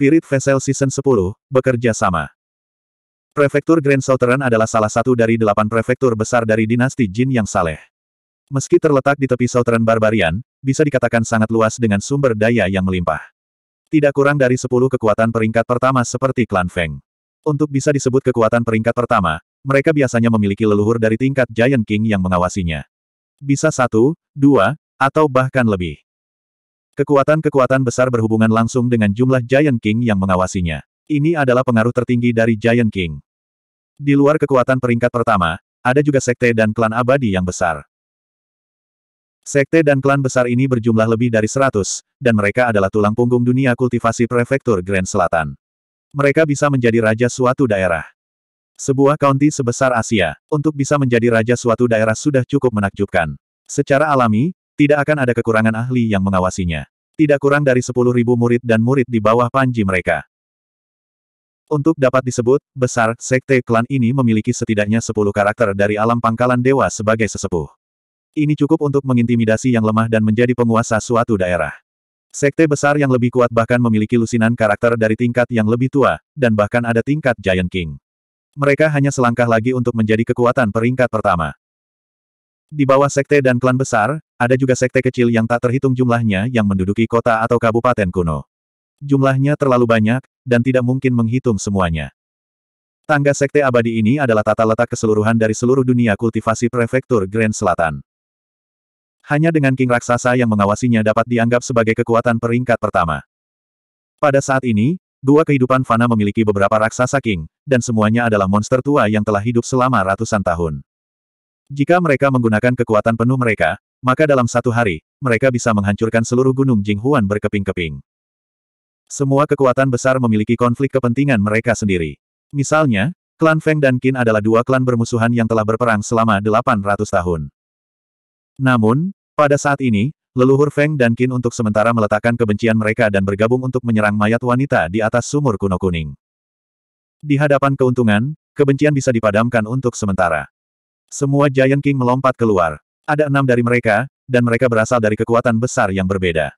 Spirit Vessel Season 10, bekerja sama. Prefektur Grand Southern adalah salah satu dari delapan prefektur besar dari dinasti Jin yang saleh. Meski terletak di tepi Southern Barbarian, bisa dikatakan sangat luas dengan sumber daya yang melimpah. Tidak kurang dari 10 kekuatan peringkat pertama seperti klan Feng. Untuk bisa disebut kekuatan peringkat pertama, mereka biasanya memiliki leluhur dari tingkat Giant King yang mengawasinya. Bisa satu, dua, atau bahkan lebih. Kekuatan-kekuatan besar berhubungan langsung dengan jumlah Giant King yang mengawasinya. Ini adalah pengaruh tertinggi dari Giant King. Di luar kekuatan peringkat pertama, ada juga sekte dan klan abadi yang besar. Sekte dan klan besar ini berjumlah lebih dari 100, dan mereka adalah tulang punggung dunia kultivasi prefektur Grand Selatan. Mereka bisa menjadi raja suatu daerah. Sebuah county sebesar Asia, untuk bisa menjadi raja suatu daerah sudah cukup menakjubkan. Secara alami, tidak akan ada kekurangan ahli yang mengawasinya. Tidak kurang dari sepuluh ribu murid dan murid di bawah panji mereka. Untuk dapat disebut, besar, sekte klan ini memiliki setidaknya sepuluh karakter dari alam pangkalan dewa sebagai sesepuh. Ini cukup untuk mengintimidasi yang lemah dan menjadi penguasa suatu daerah. Sekte besar yang lebih kuat bahkan memiliki lusinan karakter dari tingkat yang lebih tua, dan bahkan ada tingkat Giant King. Mereka hanya selangkah lagi untuk menjadi kekuatan peringkat pertama. Di bawah sekte dan klan besar, ada juga sekte kecil yang tak terhitung jumlahnya yang menduduki kota atau kabupaten kuno. Jumlahnya terlalu banyak, dan tidak mungkin menghitung semuanya. Tangga sekte abadi ini adalah tata letak keseluruhan dari seluruh dunia kultivasi prefektur Grand Selatan. Hanya dengan King Raksasa yang mengawasinya dapat dianggap sebagai kekuatan peringkat pertama. Pada saat ini, dua kehidupan Fana memiliki beberapa raksasa King, dan semuanya adalah monster tua yang telah hidup selama ratusan tahun. Jika mereka menggunakan kekuatan penuh mereka, maka dalam satu hari, mereka bisa menghancurkan seluruh gunung Jinghuan berkeping-keping. Semua kekuatan besar memiliki konflik kepentingan mereka sendiri. Misalnya, klan Feng dan Qin adalah dua klan bermusuhan yang telah berperang selama 800 tahun. Namun, pada saat ini, leluhur Feng dan Qin untuk sementara meletakkan kebencian mereka dan bergabung untuk menyerang mayat wanita di atas sumur kuno kuning. Di hadapan keuntungan, kebencian bisa dipadamkan untuk sementara. Semua Giant King melompat keluar. Ada enam dari mereka, dan mereka berasal dari kekuatan besar yang berbeda.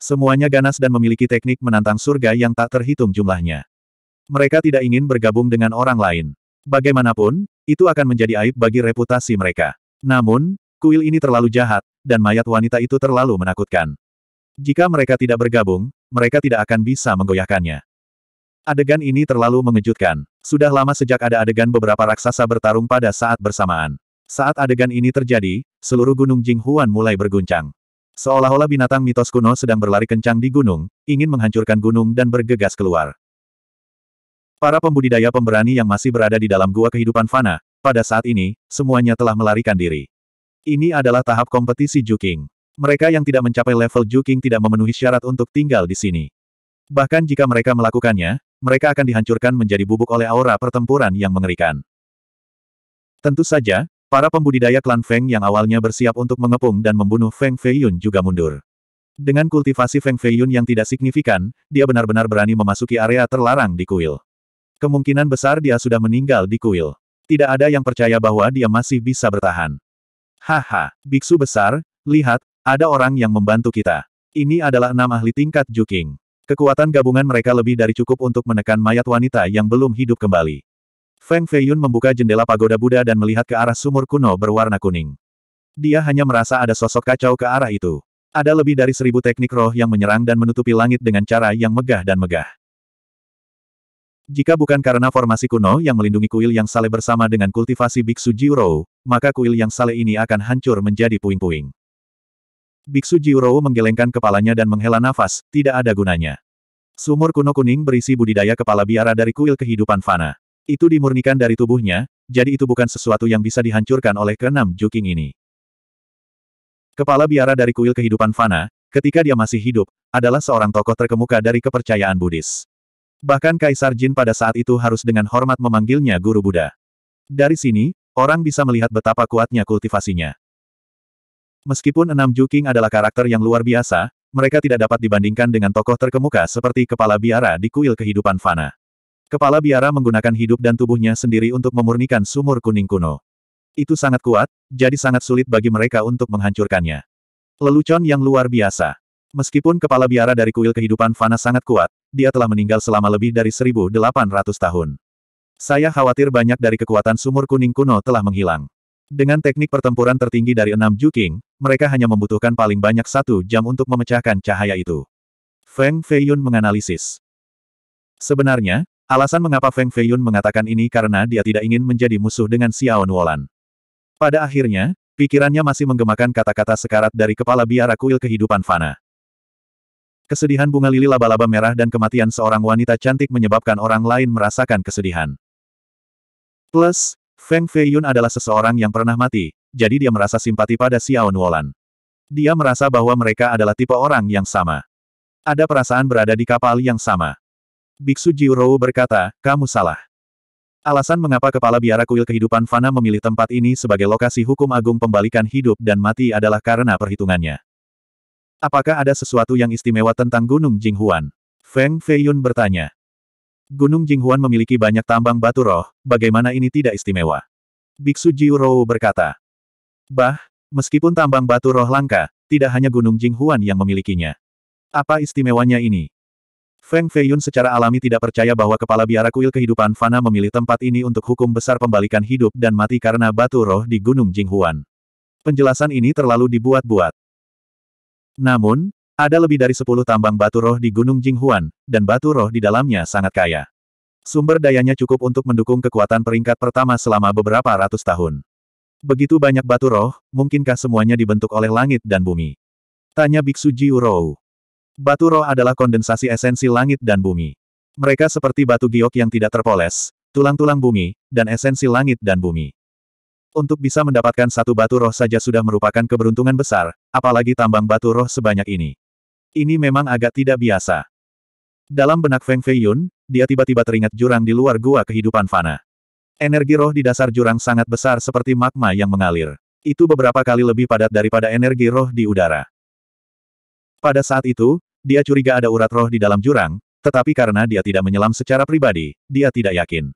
Semuanya ganas dan memiliki teknik menantang surga yang tak terhitung jumlahnya. Mereka tidak ingin bergabung dengan orang lain. Bagaimanapun, itu akan menjadi aib bagi reputasi mereka. Namun, kuil ini terlalu jahat, dan mayat wanita itu terlalu menakutkan. Jika mereka tidak bergabung, mereka tidak akan bisa menggoyahkannya. Adegan ini terlalu mengejutkan. Sudah lama sejak ada adegan beberapa raksasa bertarung pada saat bersamaan. Saat adegan ini terjadi, seluruh gunung Jinghuan mulai berguncang. Seolah-olah binatang mitos kuno sedang berlari kencang di gunung, ingin menghancurkan gunung dan bergegas keluar. Para pembudidaya pemberani yang masih berada di dalam gua kehidupan fana, pada saat ini, semuanya telah melarikan diri. Ini adalah tahap kompetisi Juking. Mereka yang tidak mencapai level Juking tidak memenuhi syarat untuk tinggal di sini. Bahkan jika mereka melakukannya, mereka akan dihancurkan menjadi bubuk oleh aura pertempuran yang mengerikan. Tentu saja, para pembudidaya klan Feng yang awalnya bersiap untuk mengepung dan membunuh Feng Feiyun juga mundur. Dengan kultivasi Feng Feiyun yang tidak signifikan, dia benar-benar berani memasuki area terlarang di kuil. Kemungkinan besar dia sudah meninggal di kuil. Tidak ada yang percaya bahwa dia masih bisa bertahan. Haha, biksu besar, lihat, ada orang yang membantu kita. Ini adalah enam ahli tingkat Juking. Kekuatan gabungan mereka lebih dari cukup untuk menekan mayat wanita yang belum hidup kembali. Feng Feiyun membuka jendela pagoda Buddha dan melihat ke arah sumur kuno berwarna kuning. Dia hanya merasa ada sosok kacau ke arah itu. Ada lebih dari seribu teknik roh yang menyerang dan menutupi langit dengan cara yang megah dan megah. Jika bukan karena formasi kuno yang melindungi kuil yang sale bersama dengan kultivasi biksu Jiurou, maka kuil yang sale ini akan hancur menjadi puing-puing. Biksu Jiurou menggelengkan kepalanya dan menghela nafas, tidak ada gunanya. Sumur kuno kuning berisi budidaya kepala biara dari kuil kehidupan fana. Itu dimurnikan dari tubuhnya, jadi itu bukan sesuatu yang bisa dihancurkan oleh keenam juking ini. Kepala biara dari kuil kehidupan fana, ketika dia masih hidup, adalah seorang tokoh terkemuka dari kepercayaan Buddhis. Bahkan Kaisar Jin pada saat itu harus dengan hormat memanggilnya Guru Buddha. Dari sini, orang bisa melihat betapa kuatnya kultivasinya. Meskipun enam Juking adalah karakter yang luar biasa, mereka tidak dapat dibandingkan dengan tokoh terkemuka seperti kepala biara di kuil kehidupan Fana. Kepala biara menggunakan hidup dan tubuhnya sendiri untuk memurnikan sumur kuning kuno. Itu sangat kuat, jadi sangat sulit bagi mereka untuk menghancurkannya. Lelucon yang luar biasa. Meskipun kepala biara dari kuil kehidupan Fana sangat kuat, dia telah meninggal selama lebih dari 1800 tahun. Saya khawatir banyak dari kekuatan sumur kuning kuno telah menghilang. Dengan teknik pertempuran tertinggi dari enam Juking, mereka hanya membutuhkan paling banyak satu jam untuk memecahkan cahaya itu. Feng Feiyun menganalisis. Sebenarnya, alasan mengapa Feng Feiyun mengatakan ini karena dia tidak ingin menjadi musuh dengan Xiao Nuolan. Pada akhirnya, pikirannya masih menggemakan kata-kata sekarat dari kepala biara kuil kehidupan Fana. Kesedihan bunga lili laba-laba merah dan kematian seorang wanita cantik menyebabkan orang lain merasakan kesedihan. Plus, Feng Feiyun adalah seseorang yang pernah mati, jadi dia merasa simpati pada Xiao Nuolan. Dia merasa bahwa mereka adalah tipe orang yang sama. Ada perasaan berada di kapal yang sama. Biksu Jiurou berkata, kamu salah. Alasan mengapa kepala biara kuil kehidupan Fana memilih tempat ini sebagai lokasi hukum agung pembalikan hidup dan mati adalah karena perhitungannya. Apakah ada sesuatu yang istimewa tentang Gunung Jinghuan? Feng Feiyun bertanya. Gunung Jinghuan memiliki banyak tambang batu roh, bagaimana ini tidak istimewa? Biksu Jiurou berkata. Bah, meskipun tambang batu roh langka, tidak hanya Gunung Jinghuan yang memilikinya. Apa istimewanya ini? Feng Feiyun secara alami tidak percaya bahwa kepala biara kuil kehidupan Fana memilih tempat ini untuk hukum besar pembalikan hidup dan mati karena batu roh di Gunung Jinghuan. Penjelasan ini terlalu dibuat-buat. Namun, ada lebih dari sepuluh tambang batu roh di Gunung Jinghuan, dan batu roh di dalamnya sangat kaya. Sumber dayanya cukup untuk mendukung kekuatan peringkat pertama selama beberapa ratus tahun. Begitu banyak batu roh, mungkinkah semuanya dibentuk oleh langit dan bumi? Tanya Biksu Jiurou. Batu roh adalah kondensasi esensi langit dan bumi. Mereka seperti batu giok yang tidak terpoles, tulang-tulang bumi, dan esensi langit dan bumi. Untuk bisa mendapatkan satu batu roh saja sudah merupakan keberuntungan besar, apalagi tambang batu roh sebanyak ini. Ini memang agak tidak biasa. Dalam benak Feng Feiyun, dia tiba-tiba teringat jurang di luar gua kehidupan Fana. Energi roh di dasar jurang sangat besar seperti magma yang mengalir. Itu beberapa kali lebih padat daripada energi roh di udara. Pada saat itu, dia curiga ada urat roh di dalam jurang, tetapi karena dia tidak menyelam secara pribadi, dia tidak yakin.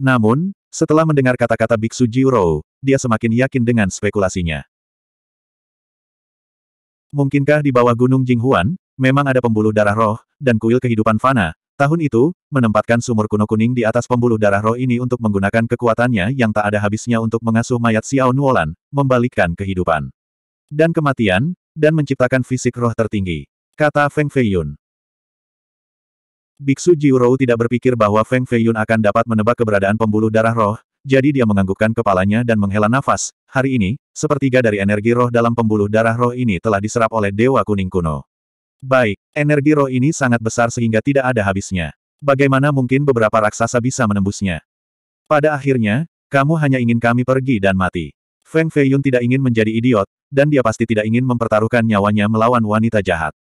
Namun, setelah mendengar kata-kata Biksu Jiurou, dia semakin yakin dengan spekulasinya. Mungkinkah di bawah gunung Jinghuan, memang ada pembuluh darah roh, dan kuil kehidupan fana, tahun itu, menempatkan sumur kuno kuning di atas pembuluh darah roh ini untuk menggunakan kekuatannya yang tak ada habisnya untuk mengasuh mayat Xiao Nuolan, membalikkan kehidupan dan kematian, dan menciptakan fisik roh tertinggi, kata Feng Feiyun. Biksu Jiurou tidak berpikir bahwa Feng Feiyun akan dapat menebak keberadaan pembuluh darah roh, jadi dia menganggukkan kepalanya dan menghela nafas. Hari ini, sepertiga dari energi roh dalam pembuluh darah roh ini telah diserap oleh Dewa Kuning kuno. Baik, energi roh ini sangat besar sehingga tidak ada habisnya. Bagaimana mungkin beberapa raksasa bisa menembusnya? Pada akhirnya, kamu hanya ingin kami pergi dan mati. Feng Feiyun tidak ingin menjadi idiot, dan dia pasti tidak ingin mempertaruhkan nyawanya melawan wanita jahat.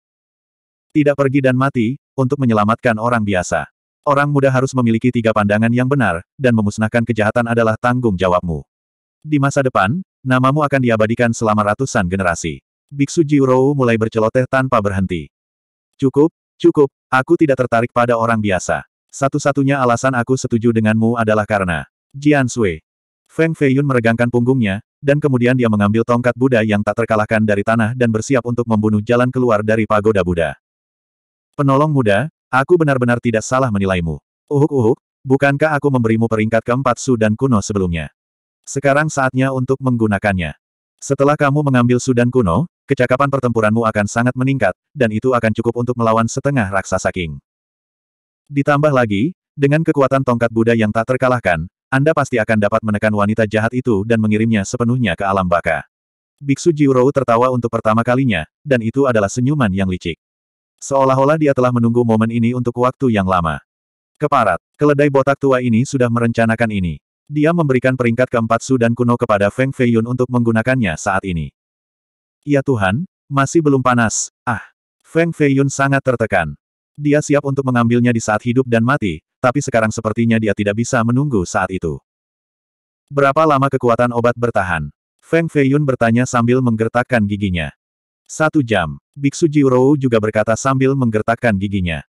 Tidak pergi dan mati, untuk menyelamatkan orang biasa. Orang muda harus memiliki tiga pandangan yang benar, dan memusnahkan kejahatan adalah tanggung jawabmu. Di masa depan, namamu akan diabadikan selama ratusan generasi. Biksu Jiurou mulai berceloteh tanpa berhenti. Cukup, cukup, aku tidak tertarik pada orang biasa. Satu-satunya alasan aku setuju denganmu adalah karena Jian Sui. Feng Feiyun meregangkan punggungnya, dan kemudian dia mengambil tongkat Buddha yang tak terkalahkan dari tanah dan bersiap untuk membunuh jalan keluar dari pagoda Buddha. Penolong muda, Aku benar-benar tidak salah menilaimu. Uhuk-uhuk, bukankah aku memberimu peringkat keempat Su dan kuno sebelumnya? Sekarang saatnya untuk menggunakannya. Setelah kamu mengambil Su dan kuno, kecakapan pertempuranmu akan sangat meningkat, dan itu akan cukup untuk melawan setengah raksasa King. Ditambah lagi, dengan kekuatan tongkat Buddha yang tak terkalahkan, Anda pasti akan dapat menekan wanita jahat itu dan mengirimnya sepenuhnya ke alam baka. Biksu Jiurou tertawa untuk pertama kalinya, dan itu adalah senyuman yang licik. Seolah-olah dia telah menunggu momen ini untuk waktu yang lama. Keparat, keledai botak tua ini sudah merencanakan ini. Dia memberikan peringkat keempat Su dan kuno kepada Feng Feiyun untuk menggunakannya saat ini. Ya Tuhan, masih belum panas, ah. Feng Feiyun sangat tertekan. Dia siap untuk mengambilnya di saat hidup dan mati, tapi sekarang sepertinya dia tidak bisa menunggu saat itu. Berapa lama kekuatan obat bertahan? Feng Feiyun bertanya sambil menggertakkan giginya. Satu jam. Biksu Jiurou juga berkata sambil menggertakkan giginya.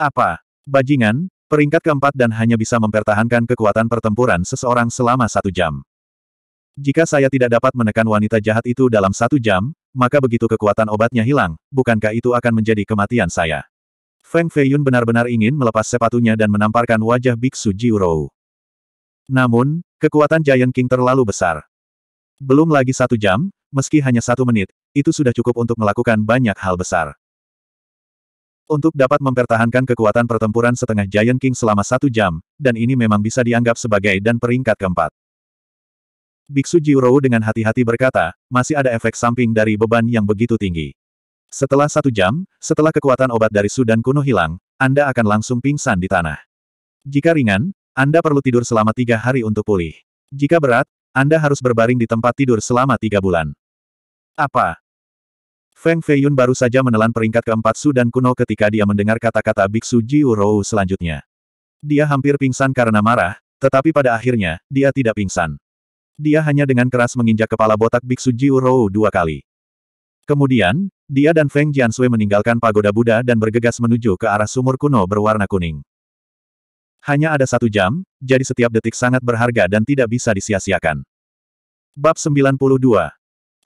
Apa? Bajingan, peringkat keempat dan hanya bisa mempertahankan kekuatan pertempuran seseorang selama satu jam. Jika saya tidak dapat menekan wanita jahat itu dalam satu jam, maka begitu kekuatan obatnya hilang, bukankah itu akan menjadi kematian saya? Feng Feiyun benar-benar ingin melepas sepatunya dan menamparkan wajah Biksu Jiurou. Namun, kekuatan Giant King terlalu besar. Belum lagi satu jam, meski hanya satu menit, itu sudah cukup untuk melakukan banyak hal besar. Untuk dapat mempertahankan kekuatan pertempuran setengah Giant King selama satu jam, dan ini memang bisa dianggap sebagai dan peringkat keempat. Biksu Jiurou dengan hati-hati berkata, masih ada efek samping dari beban yang begitu tinggi. Setelah satu jam, setelah kekuatan obat dari Sudan kuno hilang, Anda akan langsung pingsan di tanah. Jika ringan, Anda perlu tidur selama tiga hari untuk pulih. Jika berat, Anda harus berbaring di tempat tidur selama tiga bulan. Apa? Feng Feiyun baru saja menelan peringkat keempat Su dan kuno ketika dia mendengar kata-kata Biksu Jiu Rou selanjutnya. Dia hampir pingsan karena marah, tetapi pada akhirnya, dia tidak pingsan. Dia hanya dengan keras menginjak kepala botak Biksu Jiu Rou dua kali. Kemudian, dia dan Feng Jiansui meninggalkan pagoda Buddha dan bergegas menuju ke arah sumur kuno berwarna kuning. Hanya ada satu jam, jadi setiap detik sangat berharga dan tidak bisa disia-siakan. Bab 92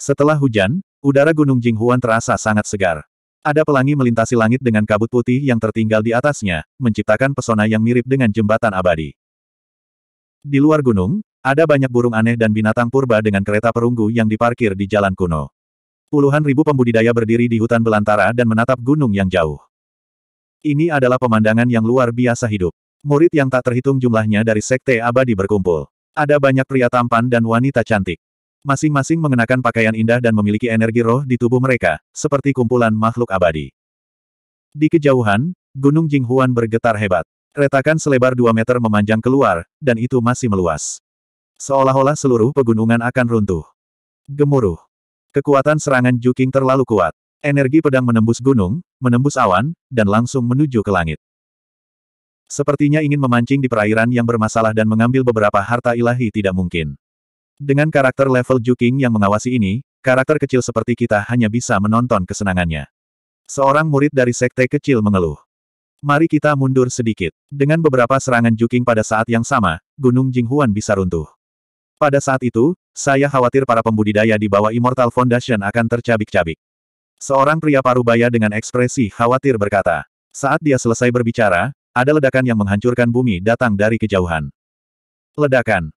setelah hujan, udara Gunung Jinghuan terasa sangat segar. Ada pelangi melintasi langit dengan kabut putih yang tertinggal di atasnya, menciptakan pesona yang mirip dengan jembatan abadi. Di luar gunung, ada banyak burung aneh dan binatang purba dengan kereta perunggu yang diparkir di jalan kuno. Puluhan ribu pembudidaya berdiri di hutan belantara dan menatap gunung yang jauh. Ini adalah pemandangan yang luar biasa hidup. Murid yang tak terhitung jumlahnya dari sekte abadi berkumpul. Ada banyak pria tampan dan wanita cantik. Masing-masing mengenakan pakaian indah dan memiliki energi roh di tubuh mereka, seperti kumpulan makhluk abadi. Di kejauhan, Gunung Jinghuan bergetar hebat. Retakan selebar dua meter memanjang keluar, dan itu masih meluas. Seolah-olah seluruh pegunungan akan runtuh. Gemuruh. Kekuatan serangan Juking terlalu kuat. Energi pedang menembus gunung, menembus awan, dan langsung menuju ke langit. Sepertinya ingin memancing di perairan yang bermasalah dan mengambil beberapa harta ilahi tidak mungkin. Dengan karakter level Juking yang mengawasi ini, karakter kecil seperti kita hanya bisa menonton kesenangannya. Seorang murid dari sekte kecil mengeluh. Mari kita mundur sedikit. Dengan beberapa serangan Juking pada saat yang sama, Gunung Jinghuan bisa runtuh. Pada saat itu, saya khawatir para pembudidaya di bawah Immortal Foundation akan tercabik-cabik. Seorang pria parubaya dengan ekspresi khawatir berkata. Saat dia selesai berbicara, ada ledakan yang menghancurkan bumi datang dari kejauhan. Ledakan.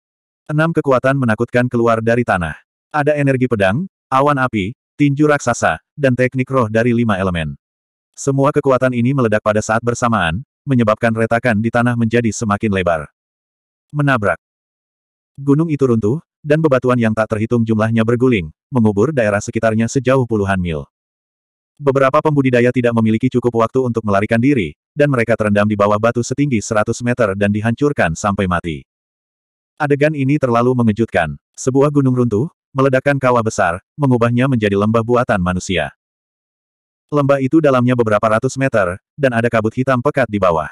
Enam kekuatan menakutkan keluar dari tanah. Ada energi pedang, awan api, tinju raksasa, dan teknik roh dari lima elemen. Semua kekuatan ini meledak pada saat bersamaan, menyebabkan retakan di tanah menjadi semakin lebar. Menabrak. Gunung itu runtuh, dan bebatuan yang tak terhitung jumlahnya berguling, mengubur daerah sekitarnya sejauh puluhan mil. Beberapa pembudidaya tidak memiliki cukup waktu untuk melarikan diri, dan mereka terendam di bawah batu setinggi 100 meter dan dihancurkan sampai mati. Adegan ini terlalu mengejutkan. Sebuah gunung runtuh, meledakkan kawah besar, mengubahnya menjadi lembah buatan manusia. Lembah itu dalamnya beberapa ratus meter, dan ada kabut hitam pekat di bawah.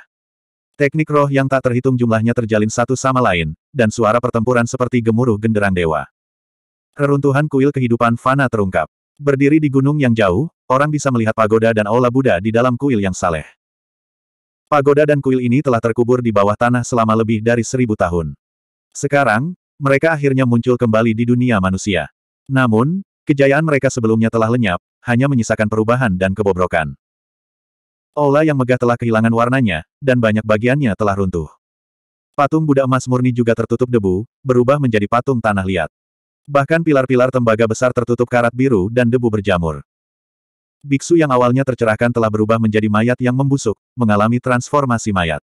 Teknik roh yang tak terhitung jumlahnya terjalin satu sama lain, dan suara pertempuran seperti gemuruh genderang dewa. Reruntuhan kuil kehidupan fana terungkap. Berdiri di gunung yang jauh, orang bisa melihat pagoda dan aula Buddha di dalam kuil yang saleh. Pagoda dan kuil ini telah terkubur di bawah tanah selama lebih dari seribu tahun. Sekarang, mereka akhirnya muncul kembali di dunia manusia. Namun, kejayaan mereka sebelumnya telah lenyap, hanya menyisakan perubahan dan kebobrokan. Aula yang megah telah kehilangan warnanya, dan banyak bagiannya telah runtuh. Patung Buddha emas murni juga tertutup debu, berubah menjadi patung tanah liat. Bahkan pilar-pilar tembaga besar tertutup karat biru dan debu berjamur. Biksu yang awalnya tercerahkan telah berubah menjadi mayat yang membusuk, mengalami transformasi mayat.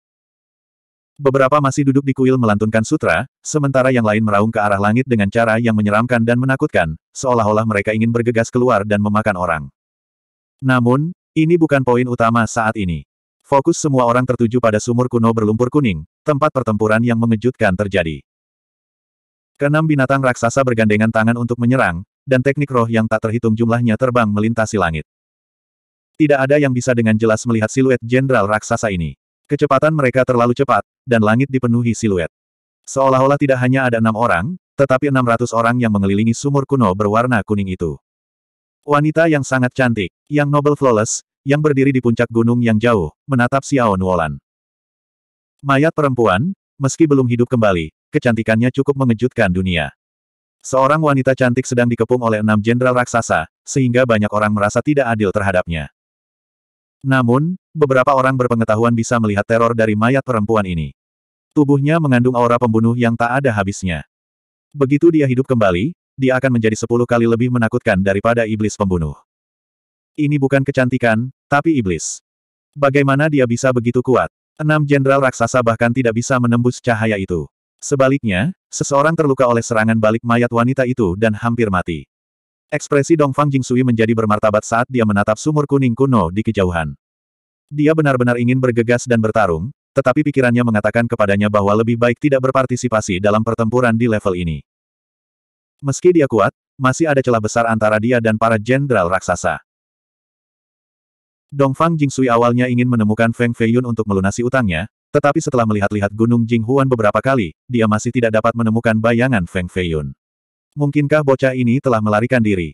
Beberapa masih duduk di kuil melantunkan sutra, sementara yang lain meraung ke arah langit dengan cara yang menyeramkan dan menakutkan, seolah-olah mereka ingin bergegas keluar dan memakan orang. Namun, ini bukan poin utama saat ini. Fokus semua orang tertuju pada sumur kuno berlumpur kuning, tempat pertempuran yang mengejutkan terjadi. Kenam binatang raksasa bergandengan tangan untuk menyerang, dan teknik roh yang tak terhitung jumlahnya terbang melintasi langit. Tidak ada yang bisa dengan jelas melihat siluet jenderal raksasa ini. Kecepatan mereka terlalu cepat, dan langit dipenuhi siluet. Seolah-olah tidak hanya ada enam orang, tetapi enam ratus orang yang mengelilingi sumur kuno berwarna kuning itu. Wanita yang sangat cantik, yang noble flawless, yang berdiri di puncak gunung yang jauh, menatap Xiao Nuolan. Mayat perempuan, meski belum hidup kembali, kecantikannya cukup mengejutkan dunia. Seorang wanita cantik sedang dikepung oleh enam jenderal raksasa, sehingga banyak orang merasa tidak adil terhadapnya. Namun, beberapa orang berpengetahuan bisa melihat teror dari mayat perempuan ini. Tubuhnya mengandung aura pembunuh yang tak ada habisnya. Begitu dia hidup kembali, dia akan menjadi sepuluh kali lebih menakutkan daripada iblis pembunuh. Ini bukan kecantikan, tapi iblis. Bagaimana dia bisa begitu kuat? Enam jenderal raksasa bahkan tidak bisa menembus cahaya itu. Sebaliknya, seseorang terluka oleh serangan balik mayat wanita itu dan hampir mati. Ekspresi Dongfang Jingsui menjadi bermartabat saat dia menatap sumur kuning kuno di kejauhan. Dia benar-benar ingin bergegas dan bertarung, tetapi pikirannya mengatakan kepadanya bahwa lebih baik tidak berpartisipasi dalam pertempuran di level ini. Meski dia kuat, masih ada celah besar antara dia dan para jenderal raksasa. Dongfang Jingsui awalnya ingin menemukan Feng Feiyun untuk melunasi utangnya, tetapi setelah melihat-lihat Gunung Jinghuan beberapa kali, dia masih tidak dapat menemukan bayangan Feng Feiyun. Mungkinkah bocah ini telah melarikan diri?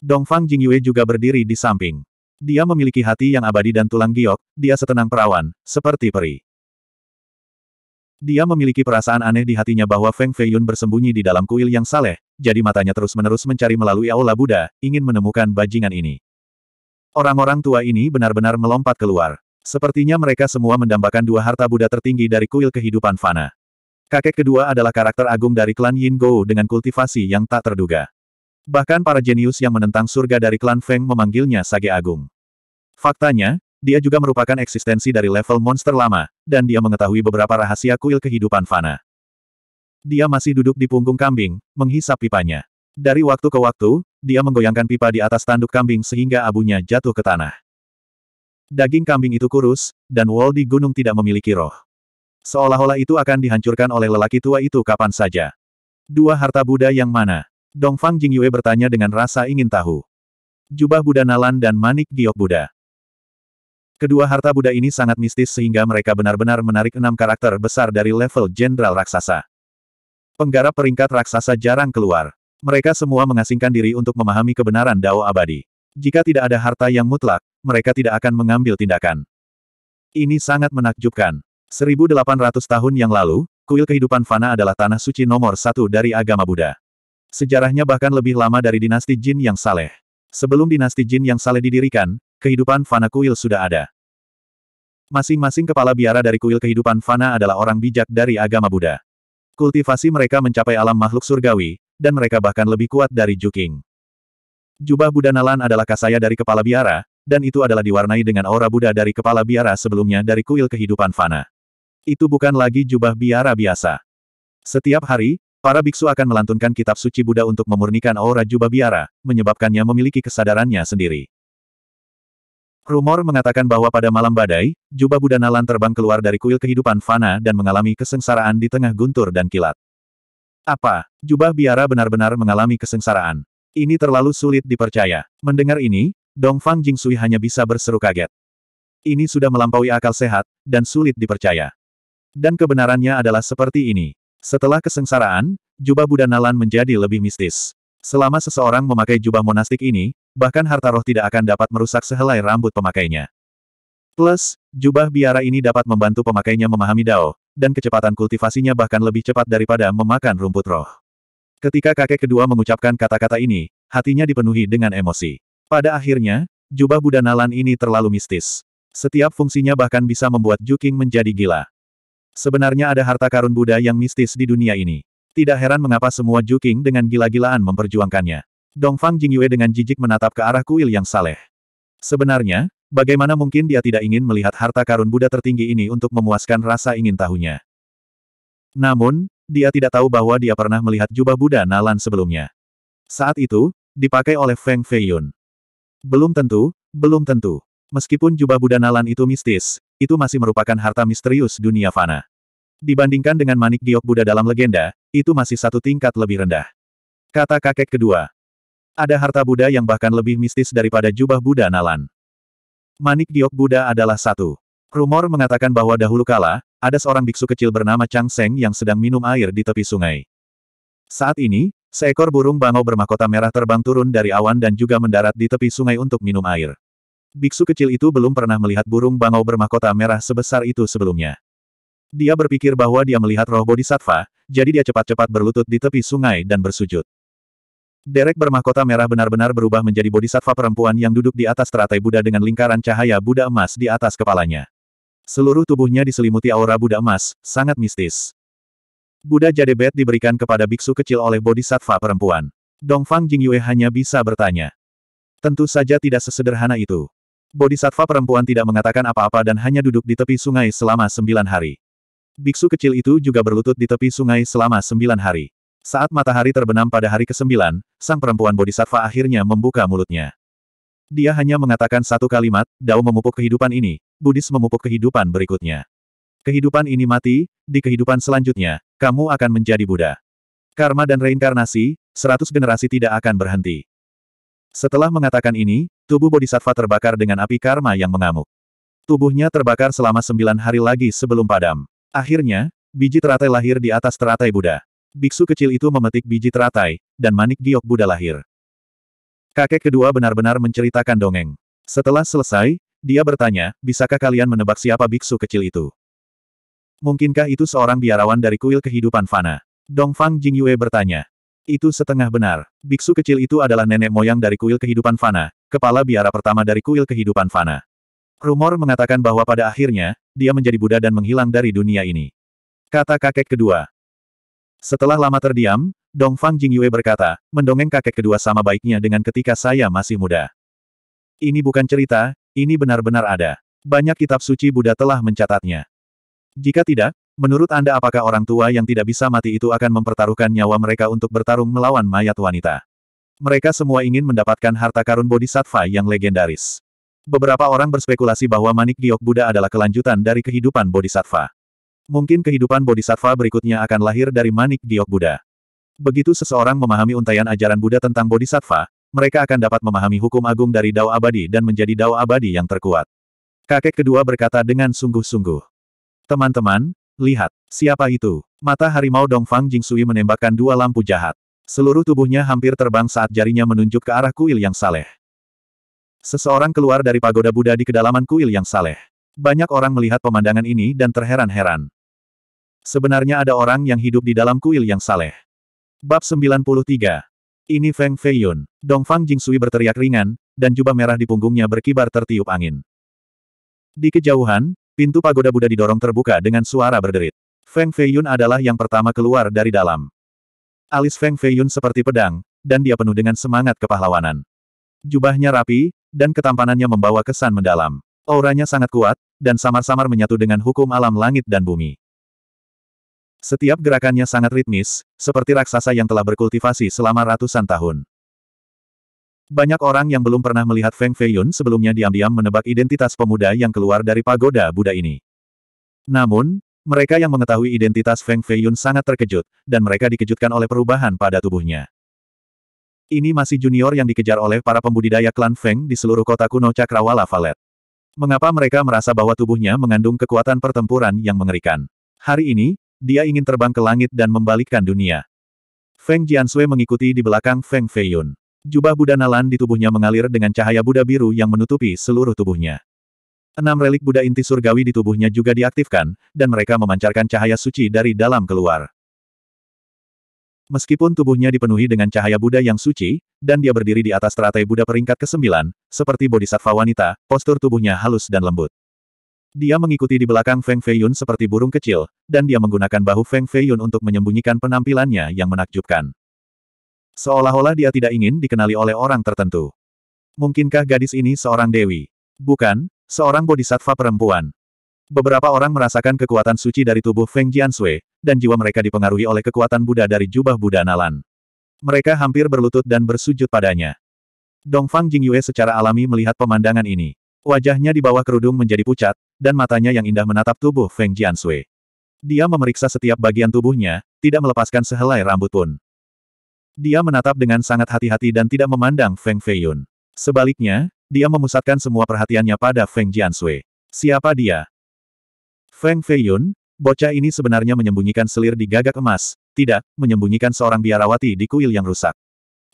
Dongfang Jingyue juga berdiri di samping. Dia memiliki hati yang abadi dan tulang giok, dia setenang perawan, seperti peri. Dia memiliki perasaan aneh di hatinya bahwa Feng Feiyun bersembunyi di dalam kuil yang saleh, jadi matanya terus-menerus mencari melalui aula Buddha, ingin menemukan bajingan ini. Orang-orang tua ini benar-benar melompat keluar. Sepertinya mereka semua mendambakan dua harta Buddha tertinggi dari kuil kehidupan fana. Kakek kedua adalah karakter agung dari klan Yin Go dengan kultivasi yang tak terduga. Bahkan para jenius yang menentang surga dari klan Feng memanggilnya Sage Agung. Faktanya, dia juga merupakan eksistensi dari level monster lama, dan dia mengetahui beberapa rahasia kuil kehidupan Fana. Dia masih duduk di punggung kambing, menghisap pipanya. Dari waktu ke waktu, dia menggoyangkan pipa di atas tanduk kambing sehingga abunya jatuh ke tanah. Daging kambing itu kurus, dan wall di gunung tidak memiliki roh. Seolah-olah itu akan dihancurkan oleh lelaki tua itu kapan saja. Dua harta Buddha yang mana? Dongfang Jingyue bertanya dengan rasa ingin tahu. Jubah Buddha Nalan dan Manik Giok Buddha. Kedua harta Buddha ini sangat mistis sehingga mereka benar-benar menarik enam karakter besar dari level Jenderal Raksasa. Penggarap peringkat raksasa jarang keluar. Mereka semua mengasingkan diri untuk memahami kebenaran Dao abadi. Jika tidak ada harta yang mutlak, mereka tidak akan mengambil tindakan. Ini sangat menakjubkan. 1800 tahun yang lalu, kuil kehidupan fana adalah tanah suci nomor satu dari agama Buddha. Sejarahnya bahkan lebih lama dari dinasti Jin yang saleh. Sebelum dinasti Jin yang saleh didirikan, kehidupan fana kuil sudah ada. Masing-masing kepala biara dari kuil kehidupan fana adalah orang bijak dari agama Buddha. Kultivasi mereka mencapai alam makhluk surgawi, dan mereka bahkan lebih kuat dari Juking. Jubah Buddha Nalan adalah kasaya dari kepala biara, dan itu adalah diwarnai dengan aura Buddha dari kepala biara sebelumnya dari kuil kehidupan fana. Itu bukan lagi jubah biara biasa. Setiap hari, para biksu akan melantunkan kitab suci Buddha untuk memurnikan aura jubah biara, menyebabkannya memiliki kesadarannya sendiri. Rumor mengatakan bahwa pada malam badai, jubah Buddha Nalan terbang keluar dari kuil kehidupan Fana dan mengalami kesengsaraan di tengah guntur dan kilat. Apa, jubah biara benar-benar mengalami kesengsaraan? Ini terlalu sulit dipercaya. Mendengar ini, Dongfang Jingsui hanya bisa berseru kaget. Ini sudah melampaui akal sehat, dan sulit dipercaya. Dan kebenarannya adalah seperti ini. Setelah kesengsaraan, jubah Buddha Nalan menjadi lebih mistis. Selama seseorang memakai jubah monastik ini, bahkan harta roh tidak akan dapat merusak sehelai rambut pemakainya. Plus, jubah biara ini dapat membantu pemakainya memahami Dao, dan kecepatan kultivasinya bahkan lebih cepat daripada memakan rumput roh. Ketika kakek kedua mengucapkan kata-kata ini, hatinya dipenuhi dengan emosi. Pada akhirnya, jubah Buddha Nalan ini terlalu mistis. Setiap fungsinya bahkan bisa membuat Juking menjadi gila. Sebenarnya ada harta karun Buddha yang mistis di dunia ini. Tidak heran mengapa semua Juking dengan gila-gilaan memperjuangkannya. Dongfang Jingyue dengan jijik menatap ke arah kuil yang saleh. Sebenarnya, bagaimana mungkin dia tidak ingin melihat harta karun Buddha tertinggi ini untuk memuaskan rasa ingin tahunya. Namun, dia tidak tahu bahwa dia pernah melihat jubah Buddha Nalan sebelumnya. Saat itu, dipakai oleh Feng Feiyun. Belum tentu, belum tentu. Meskipun jubah Buddha Nalan itu mistis, itu masih merupakan harta misterius dunia fana. Dibandingkan dengan manik giok Buddha dalam legenda, itu masih satu tingkat lebih rendah. Kata kakek kedua. Ada harta Buddha yang bahkan lebih mistis daripada jubah Buddha Nalan. Manik giok Buddha adalah satu. Rumor mengatakan bahwa dahulu kala, ada seorang biksu kecil bernama Chang Seng yang sedang minum air di tepi sungai. Saat ini, seekor burung bangau bermahkota merah terbang turun dari awan dan juga mendarat di tepi sungai untuk minum air biksu kecil itu belum pernah melihat burung bangau bermahkota merah sebesar itu sebelumnya. Dia berpikir bahwa dia melihat roh bodhisattva, jadi dia cepat-cepat berlutut di tepi sungai dan bersujud. Derek bermahkota merah benar-benar berubah menjadi bodhisattva perempuan yang duduk di atas teratai Buddha dengan lingkaran cahaya Buddha emas di atas kepalanya. Seluruh tubuhnya diselimuti aura Buddha emas, sangat mistis. Buddha Jadebet diberikan kepada biksu kecil oleh bodhisattva perempuan. Dongfang Jingyue hanya bisa bertanya. Tentu saja tidak sesederhana itu. Bodhisattva perempuan tidak mengatakan apa-apa dan hanya duduk di tepi sungai selama sembilan hari. Biksu kecil itu juga berlutut di tepi sungai selama sembilan hari. Saat matahari terbenam pada hari ke-9, sang perempuan bodhisattva akhirnya membuka mulutnya. Dia hanya mengatakan satu kalimat, Dao memupuk kehidupan ini, Buddhis memupuk kehidupan berikutnya. Kehidupan ini mati, di kehidupan selanjutnya, kamu akan menjadi Buddha. Karma dan reinkarnasi, seratus generasi tidak akan berhenti. Setelah mengatakan ini, Tubuh bodhisattva terbakar dengan api karma yang mengamuk. Tubuhnya terbakar selama sembilan hari lagi sebelum padam. Akhirnya, biji teratai lahir di atas teratai Buddha. Biksu kecil itu memetik biji teratai, dan manik giok Buddha lahir. Kakek kedua benar-benar menceritakan dongeng. Setelah selesai, dia bertanya, bisakah kalian menebak siapa biksu kecil itu? Mungkinkah itu seorang biarawan dari kuil kehidupan fana? Dongfang Jingyue bertanya. Itu setengah benar. Biksu kecil itu adalah nenek moyang dari kuil kehidupan fana, kepala biara pertama dari kuil kehidupan fana. Rumor mengatakan bahwa pada akhirnya, dia menjadi Buddha dan menghilang dari dunia ini. Kata kakek kedua. Setelah lama terdiam, Dongfang Jingyue berkata, mendongeng kakek kedua sama baiknya dengan ketika saya masih muda. Ini bukan cerita, ini benar-benar ada. Banyak kitab suci Buddha telah mencatatnya. Jika tidak, menurut Anda apakah orang tua yang tidak bisa mati itu akan mempertaruhkan nyawa mereka untuk bertarung melawan mayat wanita? Mereka semua ingin mendapatkan harta karun bodhisattva yang legendaris. Beberapa orang berspekulasi bahwa manik giok Buddha adalah kelanjutan dari kehidupan bodhisattva. Mungkin kehidupan bodhisattva berikutnya akan lahir dari manik giok Buddha. Begitu seseorang memahami untayan ajaran Buddha tentang bodhisattva, mereka akan dapat memahami hukum agung dari dao abadi dan menjadi dao abadi yang terkuat. Kakek kedua berkata dengan sungguh-sungguh. Teman-teman, lihat, siapa itu? Mata harimau Dongfang Jingsui menembakkan dua lampu jahat. Seluruh tubuhnya hampir terbang saat jarinya menunjuk ke arah kuil yang saleh. Seseorang keluar dari pagoda Buddha di kedalaman kuil yang saleh. Banyak orang melihat pemandangan ini dan terheran-heran. Sebenarnya ada orang yang hidup di dalam kuil yang saleh. Bab 93. Ini Feng Feiyun. Dongfang Jingsui berteriak ringan, dan jubah merah di punggungnya berkibar tertiup angin. Di kejauhan, pintu pagoda Buddha didorong terbuka dengan suara berderit. Feng Feiyun adalah yang pertama keluar dari dalam. Alis Feng Feiyun seperti pedang, dan dia penuh dengan semangat kepahlawanan. Jubahnya rapi, dan ketampanannya membawa kesan mendalam. Auranya sangat kuat, dan samar-samar menyatu dengan hukum alam langit dan bumi. Setiap gerakannya sangat ritmis, seperti raksasa yang telah berkultivasi selama ratusan tahun. Banyak orang yang belum pernah melihat Feng Feiyun sebelumnya diam-diam menebak identitas pemuda yang keluar dari pagoda Buddha ini. Namun, mereka yang mengetahui identitas Feng Feiyun sangat terkejut, dan mereka dikejutkan oleh perubahan pada tubuhnya. Ini masih junior yang dikejar oleh para pembudidaya klan Feng di seluruh kota kuno Cakrawala Valet. Mengapa mereka merasa bahwa tubuhnya mengandung kekuatan pertempuran yang mengerikan? Hari ini, dia ingin terbang ke langit dan membalikkan dunia. Feng Jiansui mengikuti di belakang Feng Feiyun. Jubah Buddha Nalan di tubuhnya mengalir dengan cahaya Buddha biru yang menutupi seluruh tubuhnya. Enam relik Buddha inti surgawi di tubuhnya juga diaktifkan, dan mereka memancarkan cahaya suci dari dalam keluar. Meskipun tubuhnya dipenuhi dengan cahaya Buddha yang suci, dan dia berdiri di atas teratai Buddha peringkat ke-9, seperti bodhisattva wanita, postur tubuhnya halus dan lembut. Dia mengikuti di belakang Feng Feiyun seperti burung kecil, dan dia menggunakan bahu Feng Feiyun untuk menyembunyikan penampilannya yang menakjubkan. Seolah-olah dia tidak ingin dikenali oleh orang tertentu. Mungkinkah gadis ini seorang dewi? Bukan, seorang bodhisattva perempuan. Beberapa orang merasakan kekuatan suci dari tubuh Feng Jiansui, dan jiwa mereka dipengaruhi oleh kekuatan Buddha dari jubah Buddha Nalan. Mereka hampir berlutut dan bersujud padanya. Dongfang Jingyue secara alami melihat pemandangan ini. Wajahnya di bawah kerudung menjadi pucat, dan matanya yang indah menatap tubuh Feng Jiansui. Dia memeriksa setiap bagian tubuhnya, tidak melepaskan sehelai rambut pun. Dia menatap dengan sangat hati-hati dan tidak memandang Feng Feiyun. Sebaliknya, dia memusatkan semua perhatiannya pada Feng Jiansui. Siapa dia? Feng Feiyun, bocah ini sebenarnya menyembunyikan selir di gagak emas, tidak, menyembunyikan seorang biarawati di kuil yang rusak.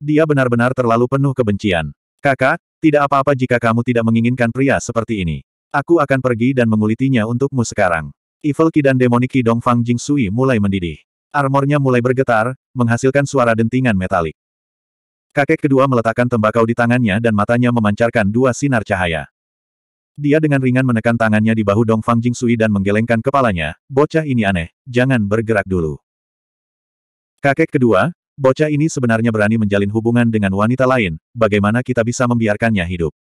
Dia benar-benar terlalu penuh kebencian. Kakak, tidak apa-apa jika kamu tidak menginginkan pria seperti ini. Aku akan pergi dan mengulitinya untukmu sekarang. Evil Ki dan Demoniki Ki Fang Jing Sui mulai mendidih. Armornya mulai bergetar, menghasilkan suara dentingan metalik. Kakek kedua meletakkan tembakau di tangannya dan matanya memancarkan dua sinar cahaya. Dia dengan ringan menekan tangannya di bahu Dongfang Jingsui dan menggelengkan kepalanya, bocah ini aneh, jangan bergerak dulu. Kakek kedua, bocah ini sebenarnya berani menjalin hubungan dengan wanita lain, bagaimana kita bisa membiarkannya hidup?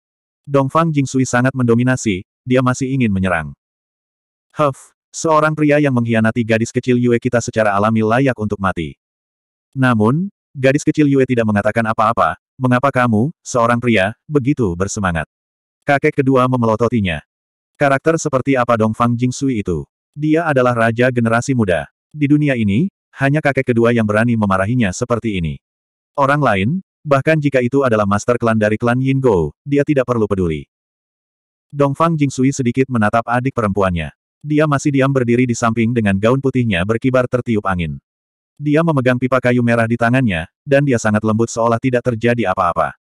Dongfang Jingsui sangat mendominasi, dia masih ingin menyerang. Huff, seorang pria yang mengkhianati gadis kecil Yue kita secara alami layak untuk mati. Namun, Gadis kecil Yue tidak mengatakan apa-apa, mengapa kamu, seorang pria, begitu bersemangat? Kakek kedua memelototinya. Karakter seperti apa Dong Fang Jing Sui itu? Dia adalah raja generasi muda. Di dunia ini, hanya kakek kedua yang berani memarahinya seperti ini. Orang lain, bahkan jika itu adalah master klan dari klan Yin Go, dia tidak perlu peduli. Dong Fang Jing Sui sedikit menatap adik perempuannya. Dia masih diam berdiri di samping dengan gaun putihnya berkibar tertiup angin. Dia memegang pipa kayu merah di tangannya, dan dia sangat lembut seolah tidak terjadi apa-apa.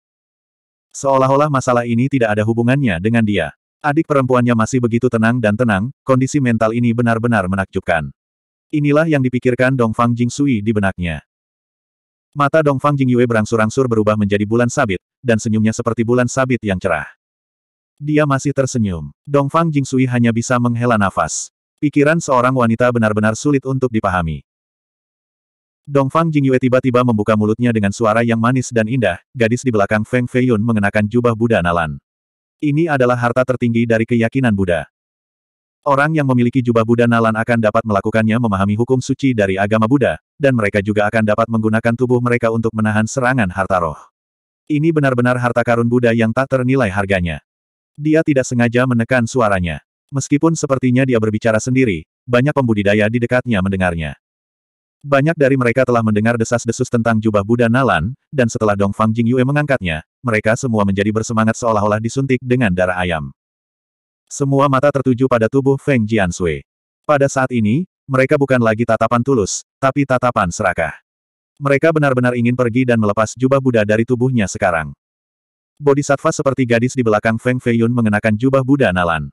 Seolah-olah masalah ini tidak ada hubungannya dengan dia. Adik perempuannya masih begitu tenang dan tenang, kondisi mental ini benar-benar menakjubkan. Inilah yang dipikirkan Dongfang Jingsui di benaknya. Mata Dongfang Jingyue berangsur-angsur berubah menjadi bulan sabit, dan senyumnya seperti bulan sabit yang cerah. Dia masih tersenyum. Dongfang Jingsui hanya bisa menghela nafas. Pikiran seorang wanita benar-benar sulit untuk dipahami. Dongfang Fang Jingyue tiba-tiba membuka mulutnya dengan suara yang manis dan indah, gadis di belakang Feng Feiyun mengenakan jubah Buddha Nalan. Ini adalah harta tertinggi dari keyakinan Buddha. Orang yang memiliki jubah Buddha Nalan akan dapat melakukannya memahami hukum suci dari agama Buddha, dan mereka juga akan dapat menggunakan tubuh mereka untuk menahan serangan harta roh. Ini benar-benar harta karun Buddha yang tak ternilai harganya. Dia tidak sengaja menekan suaranya. Meskipun sepertinya dia berbicara sendiri, banyak pembudidaya di dekatnya mendengarnya. Banyak dari mereka telah mendengar desas-desus tentang jubah Buddha Nalan, dan setelah Dong Fang Jing Yue mengangkatnya, mereka semua menjadi bersemangat seolah-olah disuntik dengan darah ayam. Semua mata tertuju pada tubuh Feng Jiansui. Pada saat ini, mereka bukan lagi tatapan tulus, tapi tatapan serakah. Mereka benar-benar ingin pergi dan melepas jubah Buddha dari tubuhnya sekarang. Bodhisattva seperti gadis di belakang Feng Feiyun mengenakan jubah Buddha Nalan.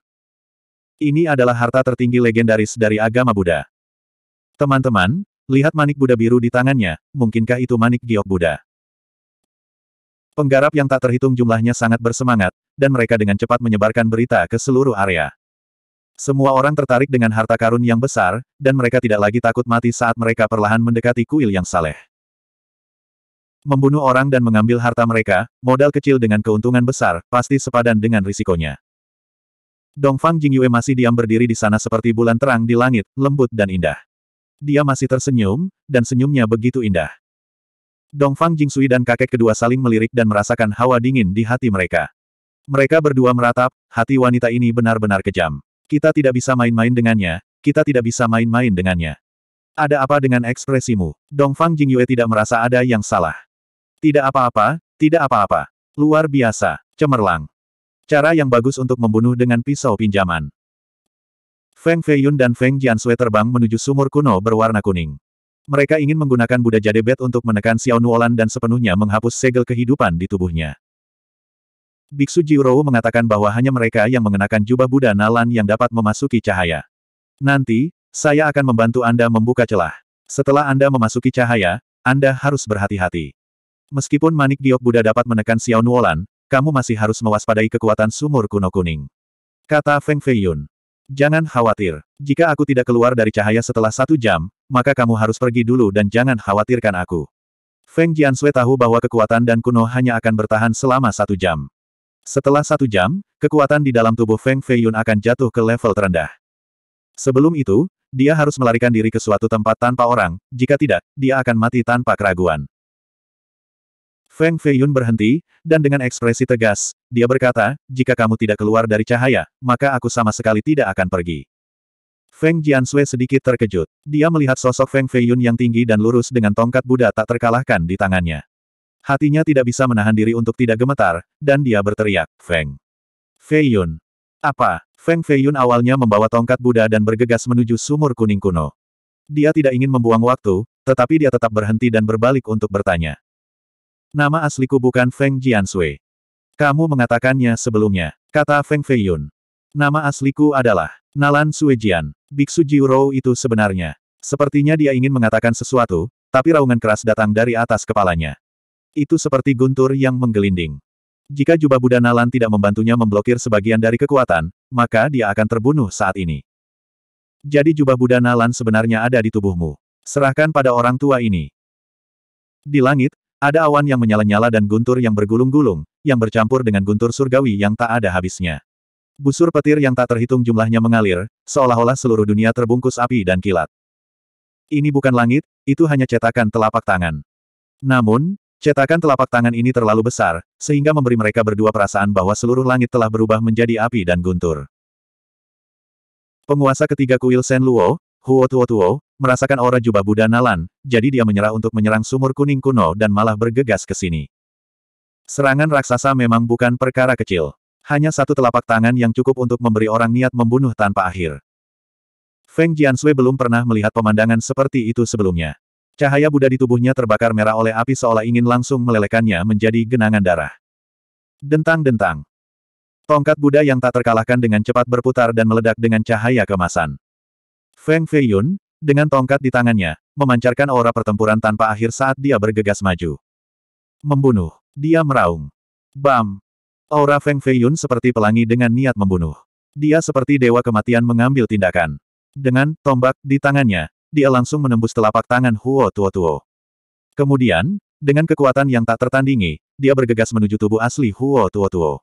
Ini adalah harta tertinggi legendaris dari agama Buddha. Teman-teman, Lihat manik Buddha biru di tangannya, mungkinkah itu manik giok Buddha? Penggarap yang tak terhitung jumlahnya sangat bersemangat, dan mereka dengan cepat menyebarkan berita ke seluruh area. Semua orang tertarik dengan harta karun yang besar, dan mereka tidak lagi takut mati saat mereka perlahan mendekati kuil yang saleh. Membunuh orang dan mengambil harta mereka, modal kecil dengan keuntungan besar, pasti sepadan dengan risikonya. Dongfang Jingyue masih diam berdiri di sana seperti bulan terang di langit, lembut dan indah. Dia masih tersenyum, dan senyumnya begitu indah. Dongfang Jingsui dan kakek kedua saling melirik dan merasakan hawa dingin di hati mereka. Mereka berdua meratap, hati wanita ini benar-benar kejam. Kita tidak bisa main-main dengannya, kita tidak bisa main-main dengannya. Ada apa dengan ekspresimu? Dongfang Jingyue tidak merasa ada yang salah. Tidak apa-apa, tidak apa-apa. Luar biasa, cemerlang. Cara yang bagus untuk membunuh dengan pisau pinjaman. Feng Feiyun dan Feng Jiansue terbang menuju sumur kuno berwarna kuning. Mereka ingin menggunakan Buddha Jade Bed untuk menekan Xiao Nuolan dan sepenuhnya menghapus segel kehidupan di tubuhnya. Biksu Jiurou mengatakan bahwa hanya mereka yang mengenakan jubah Buddha Nalan yang dapat memasuki cahaya. Nanti, saya akan membantu Anda membuka celah. Setelah Anda memasuki cahaya, Anda harus berhati-hati. Meskipun manik giok Buddha dapat menekan Xiao Nuolan, kamu masih harus mewaspadai kekuatan sumur kuno kuning. Kata Feng Feiyun. Jangan khawatir. Jika aku tidak keluar dari cahaya setelah satu jam, maka kamu harus pergi dulu dan jangan khawatirkan aku. Feng Jianshui tahu bahwa kekuatan dan kuno hanya akan bertahan selama satu jam. Setelah satu jam, kekuatan di dalam tubuh Feng Feiyun akan jatuh ke level terendah. Sebelum itu, dia harus melarikan diri ke suatu tempat tanpa orang, jika tidak, dia akan mati tanpa keraguan. Feng Feiyun berhenti, dan dengan ekspresi tegas, dia berkata, jika kamu tidak keluar dari cahaya, maka aku sama sekali tidak akan pergi. Feng Jiansui sedikit terkejut. Dia melihat sosok Feng Feiyun yang tinggi dan lurus dengan tongkat Buddha tak terkalahkan di tangannya. Hatinya tidak bisa menahan diri untuk tidak gemetar, dan dia berteriak, Feng. Feiyun. Apa? Feng Feiyun awalnya membawa tongkat Buddha dan bergegas menuju sumur kuning kuno. Dia tidak ingin membuang waktu, tetapi dia tetap berhenti dan berbalik untuk bertanya. Nama asliku bukan Feng Jiansui. Kamu mengatakannya sebelumnya, kata Feng Feiyun. Nama asliku adalah Nalan Suejian, Biksu Jiurou itu sebenarnya. Sepertinya dia ingin mengatakan sesuatu, tapi raungan keras datang dari atas kepalanya. Itu seperti guntur yang menggelinding. Jika jubah Buddha Nalan tidak membantunya memblokir sebagian dari kekuatan, maka dia akan terbunuh saat ini. Jadi jubah Buddha Nalan sebenarnya ada di tubuhmu. Serahkan pada orang tua ini. Di langit, ada awan yang menyala-nyala dan guntur yang bergulung-gulung, yang bercampur dengan guntur surgawi yang tak ada habisnya. Busur petir yang tak terhitung jumlahnya mengalir, seolah-olah seluruh dunia terbungkus api dan kilat. Ini bukan langit, itu hanya cetakan telapak tangan. Namun, cetakan telapak tangan ini terlalu besar, sehingga memberi mereka berdua perasaan bahwa seluruh langit telah berubah menjadi api dan guntur. Penguasa ketiga kuil Sen Luo, Huo Tuo Tuo, merasakan aura jubah Buddha Nalan, jadi dia menyerah untuk menyerang sumur kuning kuno dan malah bergegas ke sini. Serangan raksasa memang bukan perkara kecil. Hanya satu telapak tangan yang cukup untuk memberi orang niat membunuh tanpa akhir. Feng Jianshui belum pernah melihat pemandangan seperti itu sebelumnya. Cahaya Buddha di tubuhnya terbakar merah oleh api seolah ingin langsung melelehkannya menjadi genangan darah. Dentang-dentang. Tongkat Buddha yang tak terkalahkan dengan cepat berputar dan meledak dengan cahaya kemasan. Feng Feiyun, dengan tongkat di tangannya, memancarkan aura pertempuran tanpa akhir saat dia bergegas maju. Membunuh. Dia meraung. Bam. Aura Feng Feiyun seperti pelangi dengan niat membunuh. Dia seperti dewa kematian mengambil tindakan. Dengan tombak di tangannya, dia langsung menembus telapak tangan Huo Tuo Tuo. Kemudian, dengan kekuatan yang tak tertandingi, dia bergegas menuju tubuh asli Huo Tuo Tuo.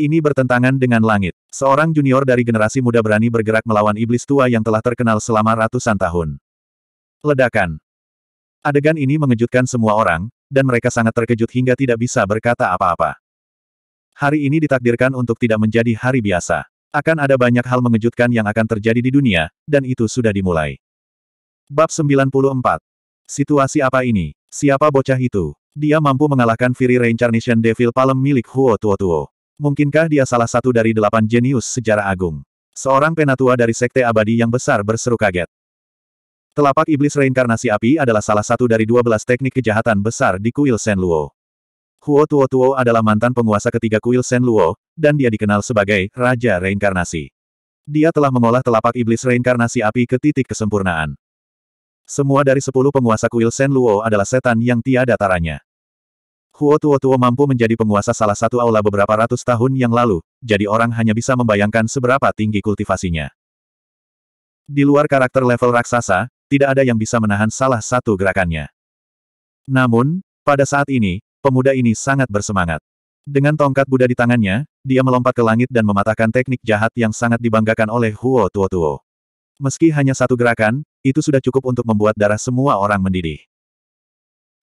Ini bertentangan dengan langit. Seorang junior dari generasi muda berani bergerak melawan iblis tua yang telah terkenal selama ratusan tahun. Ledakan. Adegan ini mengejutkan semua orang, dan mereka sangat terkejut hingga tidak bisa berkata apa-apa. Hari ini ditakdirkan untuk tidak menjadi hari biasa. Akan ada banyak hal mengejutkan yang akan terjadi di dunia, dan itu sudah dimulai. Bab 94. Situasi apa ini? Siapa bocah itu? Dia mampu mengalahkan Fury Reincarnation Devil Palm milik Huo Tuo Tuo. Mungkinkah dia salah satu dari delapan jenius sejarah agung? Seorang penatua dari Sekte Abadi yang besar berseru kaget. Telapak Iblis Reinkarnasi Api adalah salah satu dari dua belas teknik kejahatan besar di kuil Luo. Huo Tuo Tuo adalah mantan penguasa ketiga kuil Luo, dan dia dikenal sebagai Raja Reinkarnasi. Dia telah mengolah telapak Iblis Reinkarnasi Api ke titik kesempurnaan. Semua dari sepuluh penguasa kuil Luo adalah setan yang tiada taranya. Huo Tuo Tuo mampu menjadi penguasa salah satu aula beberapa ratus tahun yang lalu, jadi orang hanya bisa membayangkan seberapa tinggi kultivasinya. Di luar karakter level raksasa, tidak ada yang bisa menahan salah satu gerakannya. Namun, pada saat ini, pemuda ini sangat bersemangat. Dengan tongkat Buddha di tangannya, dia melompat ke langit dan mematahkan teknik jahat yang sangat dibanggakan oleh Huo Tuo Tuo. Meski hanya satu gerakan, itu sudah cukup untuk membuat darah semua orang mendidih.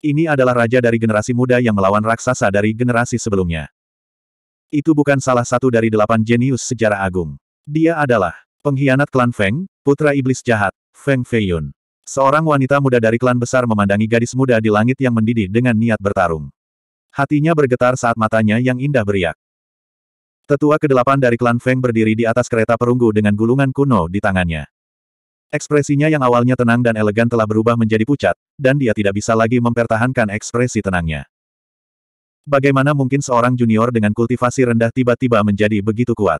Ini adalah raja dari generasi muda yang melawan raksasa dari generasi sebelumnya. Itu bukan salah satu dari delapan jenius sejarah agung. Dia adalah pengkhianat klan Feng, putra iblis jahat, Feng Feiyun. Seorang wanita muda dari klan besar memandangi gadis muda di langit yang mendidih dengan niat bertarung. Hatinya bergetar saat matanya yang indah beriak. Tetua kedelapan dari klan Feng berdiri di atas kereta perunggu dengan gulungan kuno di tangannya. Ekspresinya yang awalnya tenang dan elegan telah berubah menjadi pucat, dan dia tidak bisa lagi mempertahankan ekspresi tenangnya. Bagaimana mungkin seorang junior dengan kultivasi rendah tiba-tiba menjadi begitu kuat?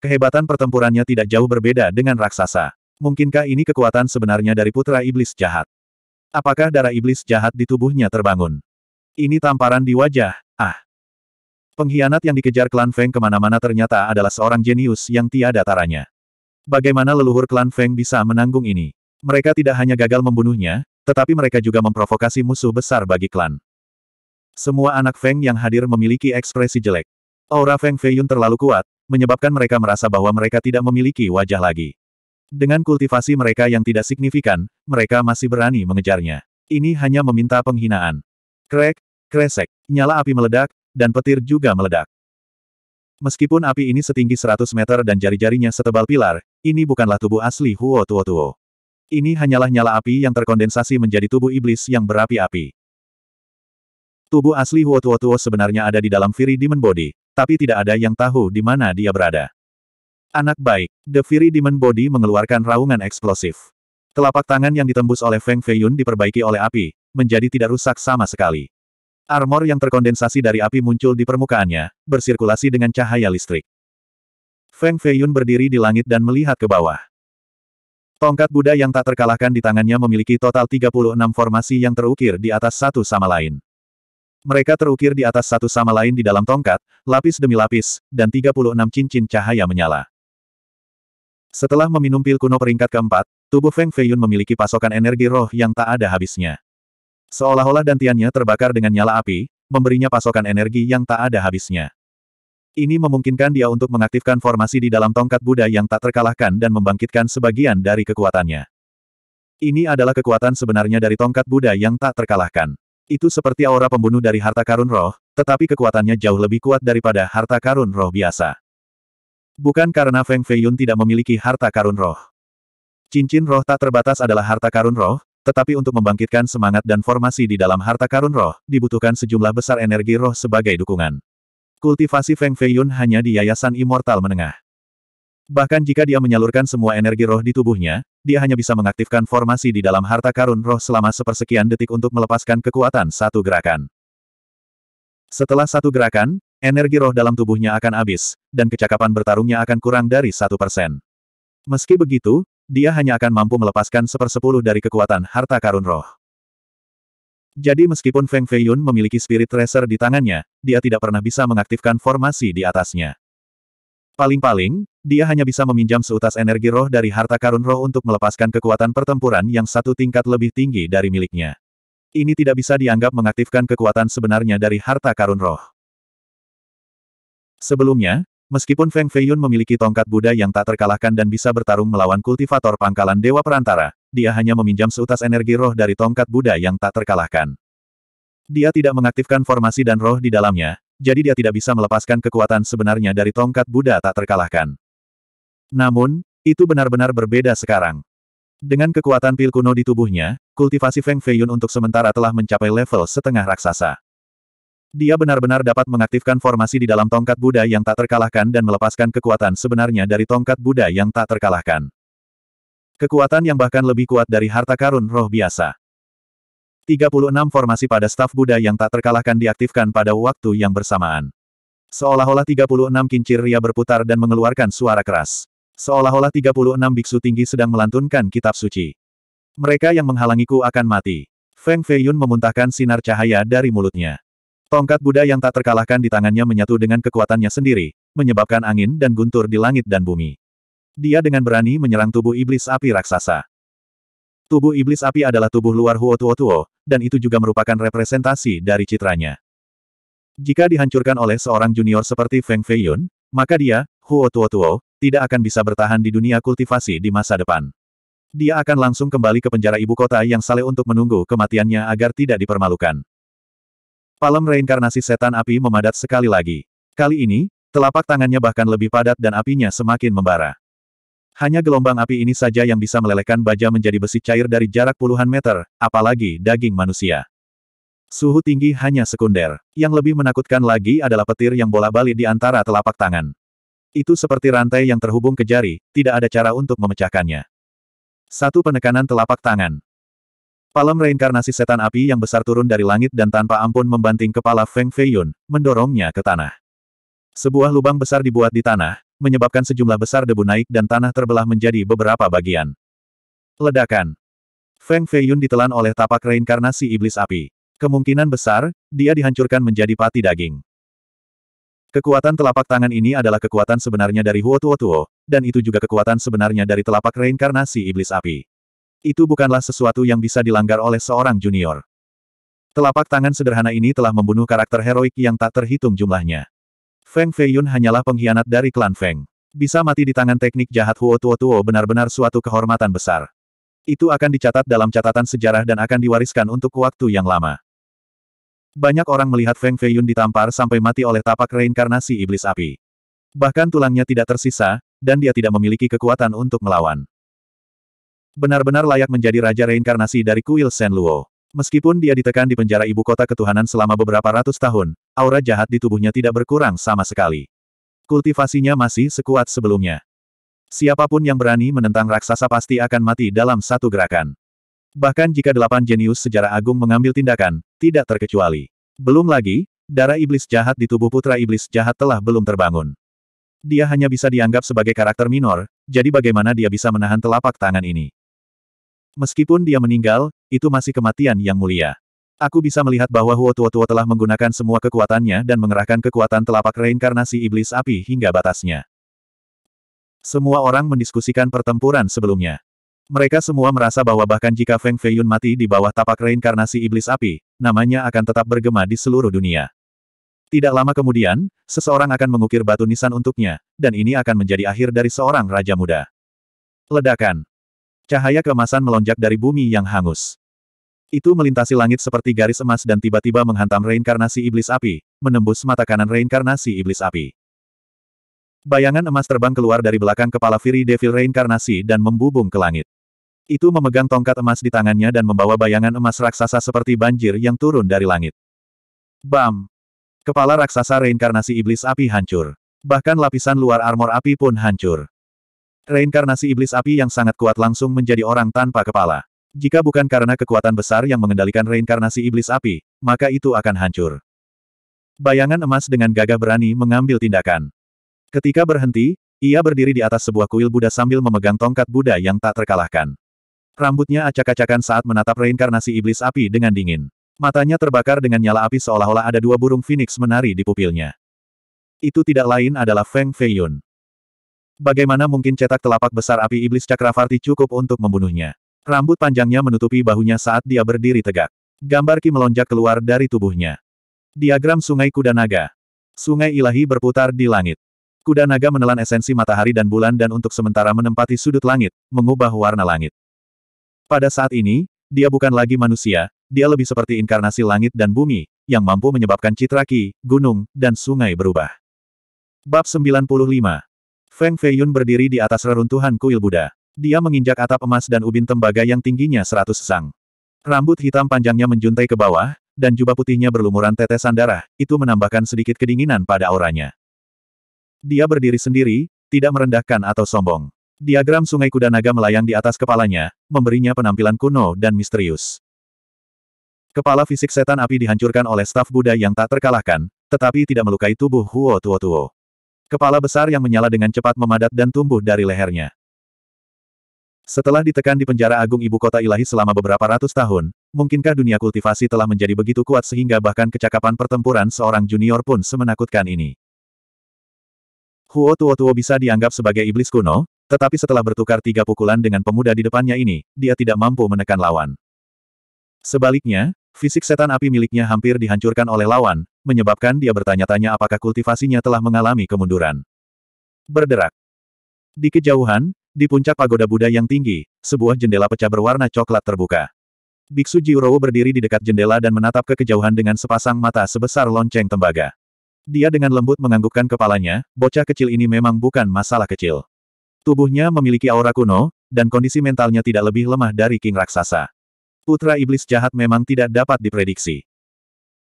Kehebatan pertempurannya tidak jauh berbeda dengan raksasa. Mungkinkah ini kekuatan sebenarnya dari putra iblis jahat? Apakah darah iblis jahat di tubuhnya terbangun? Ini tamparan di wajah, ah. Pengkhianat yang dikejar klan Feng kemana-mana ternyata adalah seorang jenius yang tiada taranya. Bagaimana leluhur klan Feng bisa menanggung ini? Mereka tidak hanya gagal membunuhnya, tetapi mereka juga memprovokasi musuh besar bagi klan. Semua anak Feng yang hadir memiliki ekspresi jelek. Aura Feng Feiyun terlalu kuat, menyebabkan mereka merasa bahwa mereka tidak memiliki wajah lagi. Dengan kultivasi mereka yang tidak signifikan, mereka masih berani mengejarnya. Ini hanya meminta penghinaan. Krek, kresek, nyala api meledak, dan petir juga meledak. Meskipun api ini setinggi 100 meter dan jari-jarinya setebal pilar, ini bukanlah tubuh asli Huo Tuo Tuo. Ini hanyalah nyala api yang terkondensasi menjadi tubuh iblis yang berapi-api. Tubuh asli Huo Tuo Tuo sebenarnya ada di dalam Fury Demon Body, tapi tidak ada yang tahu di mana dia berada. Anak baik, The Fury Demon Body mengeluarkan raungan eksplosif. Telapak tangan yang ditembus oleh Feng Feiyun diperbaiki oleh api, menjadi tidak rusak sama sekali. Armor yang terkondensasi dari api muncul di permukaannya, bersirkulasi dengan cahaya listrik. Feng Feiyun berdiri di langit dan melihat ke bawah. Tongkat Buddha yang tak terkalahkan di tangannya memiliki total 36 formasi yang terukir di atas satu sama lain. Mereka terukir di atas satu sama lain di dalam tongkat, lapis demi lapis, dan 36 cincin cahaya menyala. Setelah meminum pil kuno peringkat keempat, tubuh Feng Feiyun memiliki pasokan energi roh yang tak ada habisnya. Seolah-olah dantiannya terbakar dengan nyala api, memberinya pasokan energi yang tak ada habisnya. Ini memungkinkan dia untuk mengaktifkan formasi di dalam tongkat Buddha yang tak terkalahkan dan membangkitkan sebagian dari kekuatannya. Ini adalah kekuatan sebenarnya dari tongkat Buddha yang tak terkalahkan. Itu seperti aura pembunuh dari harta karun roh, tetapi kekuatannya jauh lebih kuat daripada harta karun roh biasa. Bukan karena Feng Feiyun tidak memiliki harta karun roh. Cincin roh tak terbatas adalah harta karun roh, tetapi untuk membangkitkan semangat dan formasi di dalam harta karun roh, dibutuhkan sejumlah besar energi roh sebagai dukungan. Kultivasi Feng Feiyun hanya di Yayasan Immortal Menengah. Bahkan jika dia menyalurkan semua energi roh di tubuhnya, dia hanya bisa mengaktifkan formasi di dalam harta karun roh selama sepersekian detik untuk melepaskan kekuatan satu gerakan. Setelah satu gerakan, energi roh dalam tubuhnya akan habis, dan kecakapan bertarungnya akan kurang dari satu persen. Meski begitu, dia hanya akan mampu melepaskan sepersepuluh dari kekuatan harta karun roh. Jadi meskipun Feng Feiyun memiliki spirit tracer di tangannya, dia tidak pernah bisa mengaktifkan formasi di atasnya. Paling-paling, dia hanya bisa meminjam seutas energi roh dari harta karun roh untuk melepaskan kekuatan pertempuran yang satu tingkat lebih tinggi dari miliknya. Ini tidak bisa dianggap mengaktifkan kekuatan sebenarnya dari harta karun roh. Sebelumnya, Meskipun Feng Feiyun memiliki tongkat Buddha yang tak terkalahkan dan bisa bertarung melawan kultivator pangkalan Dewa Perantara, dia hanya meminjam seutas energi roh dari tongkat Buddha yang tak terkalahkan. Dia tidak mengaktifkan formasi dan roh di dalamnya, jadi dia tidak bisa melepaskan kekuatan sebenarnya dari tongkat Buddha tak terkalahkan. Namun, itu benar-benar berbeda sekarang. Dengan kekuatan pil kuno di tubuhnya, kultivasi Feng Feiyun untuk sementara telah mencapai level setengah raksasa. Dia benar-benar dapat mengaktifkan formasi di dalam tongkat Buddha yang tak terkalahkan dan melepaskan kekuatan sebenarnya dari tongkat Buddha yang tak terkalahkan. Kekuatan yang bahkan lebih kuat dari harta karun roh biasa. 36 formasi pada staf Buddha yang tak terkalahkan diaktifkan pada waktu yang bersamaan. Seolah-olah 36 kincir ria berputar dan mengeluarkan suara keras. Seolah-olah 36 biksu tinggi sedang melantunkan kitab suci. Mereka yang menghalangiku akan mati. Feng Feiyun memuntahkan sinar cahaya dari mulutnya. Tongkat Buddha yang tak terkalahkan di tangannya menyatu dengan kekuatannya sendiri, menyebabkan angin dan guntur di langit dan bumi. Dia dengan berani menyerang tubuh iblis api raksasa. Tubuh iblis api adalah tubuh luar Huo Tuo dan itu juga merupakan representasi dari citranya. Jika dihancurkan oleh seorang junior seperti Feng Feiyun, maka dia, Huo Tuo Tuo, tidak akan bisa bertahan di dunia kultivasi di masa depan. Dia akan langsung kembali ke penjara ibu kota yang sale untuk menunggu kematiannya agar tidak dipermalukan. Palem reinkarnasi setan api memadat sekali lagi. Kali ini, telapak tangannya bahkan lebih padat dan apinya semakin membara. Hanya gelombang api ini saja yang bisa melelehkan baja menjadi besi cair dari jarak puluhan meter, apalagi daging manusia. Suhu tinggi hanya sekunder. Yang lebih menakutkan lagi adalah petir yang bola-balik di antara telapak tangan. Itu seperti rantai yang terhubung ke jari, tidak ada cara untuk memecahkannya. Satu penekanan telapak tangan. Palem reinkarnasi setan api yang besar turun dari langit dan tanpa ampun membanting kepala Feng Feiyun, mendorongnya ke tanah. Sebuah lubang besar dibuat di tanah, menyebabkan sejumlah besar debu naik dan tanah terbelah menjadi beberapa bagian. Ledakan. Feng Feiyun ditelan oleh tapak reinkarnasi iblis api. Kemungkinan besar, dia dihancurkan menjadi pati daging. Kekuatan telapak tangan ini adalah kekuatan sebenarnya dari Huo Tuo dan itu juga kekuatan sebenarnya dari telapak reinkarnasi iblis api. Itu bukanlah sesuatu yang bisa dilanggar oleh seorang junior. Telapak tangan sederhana ini telah membunuh karakter heroik yang tak terhitung jumlahnya. Feng Feiyun hanyalah pengkhianat dari klan Feng. Bisa mati di tangan teknik jahat Huo Tuo Tuo benar-benar suatu kehormatan besar. Itu akan dicatat dalam catatan sejarah dan akan diwariskan untuk waktu yang lama. Banyak orang melihat Feng Feiyun ditampar sampai mati oleh tapak reinkarnasi iblis api. Bahkan tulangnya tidak tersisa, dan dia tidak memiliki kekuatan untuk melawan benar-benar layak menjadi raja reinkarnasi dari kuil Sen Luo. Meskipun dia ditekan di penjara ibu kota ketuhanan selama beberapa ratus tahun, aura jahat di tubuhnya tidak berkurang sama sekali. Kultivasinya masih sekuat sebelumnya. Siapapun yang berani menentang raksasa pasti akan mati dalam satu gerakan. Bahkan jika delapan jenius sejarah agung mengambil tindakan, tidak terkecuali. Belum lagi, darah iblis jahat di tubuh putra iblis jahat telah belum terbangun. Dia hanya bisa dianggap sebagai karakter minor, jadi bagaimana dia bisa menahan telapak tangan ini? Meskipun dia meninggal, itu masih kematian yang mulia. Aku bisa melihat bahwa Huo Tuo Tuo telah menggunakan semua kekuatannya dan mengerahkan kekuatan telapak reinkarnasi iblis api hingga batasnya. Semua orang mendiskusikan pertempuran sebelumnya. Mereka semua merasa bahwa bahkan jika Feng Feiyun mati di bawah tapak reinkarnasi iblis api, namanya akan tetap bergema di seluruh dunia. Tidak lama kemudian, seseorang akan mengukir batu nisan untuknya, dan ini akan menjadi akhir dari seorang raja muda. Ledakan Cahaya kemasan melonjak dari bumi yang hangus. Itu melintasi langit seperti garis emas dan tiba-tiba menghantam reinkarnasi iblis api, menembus mata kanan reinkarnasi iblis api. Bayangan emas terbang keluar dari belakang kepala Firi Devil reinkarnasi dan membubung ke langit. Itu memegang tongkat emas di tangannya dan membawa bayangan emas raksasa seperti banjir yang turun dari langit. Bam! Kepala raksasa reinkarnasi iblis api hancur. Bahkan lapisan luar armor api pun hancur. Reinkarnasi iblis api yang sangat kuat langsung menjadi orang tanpa kepala. Jika bukan karena kekuatan besar yang mengendalikan reinkarnasi iblis api, maka itu akan hancur. Bayangan emas dengan gagah berani mengambil tindakan. Ketika berhenti, ia berdiri di atas sebuah kuil Buddha sambil memegang tongkat Buddha yang tak terkalahkan. Rambutnya acak-acakan saat menatap reinkarnasi iblis api dengan dingin. Matanya terbakar dengan nyala api seolah-olah ada dua burung phoenix menari di pupilnya. Itu tidak lain adalah Feng Feiyun. Bagaimana mungkin cetak telapak besar api iblis Cakravarti cukup untuk membunuhnya? Rambut panjangnya menutupi bahunya saat dia berdiri tegak. Gambar Ki melonjak keluar dari tubuhnya. Diagram Sungai Kuda Naga. Sungai ilahi berputar di langit. Kuda naga menelan esensi matahari dan bulan dan untuk sementara menempati sudut langit, mengubah warna langit. Pada saat ini, dia bukan lagi manusia, dia lebih seperti inkarnasi langit dan bumi, yang mampu menyebabkan citra ki, gunung, dan sungai berubah. Bab 95 Feng Feiyun berdiri di atas reruntuhan kuil Buddha. Dia menginjak atap emas dan ubin tembaga yang tingginya seratus sang. Rambut hitam panjangnya menjuntai ke bawah, dan jubah putihnya berlumuran tetesan darah, itu menambahkan sedikit kedinginan pada auranya. Dia berdiri sendiri, tidak merendahkan atau sombong. Diagram sungai kuda naga melayang di atas kepalanya, memberinya penampilan kuno dan misterius. Kepala fisik setan api dihancurkan oleh staf Buddha yang tak terkalahkan, tetapi tidak melukai tubuh Huo Tuo Tuo. Kepala besar yang menyala dengan cepat memadat dan tumbuh dari lehernya. Setelah ditekan di penjara agung ibu kota ilahi selama beberapa ratus tahun, mungkinkah dunia kultivasi telah menjadi begitu kuat sehingga bahkan kecakapan pertempuran seorang junior pun semenakutkan ini? Huo Tuo Tuo bisa dianggap sebagai iblis kuno, tetapi setelah bertukar tiga pukulan dengan pemuda di depannya ini, dia tidak mampu menekan lawan. Sebaliknya, fisik setan api miliknya hampir dihancurkan oleh lawan, menyebabkan dia bertanya-tanya apakah kultivasinya telah mengalami kemunduran. Berderak. Di kejauhan, di puncak pagoda Buddha yang tinggi, sebuah jendela pecah berwarna coklat terbuka. Biksu Jiurowo berdiri di dekat jendela dan menatap ke kejauhan dengan sepasang mata sebesar lonceng tembaga. Dia dengan lembut menganggukkan kepalanya, bocah kecil ini memang bukan masalah kecil. Tubuhnya memiliki aura kuno, dan kondisi mentalnya tidak lebih lemah dari King Raksasa. Putra Iblis jahat memang tidak dapat diprediksi.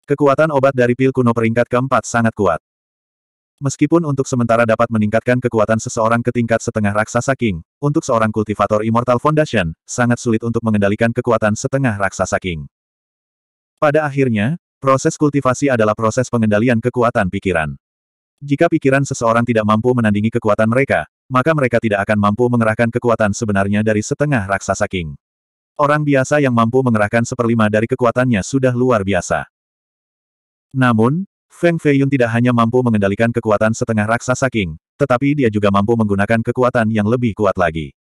Kekuatan obat dari pil kuno peringkat keempat sangat kuat. Meskipun untuk sementara dapat meningkatkan kekuatan seseorang ke tingkat setengah raksasa King, untuk seorang kultivator Immortal Foundation, sangat sulit untuk mengendalikan kekuatan setengah raksasa King. Pada akhirnya, proses kultivasi adalah proses pengendalian kekuatan pikiran. Jika pikiran seseorang tidak mampu menandingi kekuatan mereka, maka mereka tidak akan mampu mengerahkan kekuatan sebenarnya dari setengah raksasa King. Orang biasa yang mampu mengerahkan seperlima dari kekuatannya sudah luar biasa. Namun, Feng Feiyun tidak hanya mampu mengendalikan kekuatan setengah raksasa King, tetapi dia juga mampu menggunakan kekuatan yang lebih kuat lagi.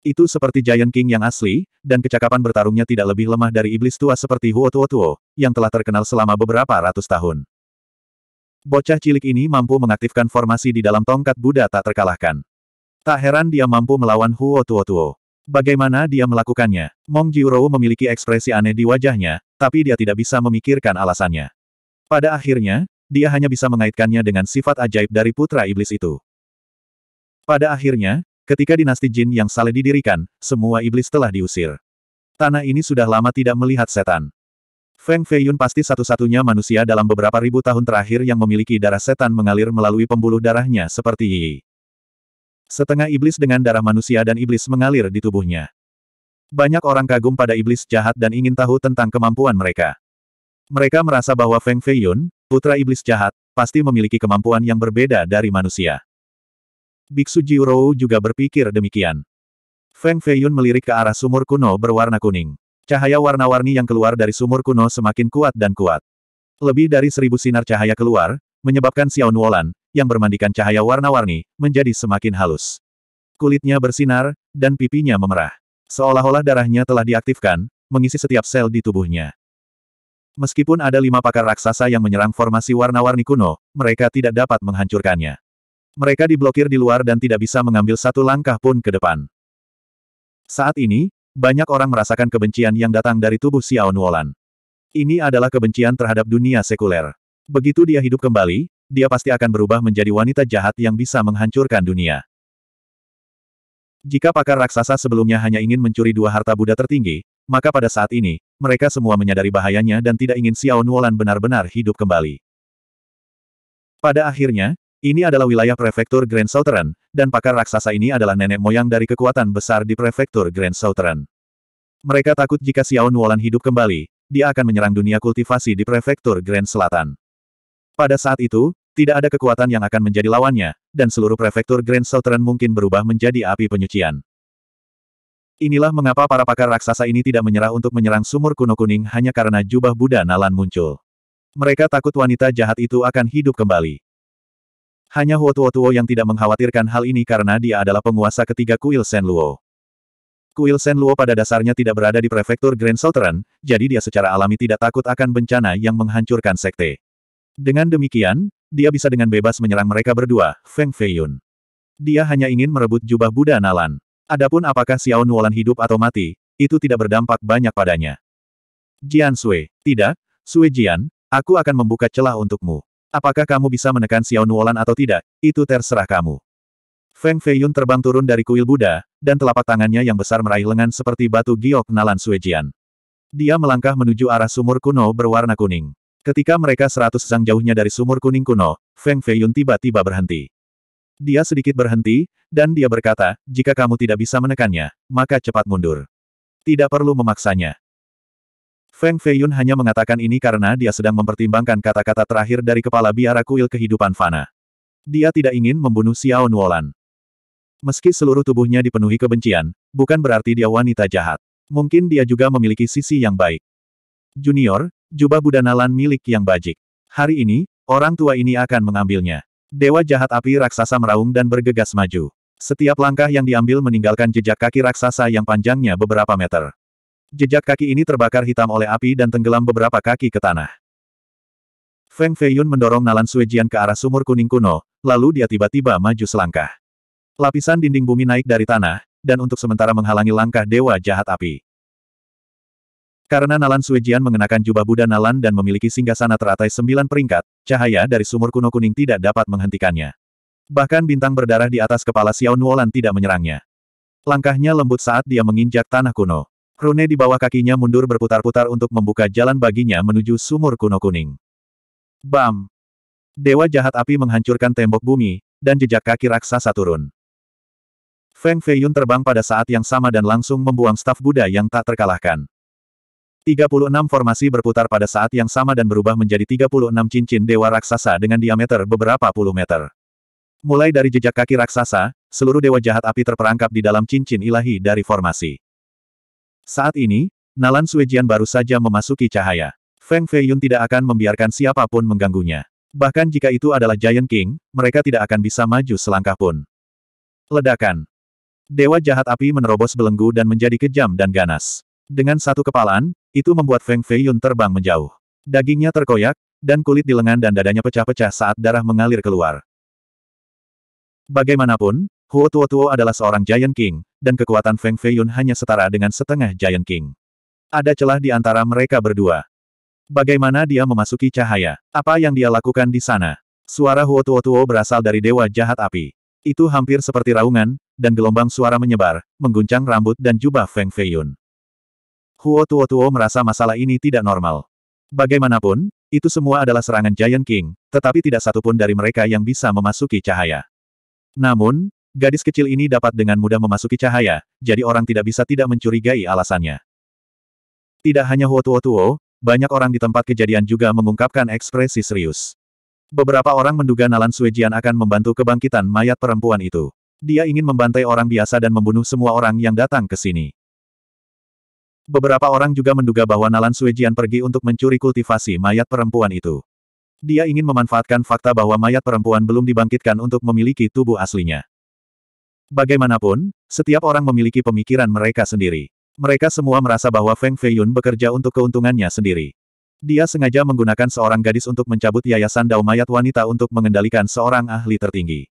Itu seperti Giant King yang asli, dan kecakapan bertarungnya tidak lebih lemah dari iblis tua seperti Huo Tuo Tuo, yang telah terkenal selama beberapa ratus tahun. Bocah cilik ini mampu mengaktifkan formasi di dalam tongkat Buddha tak terkalahkan. Tak heran dia mampu melawan Huo Tuo Tuo. Bagaimana dia melakukannya? Mong Jiurou memiliki ekspresi aneh di wajahnya, tapi dia tidak bisa memikirkan alasannya. Pada akhirnya, dia hanya bisa mengaitkannya dengan sifat ajaib dari putra iblis itu. Pada akhirnya, ketika dinasti jin yang saleh didirikan, semua iblis telah diusir. Tanah ini sudah lama tidak melihat setan. Feng Feiyun pasti satu-satunya manusia dalam beberapa ribu tahun terakhir yang memiliki darah setan mengalir melalui pembuluh darahnya seperti Yi. Setengah iblis dengan darah manusia dan iblis mengalir di tubuhnya. Banyak orang kagum pada iblis jahat dan ingin tahu tentang kemampuan mereka. Mereka merasa bahwa Feng Feiyun, putra iblis jahat, pasti memiliki kemampuan yang berbeda dari manusia. Biksu Jiurou juga berpikir demikian. Feng Feiyun melirik ke arah sumur kuno berwarna kuning. Cahaya warna-warni yang keluar dari sumur kuno semakin kuat dan kuat. Lebih dari seribu sinar cahaya keluar, menyebabkan Xiao Nuolan, yang bermandikan cahaya warna-warni, menjadi semakin halus. Kulitnya bersinar, dan pipinya memerah. Seolah-olah darahnya telah diaktifkan, mengisi setiap sel di tubuhnya. Meskipun ada lima pakar raksasa yang menyerang formasi warna-warni kuno, mereka tidak dapat menghancurkannya. Mereka diblokir di luar dan tidak bisa mengambil satu langkah pun ke depan. Saat ini, banyak orang merasakan kebencian yang datang dari tubuh Xiao Nuolan. Ini adalah kebencian terhadap dunia sekuler. Begitu dia hidup kembali, dia pasti akan berubah menjadi wanita jahat yang bisa menghancurkan dunia. Jika pakar raksasa sebelumnya hanya ingin mencuri dua harta Buddha tertinggi, maka pada saat ini, mereka semua menyadari bahayanya dan tidak ingin Xiao Nuolan benar-benar hidup kembali. Pada akhirnya, ini adalah wilayah prefektur Grand Southern, dan pakar raksasa ini adalah nenek moyang dari kekuatan besar di prefektur Grand Southern. Mereka takut jika Xiao Nuolan hidup kembali, dia akan menyerang dunia kultivasi di prefektur Grand Selatan. Pada saat itu, tidak ada kekuatan yang akan menjadi lawannya, dan seluruh prefektur Grand Southern mungkin berubah menjadi api penyucian. Inilah mengapa para pakar raksasa ini tidak menyerah untuk menyerang sumur kuno kuning hanya karena jubah Buddha Nalan muncul. Mereka takut wanita jahat itu akan hidup kembali. Hanya Huo Tuo Tuo yang tidak mengkhawatirkan hal ini karena dia adalah penguasa ketiga kuil Sen Luo. Kuil Sen Luo pada dasarnya tidak berada di prefektur Grand Southern, jadi dia secara alami tidak takut akan bencana yang menghancurkan sekte. Dengan demikian, dia bisa dengan bebas menyerang mereka berdua, Feng Feiyun. Dia hanya ingin merebut jubah Buddha Nalan. Adapun apakah Xiao Nuolan hidup atau mati, itu tidak berdampak banyak padanya. Jian Sui, tidak, Sui Jian, aku akan membuka celah untukmu. Apakah kamu bisa menekan Xiao Nuolan atau tidak, itu terserah kamu. Feng Feiyun terbang turun dari kuil Buddha, dan telapak tangannya yang besar meraih lengan seperti batu giok nalan Sui Jian. Dia melangkah menuju arah sumur kuno berwarna kuning. Ketika mereka seratus sang jauhnya dari sumur kuning kuno, Feng Feiyun tiba-tiba berhenti. Dia sedikit berhenti, dan dia berkata, jika kamu tidak bisa menekannya, maka cepat mundur. Tidak perlu memaksanya. Feng Feiyun hanya mengatakan ini karena dia sedang mempertimbangkan kata-kata terakhir dari kepala biara kuil kehidupan Fana. Dia tidak ingin membunuh Xiao Nuolan. Meski seluruh tubuhnya dipenuhi kebencian, bukan berarti dia wanita jahat. Mungkin dia juga memiliki sisi yang baik. Junior, jubah budanalan milik yang bajik. Hari ini, orang tua ini akan mengambilnya. Dewa jahat api raksasa meraung dan bergegas maju. Setiap langkah yang diambil meninggalkan jejak kaki raksasa yang panjangnya beberapa meter. Jejak kaki ini terbakar hitam oleh api dan tenggelam beberapa kaki ke tanah. Feng Feiyun mendorong Nalan Suejian ke arah sumur kuning kuno, lalu dia tiba-tiba maju selangkah. Lapisan dinding bumi naik dari tanah, dan untuk sementara menghalangi langkah dewa jahat api. Karena Nalan Suijian mengenakan jubah Buddha Nalan dan memiliki singgasana teratai sembilan peringkat, cahaya dari sumur kuno kuning tidak dapat menghentikannya. Bahkan bintang berdarah di atas kepala Xiao Nuolan tidak menyerangnya. Langkahnya lembut saat dia menginjak tanah kuno. Rune di bawah kakinya mundur berputar-putar untuk membuka jalan baginya menuju sumur kuno kuning. Bam! Dewa jahat api menghancurkan tembok bumi, dan jejak kaki raksasa turun. Feng Feiyun terbang pada saat yang sama dan langsung membuang staf Buddha yang tak terkalahkan. 36 formasi berputar pada saat yang sama dan berubah menjadi 36 cincin dewa raksasa dengan diameter beberapa puluh meter. Mulai dari jejak kaki raksasa, seluruh dewa jahat api terperangkap di dalam cincin ilahi dari formasi. Saat ini, Nalan Suejian baru saja memasuki cahaya. Feng Feiyun tidak akan membiarkan siapapun mengganggunya. Bahkan jika itu adalah Giant King, mereka tidak akan bisa maju selangkah pun. Ledakan. Dewa jahat api menerobos belenggu dan menjadi kejam dan ganas. Dengan satu kepalan, itu membuat Feng Feiyun terbang menjauh. Dagingnya terkoyak, dan kulit di lengan dan dadanya pecah-pecah saat darah mengalir keluar. Bagaimanapun, Huo Tuo Tuo adalah seorang Giant King, dan kekuatan Feng Feiyun hanya setara dengan setengah Giant King. Ada celah di antara mereka berdua. Bagaimana dia memasuki cahaya? Apa yang dia lakukan di sana? Suara Huo Tuo Tuo berasal dari Dewa Jahat Api. Itu hampir seperti raungan, dan gelombang suara menyebar, mengguncang rambut dan jubah Feng Feiyun. Huo Tuo Tuo merasa masalah ini tidak normal. Bagaimanapun, itu semua adalah serangan Giant King, tetapi tidak satupun dari mereka yang bisa memasuki cahaya. Namun, gadis kecil ini dapat dengan mudah memasuki cahaya, jadi orang tidak bisa tidak mencurigai alasannya. Tidak hanya Huo Tuo Tuo, banyak orang di tempat kejadian juga mengungkapkan ekspresi serius. Beberapa orang menduga Nalan Suejian akan membantu kebangkitan mayat perempuan itu. Dia ingin membantai orang biasa dan membunuh semua orang yang datang ke sini. Beberapa orang juga menduga bahwa Nalan Suejian pergi untuk mencuri kultivasi mayat perempuan itu. Dia ingin memanfaatkan fakta bahwa mayat perempuan belum dibangkitkan untuk memiliki tubuh aslinya. Bagaimanapun, setiap orang memiliki pemikiran mereka sendiri. Mereka semua merasa bahwa Feng Feiyun bekerja untuk keuntungannya sendiri. Dia sengaja menggunakan seorang gadis untuk mencabut yayasan dao mayat wanita untuk mengendalikan seorang ahli tertinggi.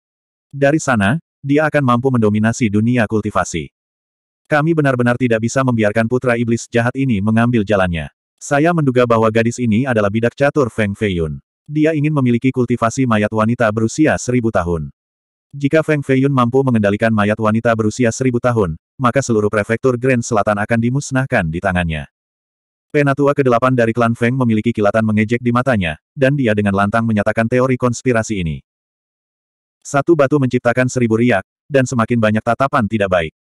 Dari sana, dia akan mampu mendominasi dunia kultivasi. Kami benar-benar tidak bisa membiarkan putra iblis jahat ini mengambil jalannya. Saya menduga bahwa gadis ini adalah bidak catur Feng Feiyun. Dia ingin memiliki kultivasi mayat wanita berusia seribu tahun. Jika Feng Feiyun mampu mengendalikan mayat wanita berusia seribu tahun, maka seluruh prefektur Grand Selatan akan dimusnahkan di tangannya. Penatua ke-8 dari klan Feng memiliki kilatan mengejek di matanya, dan dia dengan lantang menyatakan teori konspirasi ini. Satu batu menciptakan seribu riak, dan semakin banyak tatapan tidak baik.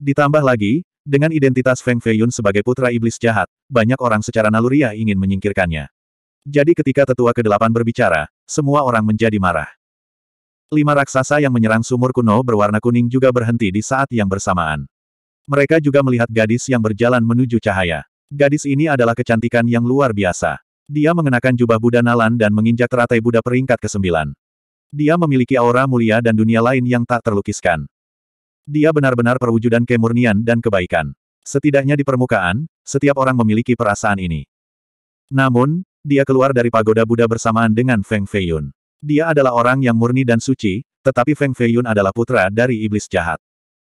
Ditambah lagi, dengan identitas Feng Feiyun sebagai putra iblis jahat, banyak orang secara naluriah ingin menyingkirkannya. Jadi ketika tetua ke-8 berbicara, semua orang menjadi marah. Lima raksasa yang menyerang sumur kuno berwarna kuning juga berhenti di saat yang bersamaan. Mereka juga melihat gadis yang berjalan menuju cahaya. Gadis ini adalah kecantikan yang luar biasa. Dia mengenakan jubah Buddha Nalan dan menginjak teratai Buddha peringkat ke-9. Dia memiliki aura mulia dan dunia lain yang tak terlukiskan. Dia benar-benar perwujudan kemurnian dan kebaikan. Setidaknya di permukaan, setiap orang memiliki perasaan ini. Namun, dia keluar dari pagoda Buddha bersamaan dengan Feng Feiyun. Dia adalah orang yang murni dan suci, tetapi Feng Feiyun adalah putra dari iblis jahat.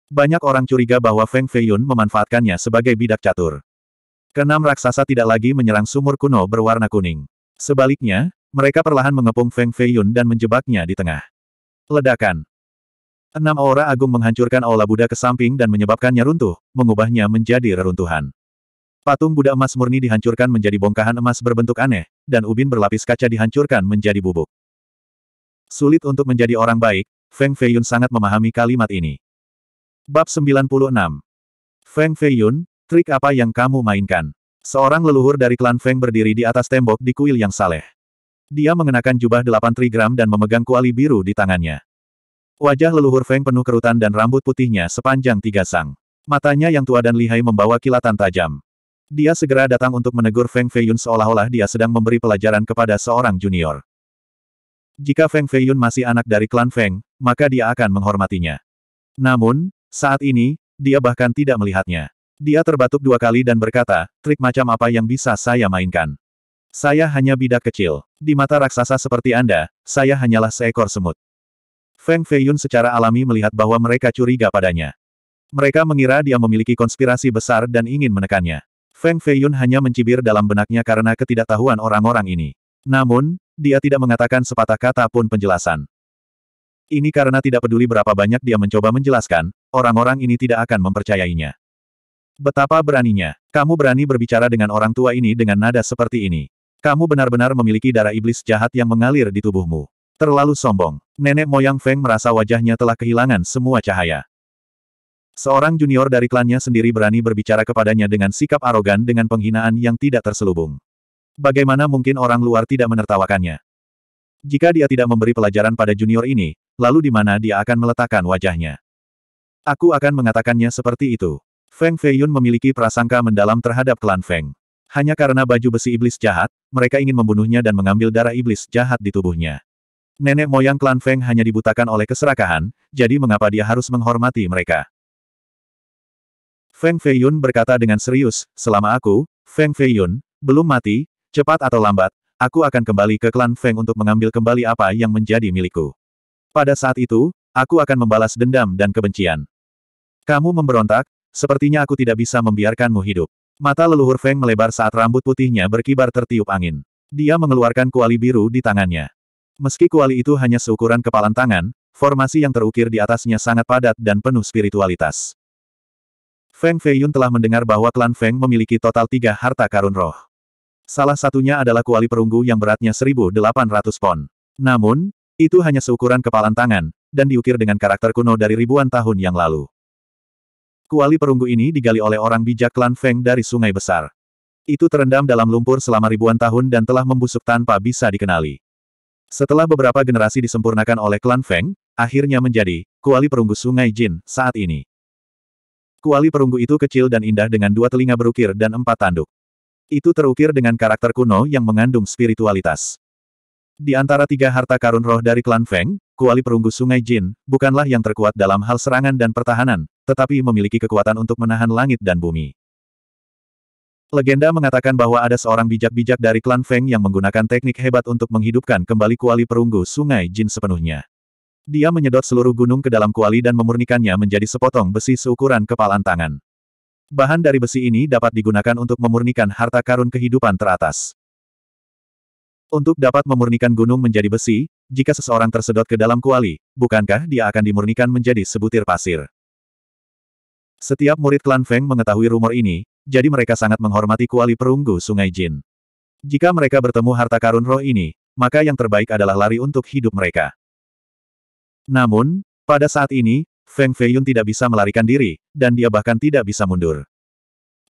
Banyak orang curiga bahwa Feng Feiyun memanfaatkannya sebagai bidak catur. Kenam raksasa tidak lagi menyerang sumur kuno berwarna kuning. Sebaliknya, mereka perlahan mengepung Feng Feiyun dan menjebaknya di tengah. Ledakan. Enam aura agung menghancurkan aula Buddha ke samping dan menyebabkannya runtuh, mengubahnya menjadi reruntuhan. Patung Buddha emas murni dihancurkan menjadi bongkahan emas berbentuk aneh, dan ubin berlapis kaca dihancurkan menjadi bubuk. Sulit untuk menjadi orang baik, Feng Feiyun sangat memahami kalimat ini. Bab 96 Feng Feiyun, trik apa yang kamu mainkan? Seorang leluhur dari klan Feng berdiri di atas tembok di kuil yang saleh. Dia mengenakan jubah delapan trigram dan memegang kuali biru di tangannya. Wajah leluhur Feng penuh kerutan dan rambut putihnya sepanjang tiga sang. Matanya yang tua dan lihai membawa kilatan tajam. Dia segera datang untuk menegur Feng Feiyun seolah-olah dia sedang memberi pelajaran kepada seorang junior. Jika Feng Feiyun masih anak dari klan Feng, maka dia akan menghormatinya. Namun, saat ini, dia bahkan tidak melihatnya. Dia terbatuk dua kali dan berkata, trik macam apa yang bisa saya mainkan? Saya hanya bidak kecil. Di mata raksasa seperti Anda, saya hanyalah seekor semut. Feng Feiyun secara alami melihat bahwa mereka curiga padanya. Mereka mengira dia memiliki konspirasi besar dan ingin menekannya. Feng Feiyun hanya mencibir dalam benaknya karena ketidaktahuan orang-orang ini. Namun, dia tidak mengatakan sepatah kata pun penjelasan. Ini karena tidak peduli berapa banyak dia mencoba menjelaskan, orang-orang ini tidak akan mempercayainya. Betapa beraninya. Kamu berani berbicara dengan orang tua ini dengan nada seperti ini. Kamu benar-benar memiliki darah iblis jahat yang mengalir di tubuhmu. Terlalu sombong nenek moyang Feng merasa wajahnya telah kehilangan semua cahaya. Seorang junior dari klannya sendiri berani berbicara kepadanya dengan sikap arogan dengan penghinaan yang tidak terselubung. Bagaimana mungkin orang luar tidak menertawakannya? Jika dia tidak memberi pelajaran pada junior ini, lalu di mana dia akan meletakkan wajahnya? Aku akan mengatakannya seperti itu. Feng Feiyun memiliki prasangka mendalam terhadap klan Feng. Hanya karena baju besi iblis jahat, mereka ingin membunuhnya dan mengambil darah iblis jahat di tubuhnya. Nenek moyang klan Feng hanya dibutakan oleh keserakahan, jadi mengapa dia harus menghormati mereka? Feng Feiyun berkata dengan serius, selama aku, Feng Feiyun, belum mati, cepat atau lambat, aku akan kembali ke klan Feng untuk mengambil kembali apa yang menjadi milikku. Pada saat itu, aku akan membalas dendam dan kebencian. Kamu memberontak, sepertinya aku tidak bisa membiarkanmu hidup. Mata leluhur Feng melebar saat rambut putihnya berkibar tertiup angin. Dia mengeluarkan kuali biru di tangannya. Meski kuali itu hanya seukuran kepalan tangan, formasi yang terukir di atasnya sangat padat dan penuh spiritualitas. Feng Feiyun telah mendengar bahwa klan Feng memiliki total tiga harta karun roh. Salah satunya adalah kuali perunggu yang beratnya 1.800 pon. Namun, itu hanya seukuran kepalan tangan, dan diukir dengan karakter kuno dari ribuan tahun yang lalu. Kuali perunggu ini digali oleh orang bijak klan Feng dari sungai besar. Itu terendam dalam lumpur selama ribuan tahun dan telah membusuk tanpa bisa dikenali. Setelah beberapa generasi disempurnakan oleh klan Feng, akhirnya menjadi kuali perunggu sungai Jin saat ini. Kuali perunggu itu kecil dan indah dengan dua telinga berukir dan empat tanduk. Itu terukir dengan karakter kuno yang mengandung spiritualitas. Di antara tiga harta karun roh dari klan Feng, kuali perunggu sungai Jin, bukanlah yang terkuat dalam hal serangan dan pertahanan, tetapi memiliki kekuatan untuk menahan langit dan bumi. Legenda mengatakan bahwa ada seorang bijak-bijak dari klan Feng yang menggunakan teknik hebat untuk menghidupkan kembali kuali perunggu sungai Jin sepenuhnya. Dia menyedot seluruh gunung ke dalam kuali dan memurnikannya menjadi sepotong besi seukuran kepalan tangan. Bahan dari besi ini dapat digunakan untuk memurnikan harta karun kehidupan teratas. Untuk dapat memurnikan gunung menjadi besi, jika seseorang tersedot ke dalam kuali, bukankah dia akan dimurnikan menjadi sebutir pasir? Setiap murid klan Feng mengetahui rumor ini, jadi mereka sangat menghormati kuali perunggu Sungai Jin. Jika mereka bertemu harta karun roh ini, maka yang terbaik adalah lari untuk hidup mereka. Namun, pada saat ini, Feng Feiyun tidak bisa melarikan diri, dan dia bahkan tidak bisa mundur.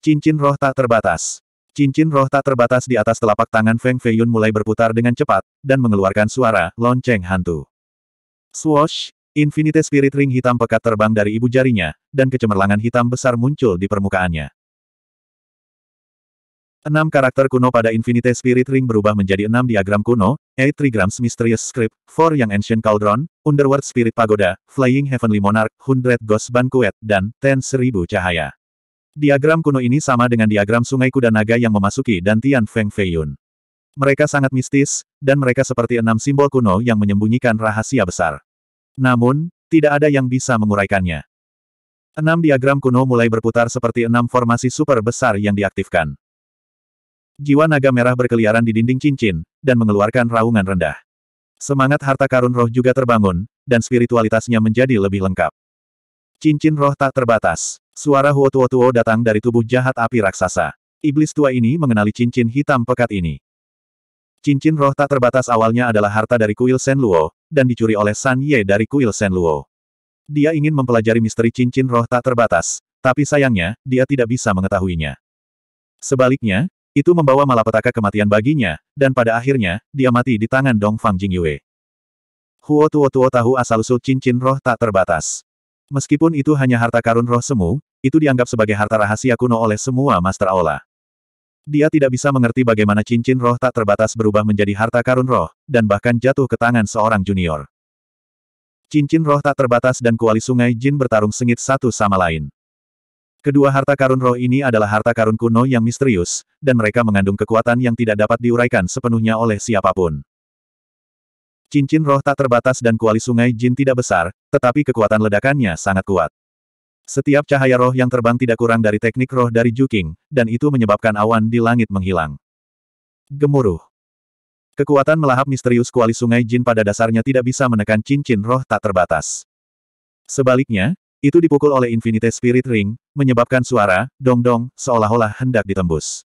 Cincin roh tak terbatas. Cincin roh tak terbatas di atas telapak tangan Feng Feiyun mulai berputar dengan cepat, dan mengeluarkan suara lonceng hantu. Swoosh, Infinite Spirit Ring hitam pekat terbang dari ibu jarinya, dan kecemerlangan hitam besar muncul di permukaannya. Enam karakter kuno pada Infinite Spirit Ring berubah menjadi enam diagram kuno, Eight Trigrams Mysterious Script, Four Yang Ancient Cauldron, Underworld Spirit Pagoda, Flying Heavenly Monarch, Hundred Ghost Banquet, dan Ten Seribu Cahaya. Diagram kuno ini sama dengan diagram Sungai Kuda Naga yang memasuki dan Tian Feng Feiyun. Mereka sangat mistis, dan mereka seperti enam simbol kuno yang menyembunyikan rahasia besar. Namun, tidak ada yang bisa menguraikannya. Enam diagram kuno mulai berputar seperti enam formasi super besar yang diaktifkan. Jiwa naga merah berkeliaran di dinding cincin, dan mengeluarkan raungan rendah. Semangat harta karun roh juga terbangun, dan spiritualitasnya menjadi lebih lengkap. Cincin roh tak terbatas. Suara huotuo-tuo datang dari tubuh jahat api raksasa. Iblis tua ini mengenali cincin hitam pekat ini. Cincin roh tak terbatas awalnya adalah harta dari kuil Luo, dan dicuri oleh San Ye dari kuil Sen Luo. Dia ingin mempelajari misteri cincin roh tak terbatas, tapi sayangnya, dia tidak bisa mengetahuinya. Sebaliknya, itu membawa malapetaka kematian baginya, dan pada akhirnya, dia mati di tangan Dong Fang Jing Yue. Huo Tuo Tuo tahu asal-usul cincin roh tak terbatas. Meskipun itu hanya harta karun roh semu, itu dianggap sebagai harta rahasia kuno oleh semua Master Aula. Dia tidak bisa mengerti bagaimana cincin roh tak terbatas berubah menjadi harta karun roh, dan bahkan jatuh ke tangan seorang junior. Cincin roh tak terbatas dan kuali sungai jin bertarung sengit satu sama lain. Kedua harta karun roh ini adalah harta karun kuno yang misterius, dan mereka mengandung kekuatan yang tidak dapat diuraikan sepenuhnya oleh siapapun. Cincin roh tak terbatas dan kuali sungai jin tidak besar, tetapi kekuatan ledakannya sangat kuat. Setiap cahaya roh yang terbang tidak kurang dari teknik roh dari Juking, dan itu menyebabkan awan di langit menghilang. Gemuruh. Kekuatan melahap misterius kuali sungai jin pada dasarnya tidak bisa menekan cincin roh tak terbatas. Sebaliknya, itu dipukul oleh Infinite Spirit Ring, menyebabkan suara, dong-dong, seolah-olah hendak ditembus.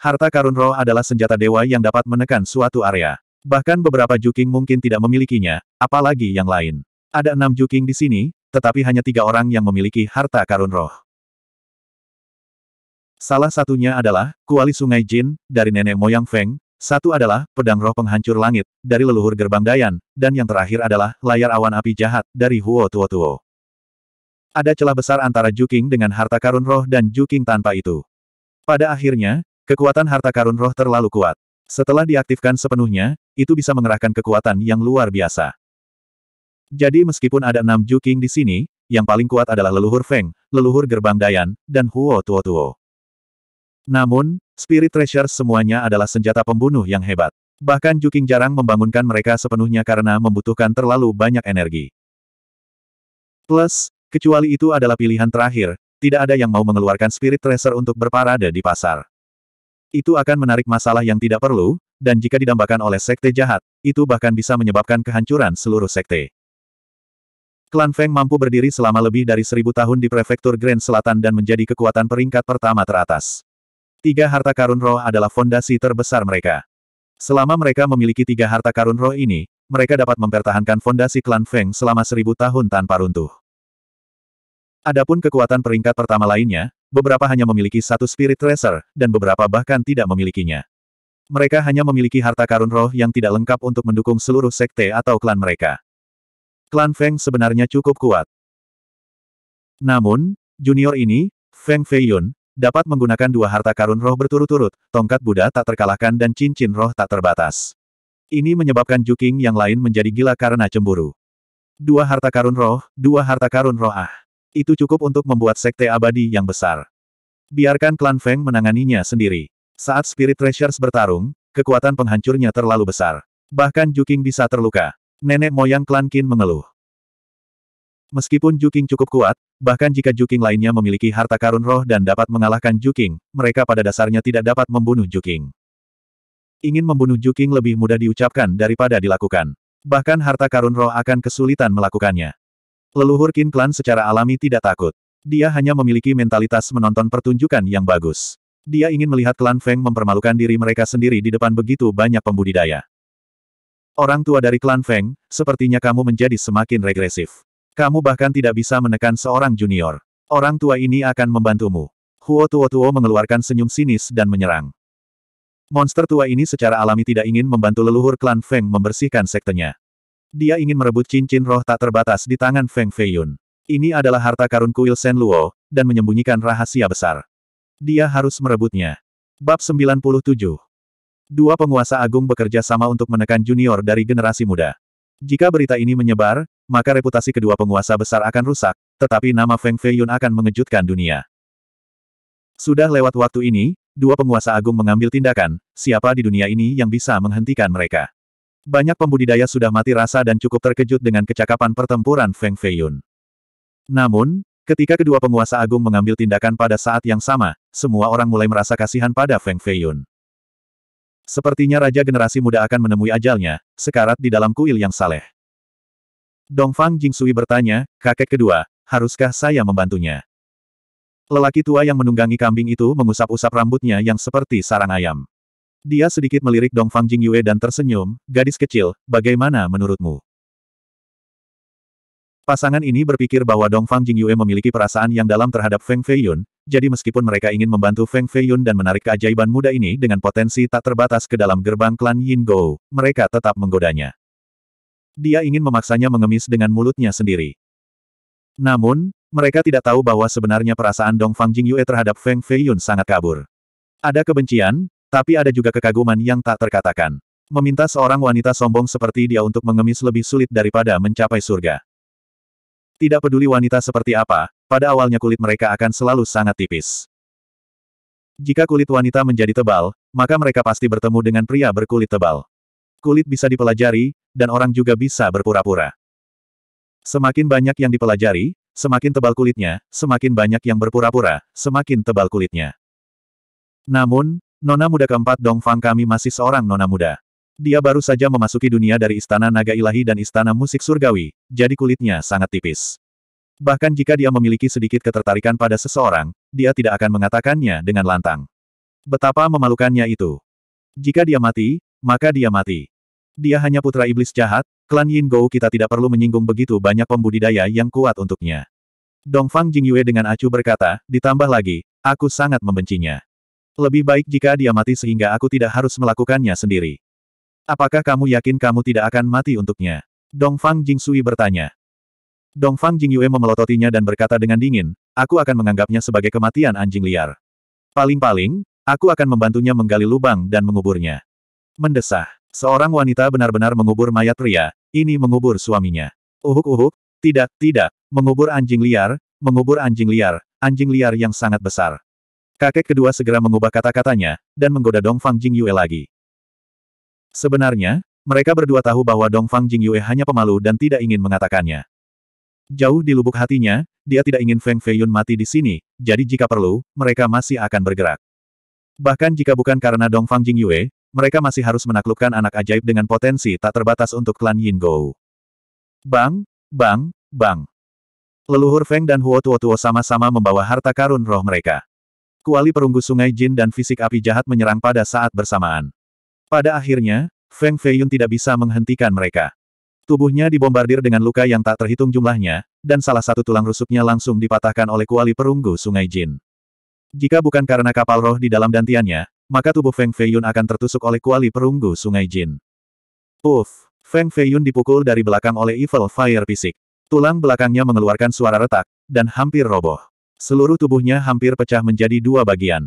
Harta karun roh adalah senjata dewa yang dapat menekan suatu area. Bahkan beberapa juking mungkin tidak memilikinya, apalagi yang lain. Ada enam juking di sini, tetapi hanya tiga orang yang memiliki harta karun roh. Salah satunya adalah, kuali sungai Jin, dari nenek moyang Feng, satu adalah, pedang roh penghancur langit, dari leluhur gerbang Dayan, dan yang terakhir adalah, layar awan api jahat, dari Huo Tuo Tuo. Ada celah besar antara Juking dengan harta karun roh dan Juking tanpa itu. Pada akhirnya, kekuatan harta karun roh terlalu kuat. Setelah diaktifkan sepenuhnya, itu bisa mengerahkan kekuatan yang luar biasa. Jadi meskipun ada enam Juking di sini, yang paling kuat adalah leluhur Feng, leluhur gerbang Dayan, dan Huo Tuo Tuo. Namun, Spirit treasure semuanya adalah senjata pembunuh yang hebat. Bahkan Juking jarang membangunkan mereka sepenuhnya karena membutuhkan terlalu banyak energi. Plus, kecuali itu adalah pilihan terakhir, tidak ada yang mau mengeluarkan Spirit treasure untuk berparade di pasar. Itu akan menarik masalah yang tidak perlu, dan jika didambakan oleh sekte jahat, itu bahkan bisa menyebabkan kehancuran seluruh sekte. Klan Feng mampu berdiri selama lebih dari seribu tahun di prefektur Grand Selatan dan menjadi kekuatan peringkat pertama teratas. Tiga harta karun roh adalah fondasi terbesar mereka. Selama mereka memiliki tiga harta karun roh ini, mereka dapat mempertahankan fondasi klan Feng selama seribu tahun tanpa runtuh. Adapun kekuatan peringkat pertama lainnya, beberapa hanya memiliki satu spirit tracer, dan beberapa bahkan tidak memilikinya. Mereka hanya memiliki harta karun roh yang tidak lengkap untuk mendukung seluruh sekte atau klan mereka. Klan Feng sebenarnya cukup kuat. Namun, junior ini, Feng Feiyun, dapat menggunakan dua harta karun roh berturut-turut, tongkat Buddha tak terkalahkan dan cincin roh tak terbatas. Ini menyebabkan Juking yang lain menjadi gila karena cemburu. Dua harta karun roh, dua harta karun roh ah. Itu cukup untuk membuat sekte abadi yang besar. Biarkan klan Feng menanganinya sendiri. Saat Spirit Treasures bertarung, kekuatan penghancurnya terlalu besar. Bahkan Juking bisa terluka. Nenek moyang klan Qin mengeluh. Meskipun Juking cukup kuat, bahkan jika Juking lainnya memiliki harta karun roh dan dapat mengalahkan Juking, mereka pada dasarnya tidak dapat membunuh Juking. Ingin membunuh Juking lebih mudah diucapkan daripada dilakukan. Bahkan harta karun roh akan kesulitan melakukannya. Leluhur Qin Klan secara alami tidak takut. Dia hanya memiliki mentalitas menonton pertunjukan yang bagus. Dia ingin melihat klan Feng mempermalukan diri mereka sendiri di depan begitu banyak pembudidaya. Orang tua dari klan Feng, sepertinya kamu menjadi semakin regresif. Kamu bahkan tidak bisa menekan seorang junior. Orang tua ini akan membantumu. Huo Tuo Tuo mengeluarkan senyum sinis dan menyerang. Monster tua ini secara alami tidak ingin membantu leluhur klan Feng membersihkan sektenya. Dia ingin merebut cincin roh tak terbatas di tangan Feng Feiyun. Ini adalah harta karun kuil Sen Luo, dan menyembunyikan rahasia besar. Dia harus merebutnya. Bab 97 Dua penguasa agung bekerja sama untuk menekan junior dari generasi muda. Jika berita ini menyebar, maka reputasi kedua penguasa besar akan rusak, tetapi nama Feng Feiyun akan mengejutkan dunia. Sudah lewat waktu ini, dua penguasa agung mengambil tindakan, siapa di dunia ini yang bisa menghentikan mereka. Banyak pembudidaya sudah mati rasa dan cukup terkejut dengan kecakapan pertempuran Feng Feiyun. Namun, ketika kedua penguasa agung mengambil tindakan pada saat yang sama, semua orang mulai merasa kasihan pada Feng Feiyun. Sepertinya raja generasi muda akan menemui ajalnya, sekarat di dalam kuil yang saleh. Dongfang Jingsui bertanya, kakek kedua, haruskah saya membantunya? Lelaki tua yang menunggangi kambing itu mengusap-usap rambutnya yang seperti sarang ayam. Dia sedikit melirik Dongfang Jingyue dan tersenyum, gadis kecil, bagaimana menurutmu? Pasangan ini berpikir bahwa Dong Fang Jingyue memiliki perasaan yang dalam terhadap Feng Feiyun, jadi meskipun mereka ingin membantu Feng Feiyun dan menarik keajaiban muda ini dengan potensi tak terbatas ke dalam gerbang klan Yin Go, mereka tetap menggodanya. Dia ingin memaksanya mengemis dengan mulutnya sendiri. Namun, mereka tidak tahu bahwa sebenarnya perasaan Dong Fang Jingyue terhadap Feng Feiyun sangat kabur. Ada kebencian, tapi ada juga kekaguman yang tak terkatakan. Meminta seorang wanita sombong seperti dia untuk mengemis lebih sulit daripada mencapai surga. Tidak peduli wanita seperti apa, pada awalnya kulit mereka akan selalu sangat tipis. Jika kulit wanita menjadi tebal, maka mereka pasti bertemu dengan pria berkulit tebal. Kulit bisa dipelajari, dan orang juga bisa berpura-pura. Semakin banyak yang dipelajari, semakin tebal kulitnya, semakin banyak yang berpura-pura, semakin tebal kulitnya. Namun, nona muda keempat Dongfang kami masih seorang nona muda. Dia baru saja memasuki dunia dari Istana Naga Ilahi dan Istana Musik Surgawi, jadi kulitnya sangat tipis. Bahkan jika dia memiliki sedikit ketertarikan pada seseorang, dia tidak akan mengatakannya dengan lantang. Betapa memalukannya itu. Jika dia mati, maka dia mati. Dia hanya putra iblis jahat, klan Yin Gou kita tidak perlu menyinggung begitu banyak pembudidaya yang kuat untuknya. Dongfang Jingyue dengan acuh berkata, ditambah lagi, aku sangat membencinya. Lebih baik jika dia mati sehingga aku tidak harus melakukannya sendiri. Apakah kamu yakin kamu tidak akan mati untuknya? Dongfang Jingsui bertanya. Dongfang Jingyue memelototinya dan berkata dengan dingin, aku akan menganggapnya sebagai kematian anjing liar. Paling-paling, aku akan membantunya menggali lubang dan menguburnya. Mendesah. Seorang wanita benar-benar mengubur mayat pria, ini mengubur suaminya. Uhuk-uhuk, tidak, tidak, mengubur anjing liar, mengubur anjing liar, anjing liar yang sangat besar. Kakek kedua segera mengubah kata-katanya, dan menggoda Dongfang Jingyue lagi. Sebenarnya, mereka berdua tahu bahwa Dong Dongfang Jingyue hanya pemalu dan tidak ingin mengatakannya. Jauh di lubuk hatinya, dia tidak ingin Feng Feiyun mati di sini, jadi jika perlu, mereka masih akan bergerak. Bahkan jika bukan karena Dong Dongfang Jingyue, mereka masih harus menaklukkan anak ajaib dengan potensi tak terbatas untuk klan Yin Gou. Bang, bang, bang. Leluhur Feng dan Huo Tuo Tuo sama-sama membawa harta karun roh mereka. Kuali perunggu sungai jin dan fisik api jahat menyerang pada saat bersamaan. Pada akhirnya, Feng Feiyun tidak bisa menghentikan mereka. Tubuhnya dibombardir dengan luka yang tak terhitung jumlahnya, dan salah satu tulang rusuknya langsung dipatahkan oleh kuali perunggu Sungai Jin. Jika bukan karena kapal roh di dalam dantiannya, maka tubuh Feng Feiyun akan tertusuk oleh kuali perunggu Sungai Jin. Uff! Feng Feiyun dipukul dari belakang oleh Evil Fire Pisik. Tulang belakangnya mengeluarkan suara retak, dan hampir roboh. Seluruh tubuhnya hampir pecah menjadi dua bagian.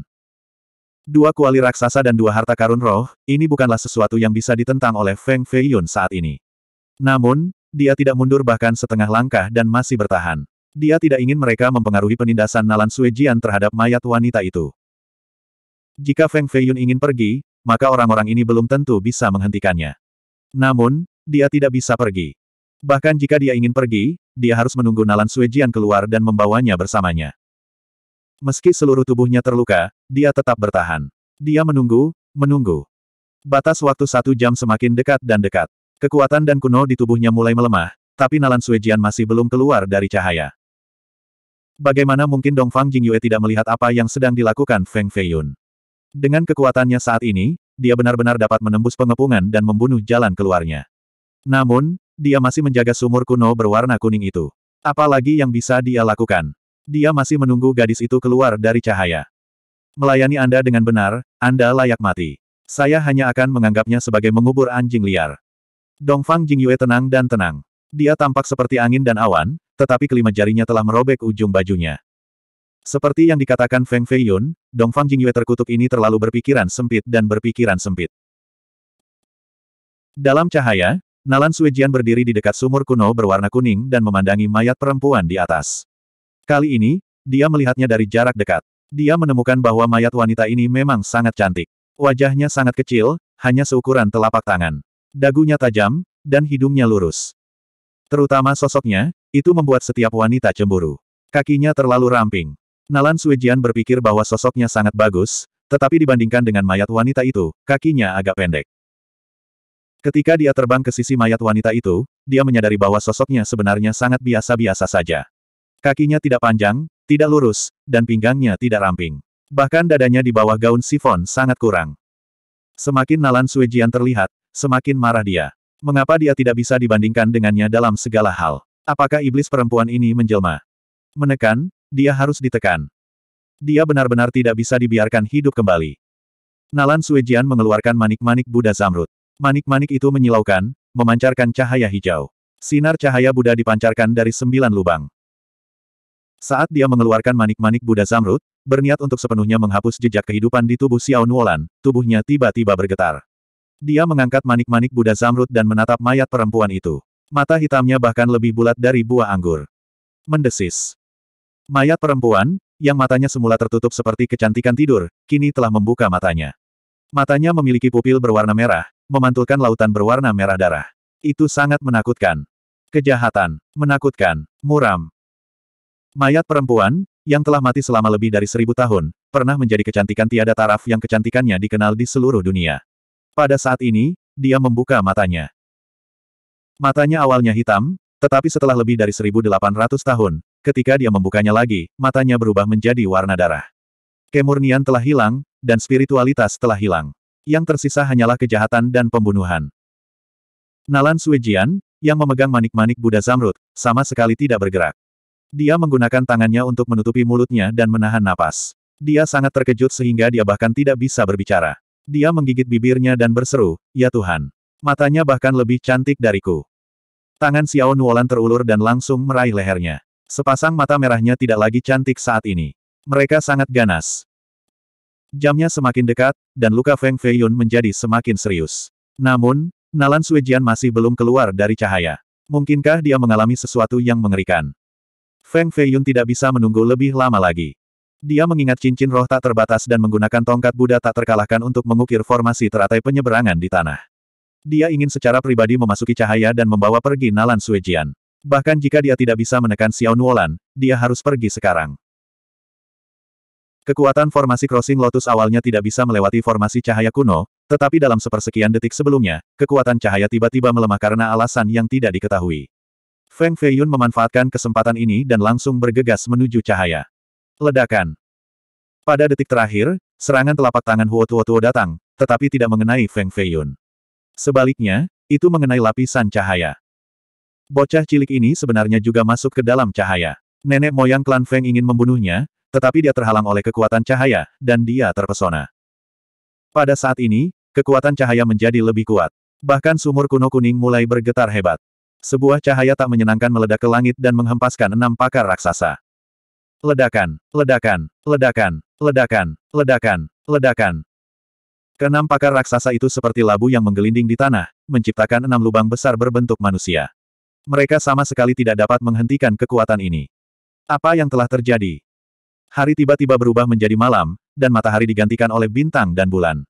Dua kuali raksasa dan dua harta karun roh, ini bukanlah sesuatu yang bisa ditentang oleh Feng Feiyun saat ini. Namun, dia tidak mundur bahkan setengah langkah dan masih bertahan. Dia tidak ingin mereka mempengaruhi penindasan Nalan Suejian terhadap mayat wanita itu. Jika Feng Feiyun ingin pergi, maka orang-orang ini belum tentu bisa menghentikannya. Namun, dia tidak bisa pergi. Bahkan jika dia ingin pergi, dia harus menunggu Nalan Suejian keluar dan membawanya bersamanya. Meski seluruh tubuhnya terluka, dia tetap bertahan. Dia menunggu, menunggu. Batas waktu satu jam semakin dekat dan dekat. Kekuatan dan kuno di tubuhnya mulai melemah, tapi Nalan Suejian masih belum keluar dari cahaya. Bagaimana mungkin Dongfang Jingyue tidak melihat apa yang sedang dilakukan Feng Feiyun? Dengan kekuatannya saat ini, dia benar-benar dapat menembus pengepungan dan membunuh jalan keluarnya. Namun, dia masih menjaga sumur kuno berwarna kuning itu. Apalagi yang bisa dia lakukan? Dia masih menunggu gadis itu keluar dari cahaya. Melayani Anda dengan benar, Anda layak mati. Saya hanya akan menganggapnya sebagai mengubur anjing liar. Dongfang Jingyue tenang dan tenang. Dia tampak seperti angin dan awan, tetapi kelima jarinya telah merobek ujung bajunya. Seperti yang dikatakan Feng Feiyun, Dongfang Jingyue terkutuk ini terlalu berpikiran sempit dan berpikiran sempit. Dalam cahaya, Nalan Suijian berdiri di dekat sumur kuno berwarna kuning dan memandangi mayat perempuan di atas. Kali ini, dia melihatnya dari jarak dekat. Dia menemukan bahwa mayat wanita ini memang sangat cantik. Wajahnya sangat kecil, hanya seukuran telapak tangan. Dagunya tajam, dan hidungnya lurus. Terutama sosoknya, itu membuat setiap wanita cemburu. Kakinya terlalu ramping. Nalan Suijian berpikir bahwa sosoknya sangat bagus, tetapi dibandingkan dengan mayat wanita itu, kakinya agak pendek. Ketika dia terbang ke sisi mayat wanita itu, dia menyadari bahwa sosoknya sebenarnya sangat biasa-biasa saja. Kakinya tidak panjang, tidak lurus, dan pinggangnya tidak ramping. Bahkan dadanya di bawah gaun sifon sangat kurang. Semakin Nalan Suejian terlihat, semakin marah dia. Mengapa dia tidak bisa dibandingkan dengannya dalam segala hal? Apakah iblis perempuan ini menjelma? Menekan, dia harus ditekan. Dia benar-benar tidak bisa dibiarkan hidup kembali. Nalan Suejian mengeluarkan manik-manik Buddha Zamrud. Manik-manik itu menyilaukan, memancarkan cahaya hijau. Sinar cahaya Buddha dipancarkan dari sembilan lubang. Saat dia mengeluarkan manik-manik Buddha Zamrud, berniat untuk sepenuhnya menghapus jejak kehidupan di tubuh Xiao Nuolan, tubuhnya tiba-tiba bergetar. Dia mengangkat manik-manik Buddha Zamrud dan menatap mayat perempuan itu. Mata hitamnya bahkan lebih bulat dari buah anggur. Mendesis. Mayat perempuan, yang matanya semula tertutup seperti kecantikan tidur, kini telah membuka matanya. Matanya memiliki pupil berwarna merah, memantulkan lautan berwarna merah darah. Itu sangat menakutkan. Kejahatan, menakutkan, muram, Mayat perempuan, yang telah mati selama lebih dari seribu tahun, pernah menjadi kecantikan tiada taraf yang kecantikannya dikenal di seluruh dunia. Pada saat ini, dia membuka matanya. Matanya awalnya hitam, tetapi setelah lebih dari 1800 tahun, ketika dia membukanya lagi, matanya berubah menjadi warna darah. Kemurnian telah hilang, dan spiritualitas telah hilang. Yang tersisa hanyalah kejahatan dan pembunuhan. Nalan Suijian, yang memegang manik-manik Buddha Zamrud, sama sekali tidak bergerak. Dia menggunakan tangannya untuk menutupi mulutnya dan menahan napas. Dia sangat terkejut sehingga dia bahkan tidak bisa berbicara. Dia menggigit bibirnya dan berseru, Ya Tuhan! Matanya bahkan lebih cantik dariku. Tangan Xiao Nuolan terulur dan langsung meraih lehernya. Sepasang mata merahnya tidak lagi cantik saat ini. Mereka sangat ganas. Jamnya semakin dekat, dan luka Feng Feiyun menjadi semakin serius. Namun, Nalan Suijian masih belum keluar dari cahaya. Mungkinkah dia mengalami sesuatu yang mengerikan? Feng Feiyun tidak bisa menunggu lebih lama lagi. Dia mengingat cincin roh tak terbatas dan menggunakan tongkat Buddha tak terkalahkan untuk mengukir formasi teratai penyeberangan di tanah. Dia ingin secara pribadi memasuki cahaya dan membawa pergi Nalan Suejian. Bahkan jika dia tidak bisa menekan Xiao Nuolan, dia harus pergi sekarang. Kekuatan formasi Crossing Lotus awalnya tidak bisa melewati formasi cahaya kuno, tetapi dalam sepersekian detik sebelumnya, kekuatan cahaya tiba-tiba melemah karena alasan yang tidak diketahui. Feng Feiyun memanfaatkan kesempatan ini dan langsung bergegas menuju cahaya. Ledakan. Pada detik terakhir, serangan telapak tangan Huo Tuo Tuo datang, tetapi tidak mengenai Feng Feiyun. Sebaliknya, itu mengenai lapisan cahaya. Bocah cilik ini sebenarnya juga masuk ke dalam cahaya. Nenek moyang klan Feng ingin membunuhnya, tetapi dia terhalang oleh kekuatan cahaya, dan dia terpesona. Pada saat ini, kekuatan cahaya menjadi lebih kuat. Bahkan sumur kuno kuning mulai bergetar hebat. Sebuah cahaya tak menyenangkan meledak ke langit dan menghempaskan enam pakar raksasa. Ledakan, ledakan, ledakan, ledakan, ledakan, ledakan. Keenam pakar raksasa itu seperti labu yang menggelinding di tanah, menciptakan enam lubang besar berbentuk manusia. Mereka sama sekali tidak dapat menghentikan kekuatan ini. Apa yang telah terjadi? Hari tiba-tiba berubah menjadi malam, dan matahari digantikan oleh bintang dan bulan.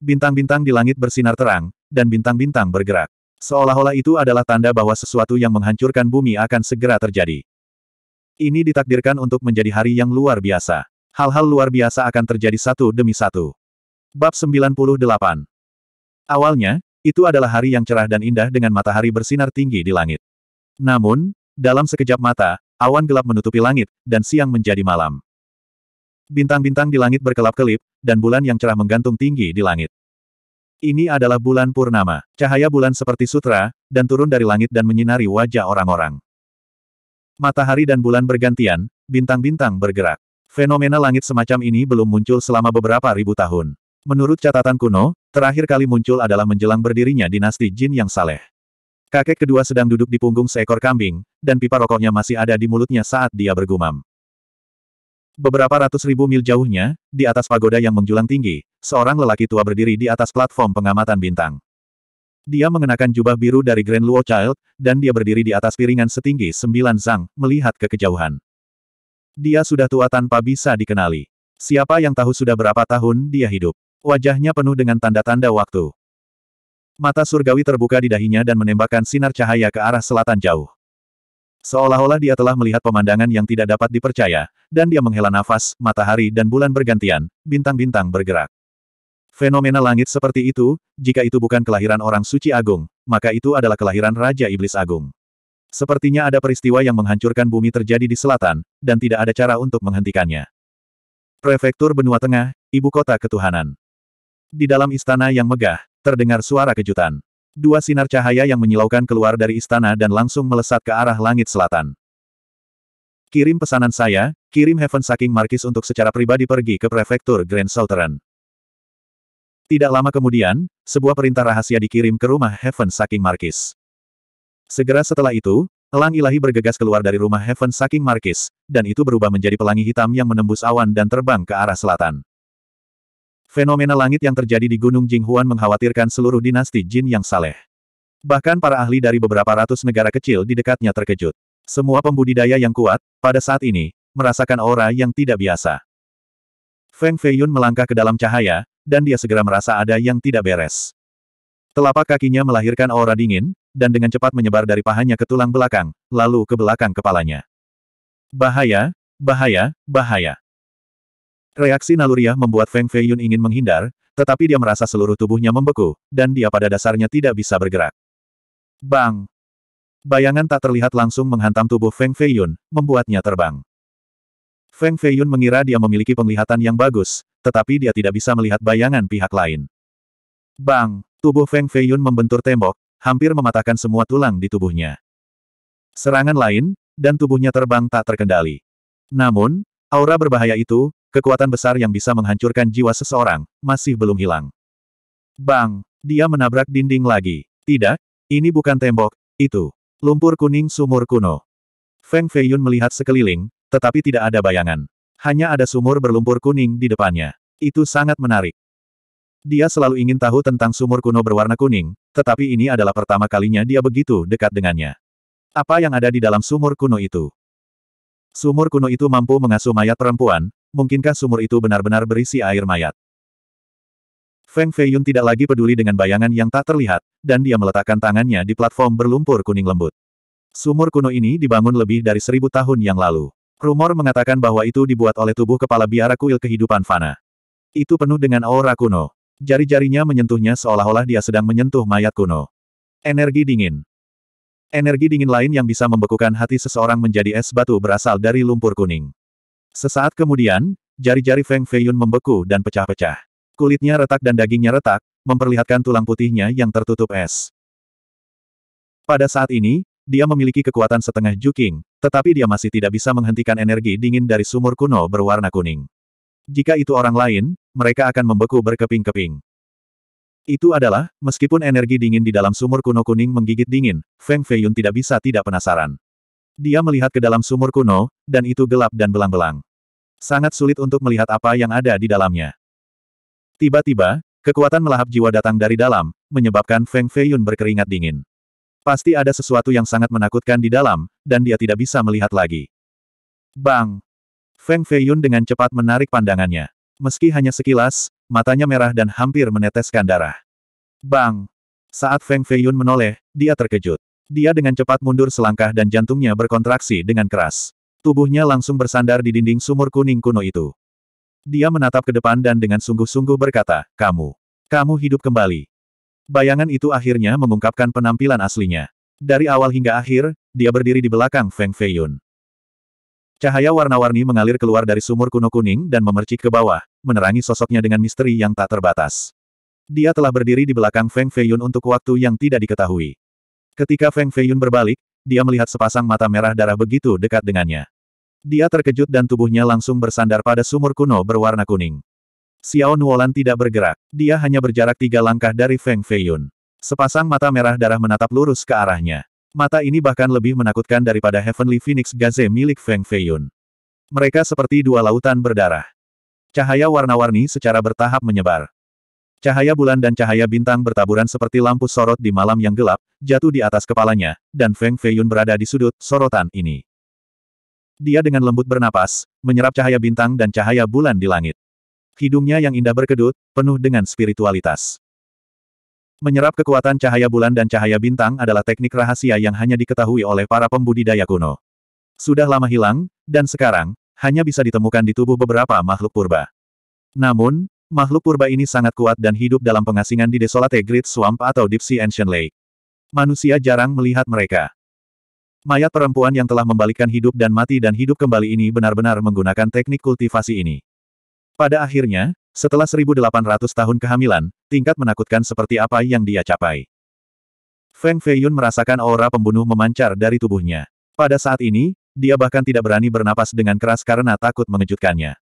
Bintang-bintang di langit bersinar terang, dan bintang-bintang bergerak. Seolah-olah itu adalah tanda bahwa sesuatu yang menghancurkan bumi akan segera terjadi. Ini ditakdirkan untuk menjadi hari yang luar biasa. Hal-hal luar biasa akan terjadi satu demi satu. Bab 98 Awalnya, itu adalah hari yang cerah dan indah dengan matahari bersinar tinggi di langit. Namun, dalam sekejap mata, awan gelap menutupi langit, dan siang menjadi malam. Bintang-bintang di langit berkelap-kelip, dan bulan yang cerah menggantung tinggi di langit. Ini adalah bulan purnama, cahaya bulan seperti sutra, dan turun dari langit dan menyinari wajah orang-orang. Matahari dan bulan bergantian, bintang-bintang bergerak. Fenomena langit semacam ini belum muncul selama beberapa ribu tahun. Menurut catatan kuno, terakhir kali muncul adalah menjelang berdirinya dinasti Jin yang saleh. Kakek kedua sedang duduk di punggung seekor kambing, dan pipa rokoknya masih ada di mulutnya saat dia bergumam. Beberapa ratus ribu mil jauhnya, di atas pagoda yang menjulang tinggi, seorang lelaki tua berdiri di atas platform pengamatan bintang. Dia mengenakan jubah biru dari Grand Luo Child, dan dia berdiri di atas piringan setinggi sembilan zang, melihat ke kejauhan. Dia sudah tua tanpa bisa dikenali. Siapa yang tahu sudah berapa tahun dia hidup? Wajahnya penuh dengan tanda-tanda waktu. Mata surgawi terbuka di dahinya dan menembakkan sinar cahaya ke arah selatan jauh. Seolah-olah dia telah melihat pemandangan yang tidak dapat dipercaya, dan dia menghela nafas, matahari dan bulan bergantian, bintang-bintang bergerak. Fenomena langit seperti itu, jika itu bukan kelahiran orang suci agung, maka itu adalah kelahiran Raja Iblis Agung. Sepertinya ada peristiwa yang menghancurkan bumi terjadi di selatan, dan tidak ada cara untuk menghentikannya. Prefektur Benua Tengah, Ibu Kota Ketuhanan. Di dalam istana yang megah, terdengar suara kejutan. Dua sinar cahaya yang menyilaukan keluar dari istana dan langsung melesat ke arah langit selatan. Kirim pesanan saya, kirim Heaven Saking Markis untuk secara pribadi pergi ke prefektur Grand Southern. Tidak lama kemudian, sebuah perintah rahasia dikirim ke rumah Heaven Saking Markis. Segera setelah itu, Elang ilahi bergegas keluar dari rumah Heaven Saking Markis, dan itu berubah menjadi pelangi hitam yang menembus awan dan terbang ke arah selatan. Fenomena langit yang terjadi di Gunung Jinghuan mengkhawatirkan seluruh dinasti Jin yang saleh. Bahkan para ahli dari beberapa ratus negara kecil di dekatnya terkejut. Semua pembudidaya yang kuat, pada saat ini, merasakan aura yang tidak biasa. Feng Feiyun melangkah ke dalam cahaya, dan dia segera merasa ada yang tidak beres. Telapak kakinya melahirkan aura dingin, dan dengan cepat menyebar dari pahanya ke tulang belakang, lalu ke belakang kepalanya. Bahaya, bahaya, bahaya. Reaksi naluriah membuat Feng Feiyun ingin menghindar, tetapi dia merasa seluruh tubuhnya membeku, dan dia pada dasarnya tidak bisa bergerak. Bang! Bayangan tak terlihat langsung menghantam tubuh Feng Feiyun, membuatnya terbang. Feng Feiyun mengira dia memiliki penglihatan yang bagus, tetapi dia tidak bisa melihat bayangan pihak lain. Bang! Tubuh Feng Feiyun membentur tembok, hampir mematahkan semua tulang di tubuhnya. Serangan lain, dan tubuhnya terbang tak terkendali. Namun, aura berbahaya itu, Kekuatan besar yang bisa menghancurkan jiwa seseorang, masih belum hilang. Bang! Dia menabrak dinding lagi. Tidak, ini bukan tembok, itu. Lumpur kuning sumur kuno. Feng Feiyun melihat sekeliling, tetapi tidak ada bayangan. Hanya ada sumur berlumpur kuning di depannya. Itu sangat menarik. Dia selalu ingin tahu tentang sumur kuno berwarna kuning, tetapi ini adalah pertama kalinya dia begitu dekat dengannya. Apa yang ada di dalam sumur kuno itu? Sumur kuno itu mampu mengasuh mayat perempuan, mungkinkah sumur itu benar-benar berisi air mayat? Feng Feiyun tidak lagi peduli dengan bayangan yang tak terlihat, dan dia meletakkan tangannya di platform berlumpur kuning lembut. Sumur kuno ini dibangun lebih dari seribu tahun yang lalu. Rumor mengatakan bahwa itu dibuat oleh tubuh kepala biara kuil kehidupan Fana. Itu penuh dengan aura kuno. Jari-jarinya menyentuhnya seolah-olah dia sedang menyentuh mayat kuno. Energi dingin. Energi dingin lain yang bisa membekukan hati seseorang menjadi es batu berasal dari lumpur kuning. Sesaat kemudian, jari-jari Feng Feiyun membeku dan pecah-pecah. Kulitnya retak dan dagingnya retak, memperlihatkan tulang putihnya yang tertutup es. Pada saat ini, dia memiliki kekuatan setengah Juking, tetapi dia masih tidak bisa menghentikan energi dingin dari sumur kuno berwarna kuning. Jika itu orang lain, mereka akan membeku berkeping-keping. Itu adalah, meskipun energi dingin di dalam sumur kuno kuning menggigit dingin, Feng Feiyun tidak bisa tidak penasaran. Dia melihat ke dalam sumur kuno, dan itu gelap dan belang-belang. Sangat sulit untuk melihat apa yang ada di dalamnya. Tiba-tiba, kekuatan melahap jiwa datang dari dalam, menyebabkan Feng Feiyun berkeringat dingin. Pasti ada sesuatu yang sangat menakutkan di dalam, dan dia tidak bisa melihat lagi. Bang! Feng Feiyun dengan cepat menarik pandangannya. Meski hanya sekilas, matanya merah dan hampir meneteskan darah. Bang! Saat Feng Feiyun menoleh, dia terkejut. Dia dengan cepat mundur selangkah dan jantungnya berkontraksi dengan keras. Tubuhnya langsung bersandar di dinding sumur kuning kuno itu. Dia menatap ke depan dan dengan sungguh-sungguh berkata, Kamu. Kamu hidup kembali. Bayangan itu akhirnya mengungkapkan penampilan aslinya. Dari awal hingga akhir, dia berdiri di belakang Feng Feiyun. Cahaya warna-warni mengalir keluar dari sumur kuno kuning dan memercik ke bawah, menerangi sosoknya dengan misteri yang tak terbatas. Dia telah berdiri di belakang Feng Feiyun untuk waktu yang tidak diketahui. Ketika Feng Feiyun berbalik, dia melihat sepasang mata merah darah begitu dekat dengannya. Dia terkejut dan tubuhnya langsung bersandar pada sumur kuno berwarna kuning. Xiao Nuolan tidak bergerak, dia hanya berjarak tiga langkah dari Feng Feiyun. Sepasang mata merah darah menatap lurus ke arahnya. Mata ini bahkan lebih menakutkan daripada Heavenly Phoenix Gaze milik Feng Feiyun. Mereka seperti dua lautan berdarah. Cahaya warna-warni secara bertahap menyebar. Cahaya bulan dan cahaya bintang bertaburan seperti lampu sorot di malam yang gelap, jatuh di atas kepalanya, dan Feng Feiyun berada di sudut sorotan ini. Dia dengan lembut bernapas, menyerap cahaya bintang dan cahaya bulan di langit. Hidungnya yang indah berkedut, penuh dengan spiritualitas. Menyerap kekuatan cahaya bulan dan cahaya bintang adalah teknik rahasia yang hanya diketahui oleh para pembudidaya kuno. Sudah lama hilang, dan sekarang, hanya bisa ditemukan di tubuh beberapa makhluk purba. Namun, Makhluk purba ini sangat kuat dan hidup dalam pengasingan di Desolate Great Swamp atau Deep Sea Ancient Lake. Manusia jarang melihat mereka. Mayat perempuan yang telah membalikkan hidup dan mati dan hidup kembali ini benar-benar menggunakan teknik kultivasi ini. Pada akhirnya, setelah 1800 tahun kehamilan, tingkat menakutkan seperti apa yang dia capai. Feng Feiyun merasakan aura pembunuh memancar dari tubuhnya. Pada saat ini, dia bahkan tidak berani bernapas dengan keras karena takut mengejutkannya.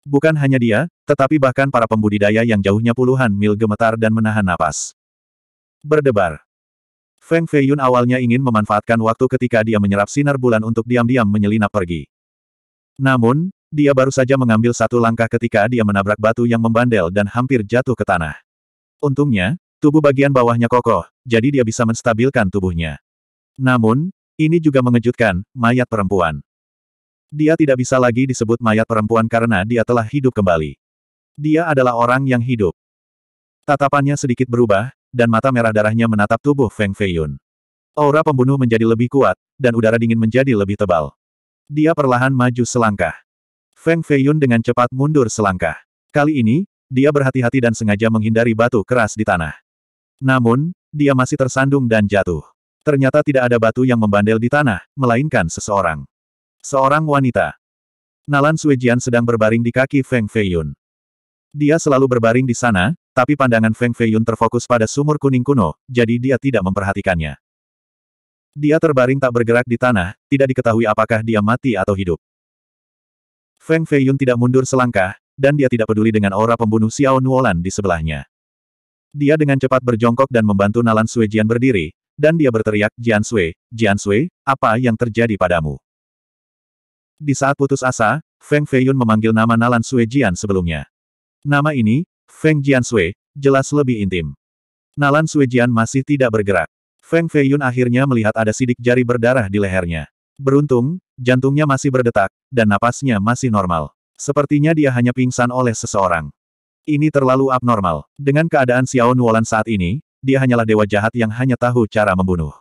Bukan hanya dia, tetapi bahkan para pembudidaya yang jauhnya puluhan mil gemetar dan menahan napas. Berdebar. Feng Feiyun awalnya ingin memanfaatkan waktu ketika dia menyerap sinar bulan untuk diam-diam menyelinap pergi. Namun, dia baru saja mengambil satu langkah ketika dia menabrak batu yang membandel dan hampir jatuh ke tanah. Untungnya, tubuh bagian bawahnya kokoh, jadi dia bisa menstabilkan tubuhnya. Namun, ini juga mengejutkan, mayat perempuan. Dia tidak bisa lagi disebut mayat perempuan karena dia telah hidup kembali. Dia adalah orang yang hidup. Tatapannya sedikit berubah, dan mata merah darahnya menatap tubuh Feng Feiyun. Aura pembunuh menjadi lebih kuat, dan udara dingin menjadi lebih tebal. Dia perlahan maju selangkah. Feng Feiyun dengan cepat mundur selangkah. Kali ini, dia berhati-hati dan sengaja menghindari batu keras di tanah. Namun, dia masih tersandung dan jatuh. Ternyata tidak ada batu yang membandel di tanah, melainkan seseorang. Seorang wanita. Nalan Suijian sedang berbaring di kaki Feng Feiyun. Dia selalu berbaring di sana, tapi pandangan Feng Feiyun terfokus pada sumur kuning kuno, jadi dia tidak memperhatikannya. Dia terbaring tak bergerak di tanah, tidak diketahui apakah dia mati atau hidup. Feng Feiyun tidak mundur selangkah, dan dia tidak peduli dengan aura pembunuh Xiao Nuolan di sebelahnya. Dia dengan cepat berjongkok dan membantu Nalan Suijian berdiri, dan dia berteriak, Jian Sui, Jian Sui, apa yang terjadi padamu? Di saat putus asa, Feng Feiyun memanggil nama Nalan Sui Jian sebelumnya. Nama ini, Feng Jian Sui, jelas lebih intim. Nalan Sui Jian masih tidak bergerak. Feng Feiyun akhirnya melihat ada sidik jari berdarah di lehernya. Beruntung, jantungnya masih berdetak, dan napasnya masih normal. Sepertinya dia hanya pingsan oleh seseorang. Ini terlalu abnormal. Dengan keadaan Xiao Nuolan saat ini, dia hanyalah dewa jahat yang hanya tahu cara membunuh.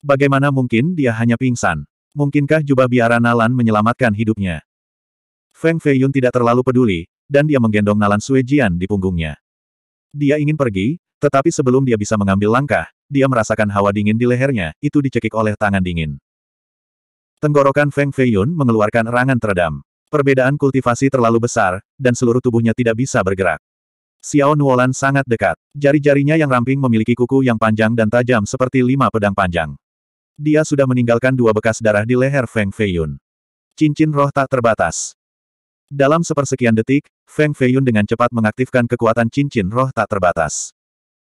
Bagaimana mungkin dia hanya pingsan? Mungkinkah jubah biara Nalan menyelamatkan hidupnya? Feng Feiyun tidak terlalu peduli, dan dia menggendong Nalan Jian di punggungnya. Dia ingin pergi, tetapi sebelum dia bisa mengambil langkah, dia merasakan hawa dingin di lehernya, itu dicekik oleh tangan dingin. Tenggorokan Feng Feiyun mengeluarkan erangan teredam. Perbedaan kultivasi terlalu besar, dan seluruh tubuhnya tidak bisa bergerak. Xiao Nuolan sangat dekat. Jari-jarinya yang ramping memiliki kuku yang panjang dan tajam seperti lima pedang panjang dia sudah meninggalkan dua bekas darah di leher Feng Feiyun. Cincin roh tak terbatas. Dalam sepersekian detik, Feng Feiyun dengan cepat mengaktifkan kekuatan cincin roh tak terbatas.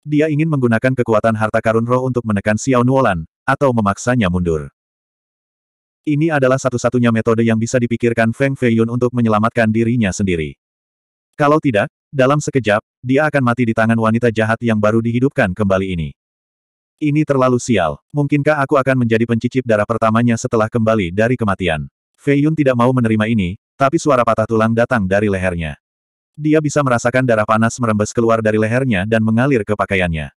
Dia ingin menggunakan kekuatan harta karun roh untuk menekan Xiao Nuolan, atau memaksanya mundur. Ini adalah satu-satunya metode yang bisa dipikirkan Feng Feiyun untuk menyelamatkan dirinya sendiri. Kalau tidak, dalam sekejap, dia akan mati di tangan wanita jahat yang baru dihidupkan kembali ini. Ini terlalu sial. Mungkinkah aku akan menjadi pencicip darah pertamanya setelah kembali dari kematian? Fei Yun tidak mau menerima ini, tapi suara patah tulang datang dari lehernya. Dia bisa merasakan darah panas merembes keluar dari lehernya dan mengalir ke pakaiannya.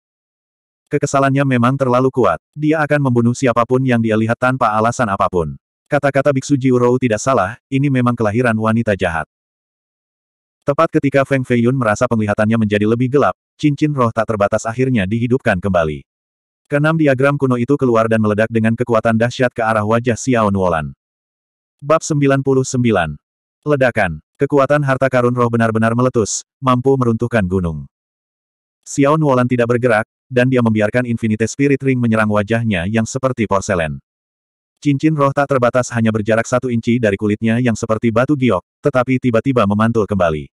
Kekesalannya memang terlalu kuat. Dia akan membunuh siapapun yang dia lihat tanpa alasan apapun. Kata-kata Biksu Jiurou tidak salah, ini memang kelahiran wanita jahat. Tepat ketika Feng Feiyun merasa penglihatannya menjadi lebih gelap, cincin roh tak terbatas akhirnya dihidupkan kembali. Kenam diagram kuno itu keluar dan meledak dengan kekuatan dahsyat ke arah wajah Xiao Nuolan. Bab 99. Ledakan. Kekuatan harta karun roh benar-benar meletus, mampu meruntuhkan gunung. Xiao Nuolan tidak bergerak, dan dia membiarkan Infinite Spirit Ring menyerang wajahnya yang seperti porselen. Cincin roh tak terbatas hanya berjarak satu inci dari kulitnya yang seperti batu giok, tetapi tiba-tiba memantul kembali.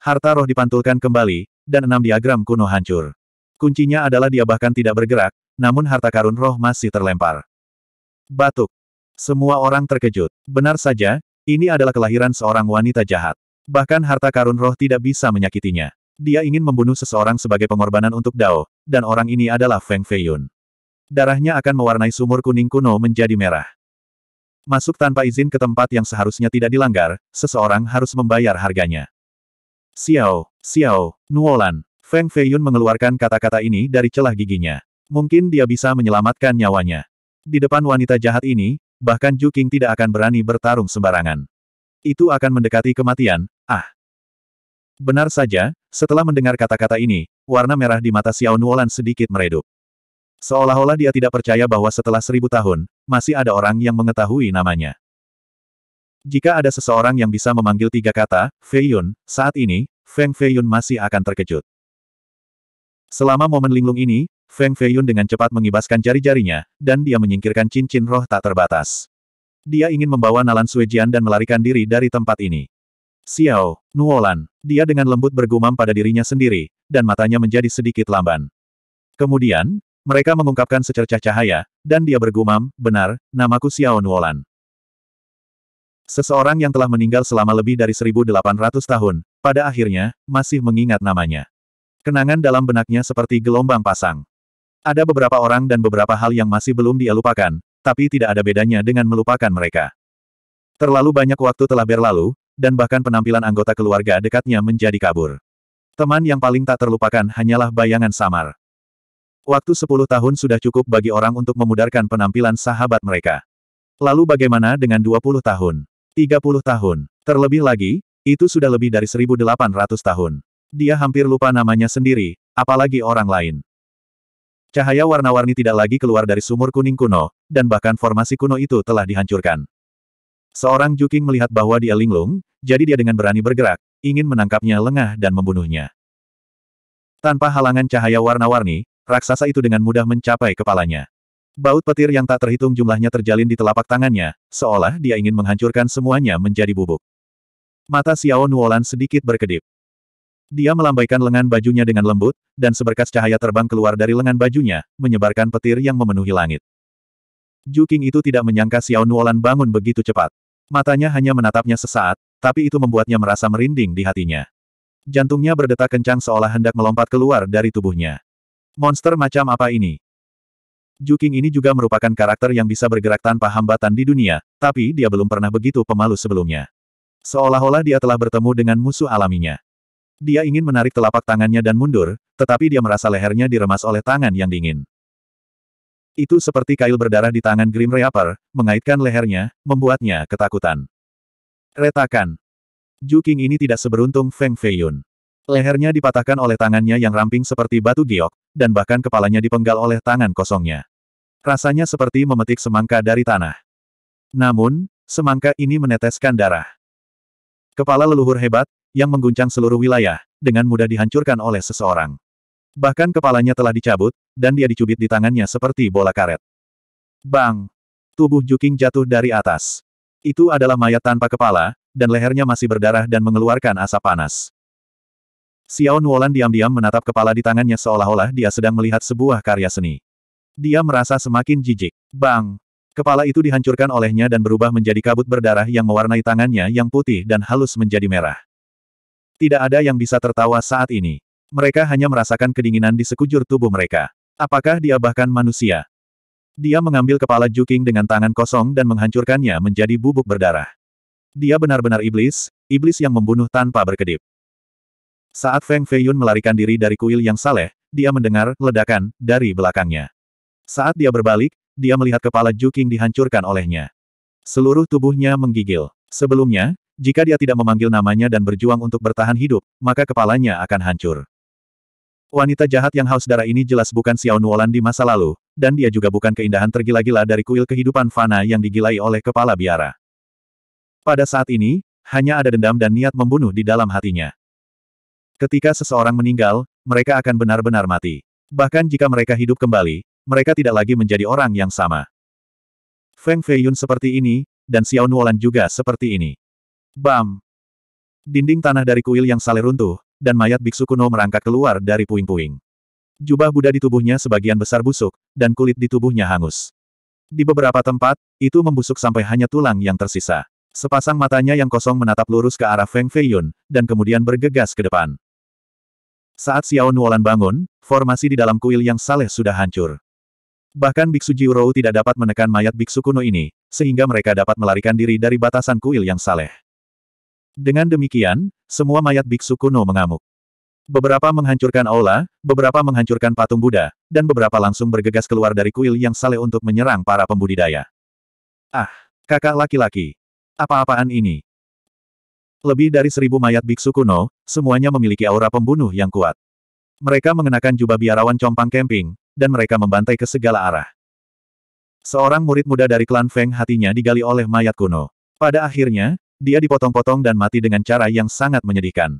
Harta roh dipantulkan kembali, dan enam diagram kuno hancur. Kuncinya adalah dia bahkan tidak bergerak, namun harta karun roh masih terlempar. Batuk. Semua orang terkejut. Benar saja, ini adalah kelahiran seorang wanita jahat. Bahkan harta karun roh tidak bisa menyakitinya. Dia ingin membunuh seseorang sebagai pengorbanan untuk Dao, dan orang ini adalah Feng Feiyun. Darahnya akan mewarnai sumur kuning kuno menjadi merah. Masuk tanpa izin ke tempat yang seharusnya tidak dilanggar, seseorang harus membayar harganya. Xiao, Xiao, Nuolan, Feng Feiyun mengeluarkan kata-kata ini dari celah giginya. Mungkin dia bisa menyelamatkan nyawanya. Di depan wanita jahat ini, bahkan Ju Qing tidak akan berani bertarung sembarangan. Itu akan mendekati kematian, ah. Benar saja, setelah mendengar kata-kata ini, warna merah di mata Xiao Nuolan sedikit meredup. Seolah-olah dia tidak percaya bahwa setelah seribu tahun, masih ada orang yang mengetahui namanya. Jika ada seseorang yang bisa memanggil tiga kata, Feiyun, saat ini, Feng Feiyun masih akan terkejut. Selama momen linglung ini, Feng Feiyun dengan cepat mengibaskan jari-jarinya, dan dia menyingkirkan cincin roh tak terbatas. Dia ingin membawa Nalan Suejian dan melarikan diri dari tempat ini. Xiao, Nuolan, dia dengan lembut bergumam pada dirinya sendiri, dan matanya menjadi sedikit lamban. Kemudian, mereka mengungkapkan secercah cahaya, dan dia bergumam, benar, namaku Xiao Nuolan. Seseorang yang telah meninggal selama lebih dari 1800 tahun, pada akhirnya, masih mengingat namanya. Kenangan dalam benaknya seperti gelombang pasang. Ada beberapa orang dan beberapa hal yang masih belum dia lupakan, tapi tidak ada bedanya dengan melupakan mereka. Terlalu banyak waktu telah berlalu, dan bahkan penampilan anggota keluarga dekatnya menjadi kabur. Teman yang paling tak terlupakan hanyalah bayangan samar. Waktu 10 tahun sudah cukup bagi orang untuk memudarkan penampilan sahabat mereka. Lalu bagaimana dengan 20 tahun? 30 tahun? Terlebih lagi, itu sudah lebih dari 1800 tahun. Dia hampir lupa namanya sendiri, apalagi orang lain. Cahaya warna-warni tidak lagi keluar dari sumur kuning kuno, dan bahkan formasi kuno itu telah dihancurkan. Seorang Juking melihat bahwa dia linglung, jadi dia dengan berani bergerak, ingin menangkapnya lengah dan membunuhnya. Tanpa halangan cahaya warna-warni, raksasa itu dengan mudah mencapai kepalanya. Baut petir yang tak terhitung jumlahnya terjalin di telapak tangannya, seolah dia ingin menghancurkan semuanya menjadi bubuk. Mata Xiao Nuolan sedikit berkedip. Dia melambaikan lengan bajunya dengan lembut, dan seberkas cahaya terbang keluar dari lengan bajunya, menyebarkan petir yang memenuhi langit. Juking itu tidak menyangka Xiao Nuolan bangun begitu cepat. Matanya hanya menatapnya sesaat, tapi itu membuatnya merasa merinding di hatinya. Jantungnya berdetak kencang seolah hendak melompat keluar dari tubuhnya. Monster macam apa ini? Juking ini juga merupakan karakter yang bisa bergerak tanpa hambatan di dunia, tapi dia belum pernah begitu pemalu sebelumnya. Seolah-olah dia telah bertemu dengan musuh alaminya. Dia ingin menarik telapak tangannya dan mundur, tetapi dia merasa lehernya diremas oleh tangan yang dingin. Itu seperti kail berdarah di tangan Grim Reaper, mengaitkan lehernya, membuatnya ketakutan. Retakan. Juking ini tidak seberuntung Feng Feiyun. Lehernya dipatahkan oleh tangannya yang ramping seperti batu giok, dan bahkan kepalanya dipenggal oleh tangan kosongnya. Rasanya seperti memetik semangka dari tanah. Namun, semangka ini meneteskan darah. Kepala leluhur hebat, yang mengguncang seluruh wilayah, dengan mudah dihancurkan oleh seseorang. Bahkan kepalanya telah dicabut, dan dia dicubit di tangannya seperti bola karet. Bang! Tubuh Juking jatuh dari atas. Itu adalah mayat tanpa kepala, dan lehernya masih berdarah dan mengeluarkan asap panas. Xiao Nuolan diam-diam menatap kepala di tangannya seolah-olah dia sedang melihat sebuah karya seni. Dia merasa semakin jijik. Bang! Kepala itu dihancurkan olehnya dan berubah menjadi kabut berdarah yang mewarnai tangannya yang putih dan halus menjadi merah. Tidak ada yang bisa tertawa saat ini. Mereka hanya merasakan kedinginan di sekujur tubuh mereka. Apakah dia bahkan manusia? Dia mengambil kepala Juking dengan tangan kosong dan menghancurkannya menjadi bubuk berdarah. Dia benar-benar iblis, iblis yang membunuh tanpa berkedip. Saat Feng Feiyun melarikan diri dari kuil yang saleh, dia mendengar ledakan dari belakangnya. Saat dia berbalik, dia melihat kepala Juking dihancurkan olehnya. Seluruh tubuhnya menggigil. Sebelumnya, jika dia tidak memanggil namanya dan berjuang untuk bertahan hidup, maka kepalanya akan hancur. Wanita jahat yang haus darah ini jelas bukan Xiao Nuolan di masa lalu, dan dia juga bukan keindahan tergila-gila dari kuil kehidupan fana yang digilai oleh kepala biara. Pada saat ini, hanya ada dendam dan niat membunuh di dalam hatinya. Ketika seseorang meninggal, mereka akan benar-benar mati. Bahkan jika mereka hidup kembali, mereka tidak lagi menjadi orang yang sama. Feng Feiyun seperti ini, dan Xiao Nuolan juga seperti ini. Bam! Dinding tanah dari kuil yang saleh runtuh, dan mayat biksu kuno merangkak keluar dari puing-puing. Jubah Buddha di tubuhnya sebagian besar busuk, dan kulit di tubuhnya hangus. Di beberapa tempat, itu membusuk sampai hanya tulang yang tersisa. Sepasang matanya yang kosong menatap lurus ke arah Feng Feiyun, dan kemudian bergegas ke depan. Saat Xiao Nuolan bangun, formasi di dalam kuil yang saleh sudah hancur. Bahkan Biksu Jiurou tidak dapat menekan mayat Biksu kuno ini, sehingga mereka dapat melarikan diri dari batasan kuil yang saleh. Dengan demikian, semua mayat biksu kuno mengamuk. Beberapa menghancurkan aula, beberapa menghancurkan patung Buddha, dan beberapa langsung bergegas keluar dari kuil yang saleh untuk menyerang para pembudidaya. Ah, kakak laki-laki. Apa-apaan ini? Lebih dari seribu mayat biksu kuno, semuanya memiliki aura pembunuh yang kuat. Mereka mengenakan jubah biarawan compang camping, dan mereka membantai ke segala arah. Seorang murid muda dari klan Feng hatinya digali oleh mayat kuno. Pada akhirnya, dia dipotong-potong dan mati dengan cara yang sangat menyedihkan.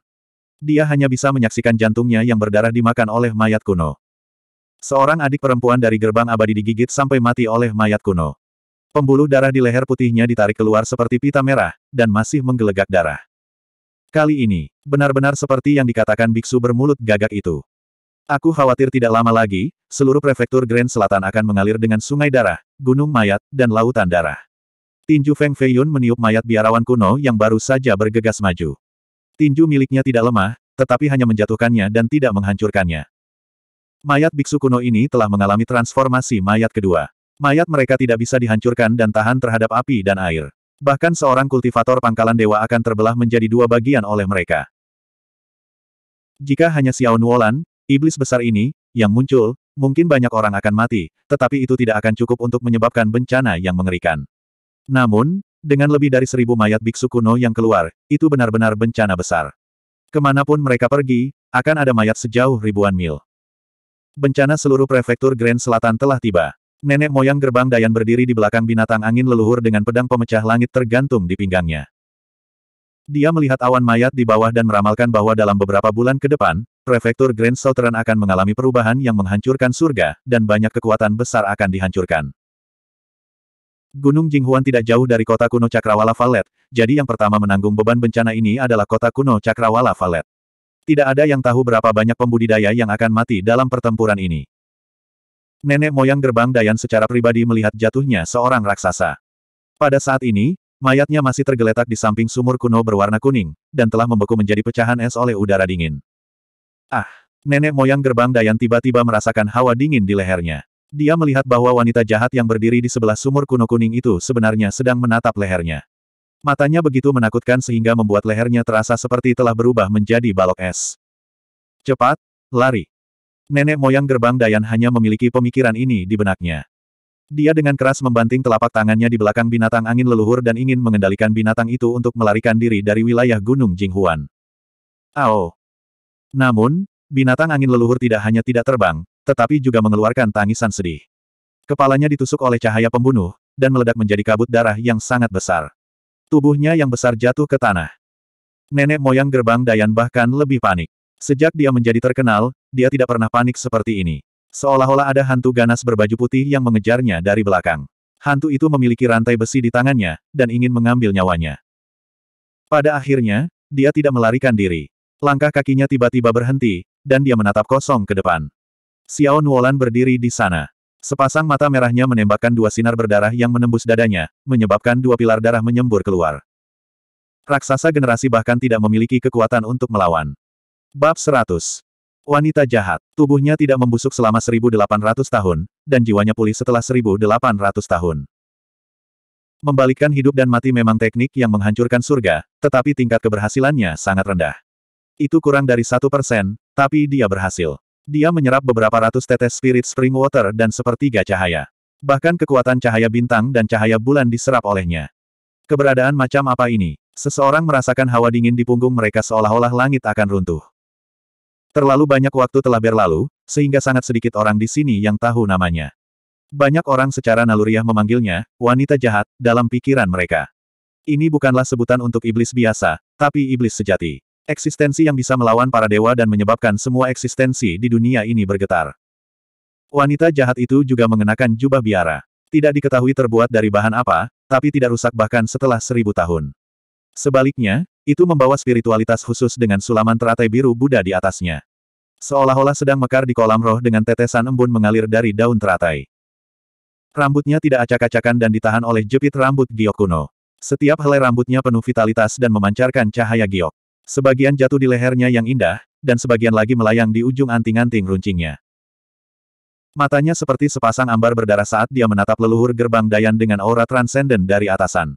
Dia hanya bisa menyaksikan jantungnya yang berdarah dimakan oleh mayat kuno. Seorang adik perempuan dari gerbang abadi digigit sampai mati oleh mayat kuno. Pembuluh darah di leher putihnya ditarik keluar seperti pita merah, dan masih menggelegak darah. Kali ini, benar-benar seperti yang dikatakan biksu bermulut gagak itu. Aku khawatir tidak lama lagi, seluruh prefektur Grand Selatan akan mengalir dengan sungai darah, gunung mayat, dan lautan darah. Tinju Feng Feiyun meniup mayat biarawan kuno yang baru saja bergegas maju. Tinju miliknya tidak lemah, tetapi hanya menjatuhkannya dan tidak menghancurkannya. Mayat biksu kuno ini telah mengalami transformasi mayat kedua. Mayat mereka tidak bisa dihancurkan dan tahan terhadap api dan air. Bahkan seorang kultivator pangkalan dewa akan terbelah menjadi dua bagian oleh mereka. Jika hanya Xiao Nuolan, iblis besar ini, yang muncul, mungkin banyak orang akan mati, tetapi itu tidak akan cukup untuk menyebabkan bencana yang mengerikan. Namun, dengan lebih dari seribu mayat biksu kuno yang keluar, itu benar-benar bencana besar. Kemanapun mereka pergi, akan ada mayat sejauh ribuan mil. Bencana seluruh prefektur Grand Selatan telah tiba. Nenek moyang gerbang Dayan berdiri di belakang binatang angin leluhur dengan pedang pemecah langit tergantung di pinggangnya. Dia melihat awan mayat di bawah dan meramalkan bahwa dalam beberapa bulan ke depan, prefektur Grand Southern akan mengalami perubahan yang menghancurkan surga, dan banyak kekuatan besar akan dihancurkan. Gunung Jinghuan tidak jauh dari kota kuno Cakrawala Valet, jadi yang pertama menanggung beban bencana ini adalah kota kuno Cakrawala Valet. Tidak ada yang tahu berapa banyak pembudidaya yang akan mati dalam pertempuran ini. Nenek moyang gerbang Dayan secara pribadi melihat jatuhnya seorang raksasa. Pada saat ini, mayatnya masih tergeletak di samping sumur kuno berwarna kuning, dan telah membeku menjadi pecahan es oleh udara dingin. Ah! Nenek moyang gerbang Dayan tiba-tiba merasakan hawa dingin di lehernya. Dia melihat bahwa wanita jahat yang berdiri di sebelah sumur kuno kuning itu sebenarnya sedang menatap lehernya. Matanya begitu menakutkan sehingga membuat lehernya terasa seperti telah berubah menjadi balok es. Cepat, lari. Nenek moyang gerbang Dayan hanya memiliki pemikiran ini di benaknya. Dia dengan keras membanting telapak tangannya di belakang binatang angin leluhur dan ingin mengendalikan binatang itu untuk melarikan diri dari wilayah Gunung Jinghuan. Ao. Namun, binatang angin leluhur tidak hanya tidak terbang, tetapi juga mengeluarkan tangisan sedih. Kepalanya ditusuk oleh cahaya pembunuh, dan meledak menjadi kabut darah yang sangat besar. Tubuhnya yang besar jatuh ke tanah. Nenek moyang gerbang Dayan bahkan lebih panik. Sejak dia menjadi terkenal, dia tidak pernah panik seperti ini. Seolah-olah ada hantu ganas berbaju putih yang mengejarnya dari belakang. Hantu itu memiliki rantai besi di tangannya, dan ingin mengambil nyawanya. Pada akhirnya, dia tidak melarikan diri. Langkah kakinya tiba-tiba berhenti, dan dia menatap kosong ke depan. Xiao Nuolan berdiri di sana. Sepasang mata merahnya menembakkan dua sinar berdarah yang menembus dadanya, menyebabkan dua pilar darah menyembur keluar. Raksasa generasi bahkan tidak memiliki kekuatan untuk melawan. Bab 100 Wanita jahat, tubuhnya tidak membusuk selama 1800 tahun, dan jiwanya pulih setelah 1800 tahun. Membalikkan hidup dan mati memang teknik yang menghancurkan surga, tetapi tingkat keberhasilannya sangat rendah. Itu kurang dari satu persen, tapi dia berhasil. Dia menyerap beberapa ratus tetes spirit spring water dan sepertiga cahaya. Bahkan kekuatan cahaya bintang dan cahaya bulan diserap olehnya. Keberadaan macam apa ini? Seseorang merasakan hawa dingin di punggung mereka seolah-olah langit akan runtuh. Terlalu banyak waktu telah berlalu, sehingga sangat sedikit orang di sini yang tahu namanya. Banyak orang secara naluriah memanggilnya, wanita jahat, dalam pikiran mereka. Ini bukanlah sebutan untuk iblis biasa, tapi iblis sejati. Eksistensi yang bisa melawan para dewa dan menyebabkan semua eksistensi di dunia ini bergetar. Wanita jahat itu juga mengenakan jubah biara. Tidak diketahui terbuat dari bahan apa, tapi tidak rusak bahkan setelah seribu tahun. Sebaliknya, itu membawa spiritualitas khusus dengan sulaman teratai biru Buddha di atasnya. Seolah-olah sedang mekar di kolam roh dengan tetesan embun mengalir dari daun teratai. Rambutnya tidak acak-acakan dan ditahan oleh jepit rambut giok kuno. Setiap helai rambutnya penuh vitalitas dan memancarkan cahaya giok. Sebagian jatuh di lehernya yang indah, dan sebagian lagi melayang di ujung anting-anting runcingnya. Matanya seperti sepasang ambar berdarah saat dia menatap leluhur gerbang Dayan dengan aura transenden dari atasan.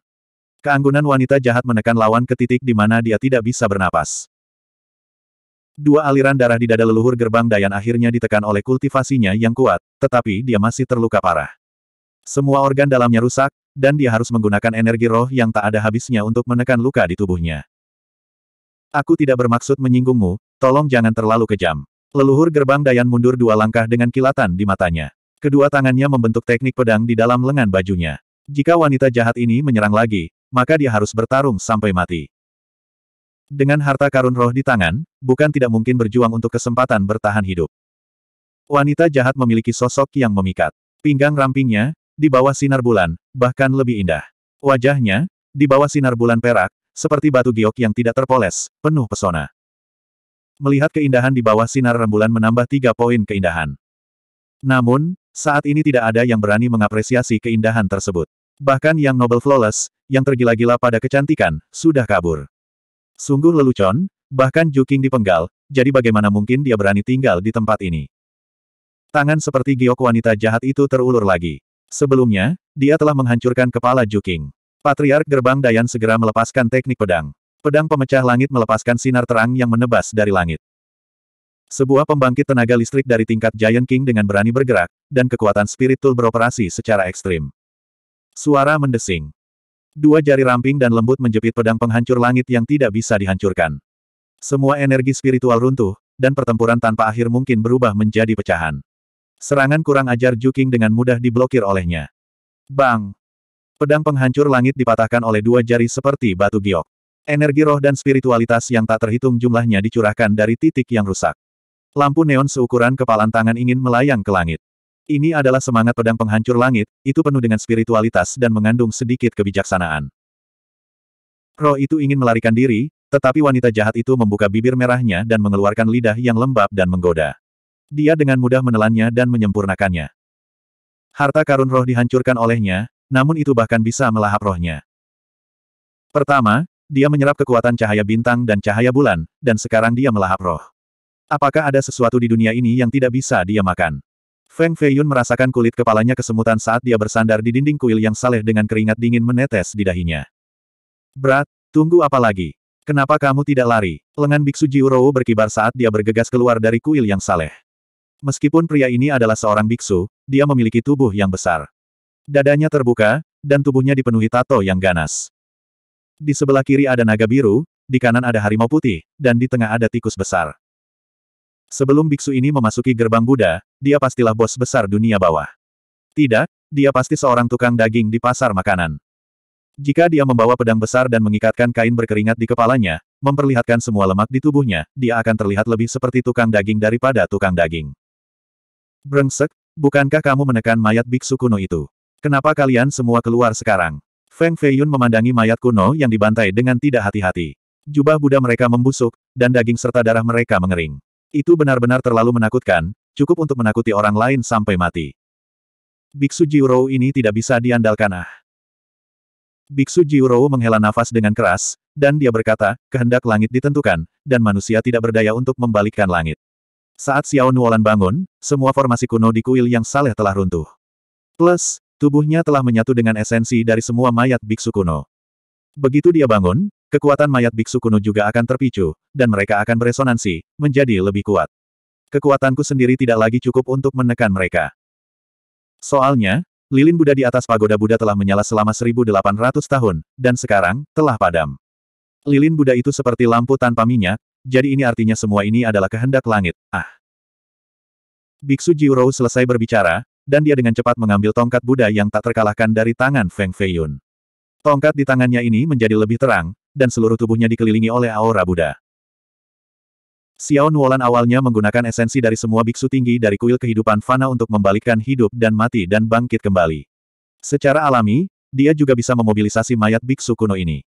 Keanggunan wanita jahat menekan lawan ke titik di mana dia tidak bisa bernapas. Dua aliran darah di dada leluhur gerbang Dayan akhirnya ditekan oleh kultivasinya yang kuat, tetapi dia masih terluka parah. Semua organ dalamnya rusak, dan dia harus menggunakan energi roh yang tak ada habisnya untuk menekan luka di tubuhnya. Aku tidak bermaksud menyinggungmu, tolong jangan terlalu kejam. Leluhur gerbang Dayan mundur dua langkah dengan kilatan di matanya. Kedua tangannya membentuk teknik pedang di dalam lengan bajunya. Jika wanita jahat ini menyerang lagi, maka dia harus bertarung sampai mati. Dengan harta karun roh di tangan, bukan tidak mungkin berjuang untuk kesempatan bertahan hidup. Wanita jahat memiliki sosok yang memikat. Pinggang rampingnya, di bawah sinar bulan, bahkan lebih indah. Wajahnya, di bawah sinar bulan perak, seperti batu giok yang tidak terpoles, penuh pesona. Melihat keindahan di bawah sinar rembulan menambah tiga poin keindahan. Namun, saat ini tidak ada yang berani mengapresiasi keindahan tersebut. Bahkan yang Nobel Flawless, yang tergila-gila pada kecantikan, sudah kabur. Sungguh lelucon, bahkan Juking dipenggal, jadi bagaimana mungkin dia berani tinggal di tempat ini. Tangan seperti giok wanita jahat itu terulur lagi. Sebelumnya, dia telah menghancurkan kepala Juking. Patriark Gerbang Dayan segera melepaskan teknik pedang. Pedang pemecah langit melepaskan sinar terang yang menebas dari langit. Sebuah pembangkit tenaga listrik dari tingkat Giant King dengan berani bergerak, dan kekuatan spiritual beroperasi secara ekstrim. Suara mendesing. Dua jari ramping dan lembut menjepit pedang penghancur langit yang tidak bisa dihancurkan. Semua energi spiritual runtuh, dan pertempuran tanpa akhir mungkin berubah menjadi pecahan. Serangan kurang ajar Juking dengan mudah diblokir olehnya. Bang! Pedang penghancur langit dipatahkan oleh dua jari seperti batu giok. Energi roh dan spiritualitas yang tak terhitung jumlahnya dicurahkan dari titik yang rusak. Lampu neon seukuran kepalan tangan ingin melayang ke langit. Ini adalah semangat pedang penghancur langit, itu penuh dengan spiritualitas dan mengandung sedikit kebijaksanaan. Roh itu ingin melarikan diri, tetapi wanita jahat itu membuka bibir merahnya dan mengeluarkan lidah yang lembab dan menggoda. Dia dengan mudah menelannya dan menyempurnakannya. Harta karun roh dihancurkan olehnya, namun itu bahkan bisa melahap rohnya. Pertama, dia menyerap kekuatan cahaya bintang dan cahaya bulan, dan sekarang dia melahap roh. Apakah ada sesuatu di dunia ini yang tidak bisa dia makan? Feng Feiyun merasakan kulit kepalanya kesemutan saat dia bersandar di dinding kuil yang saleh dengan keringat dingin menetes di dahinya. Berat, tunggu apa lagi? Kenapa kamu tidak lari? Lengan Biksu Jiurou berkibar saat dia bergegas keluar dari kuil yang saleh. Meskipun pria ini adalah seorang biksu, dia memiliki tubuh yang besar. Dadanya terbuka, dan tubuhnya dipenuhi tato yang ganas. Di sebelah kiri ada naga biru, di kanan ada harimau putih, dan di tengah ada tikus besar. Sebelum biksu ini memasuki gerbang Buddha, dia pastilah bos besar dunia bawah. Tidak, dia pasti seorang tukang daging di pasar makanan. Jika dia membawa pedang besar dan mengikatkan kain berkeringat di kepalanya, memperlihatkan semua lemak di tubuhnya, dia akan terlihat lebih seperti tukang daging daripada tukang daging. Brengsek, bukankah kamu menekan mayat biksu kuno itu? Kenapa kalian semua keluar sekarang? Feng Feiyun memandangi mayat kuno yang dibantai dengan tidak hati-hati. Jubah Buddha mereka membusuk, dan daging serta darah mereka mengering. Itu benar-benar terlalu menakutkan, cukup untuk menakuti orang lain sampai mati. Biksu Jiurou ini tidak bisa diandalkan ah. Biksu Jiurou menghela nafas dengan keras, dan dia berkata, kehendak langit ditentukan, dan manusia tidak berdaya untuk membalikkan langit. Saat Xiao Nuolan bangun, semua formasi kuno di kuil yang saleh telah runtuh. Plus, Tubuhnya telah menyatu dengan esensi dari semua mayat biksu kuno. Begitu dia bangun, kekuatan mayat biksu kuno juga akan terpicu, dan mereka akan beresonansi, menjadi lebih kuat. Kekuatanku sendiri tidak lagi cukup untuk menekan mereka. Soalnya, lilin Buddha di atas pagoda Buddha telah menyala selama 1800 tahun, dan sekarang, telah padam. Lilin Buddha itu seperti lampu tanpa minyak, jadi ini artinya semua ini adalah kehendak langit, ah. Biksu Jiurou selesai berbicara, dan dia dengan cepat mengambil tongkat Buddha yang tak terkalahkan dari tangan Feng Feiyun. Tongkat di tangannya ini menjadi lebih terang, dan seluruh tubuhnya dikelilingi oleh aura Buddha. Xiao Nuolan awalnya menggunakan esensi dari semua biksu tinggi dari kuil kehidupan fana untuk membalikkan hidup dan mati dan bangkit kembali. Secara alami, dia juga bisa memobilisasi mayat biksu kuno ini.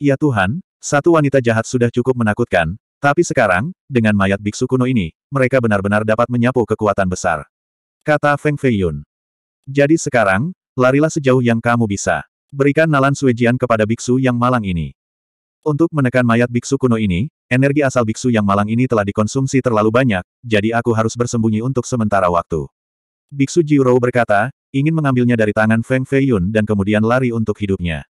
Ya Tuhan, satu wanita jahat sudah cukup menakutkan, tapi sekarang, dengan mayat biksu kuno ini, mereka benar-benar dapat menyapu kekuatan besar. Kata Feng Feiyun. Jadi sekarang, larilah sejauh yang kamu bisa. Berikan nalan suejian kepada biksu yang malang ini. Untuk menekan mayat biksu kuno ini, energi asal biksu yang malang ini telah dikonsumsi terlalu banyak, jadi aku harus bersembunyi untuk sementara waktu. Biksu Jiurou berkata, ingin mengambilnya dari tangan Feng Feiyun dan kemudian lari untuk hidupnya.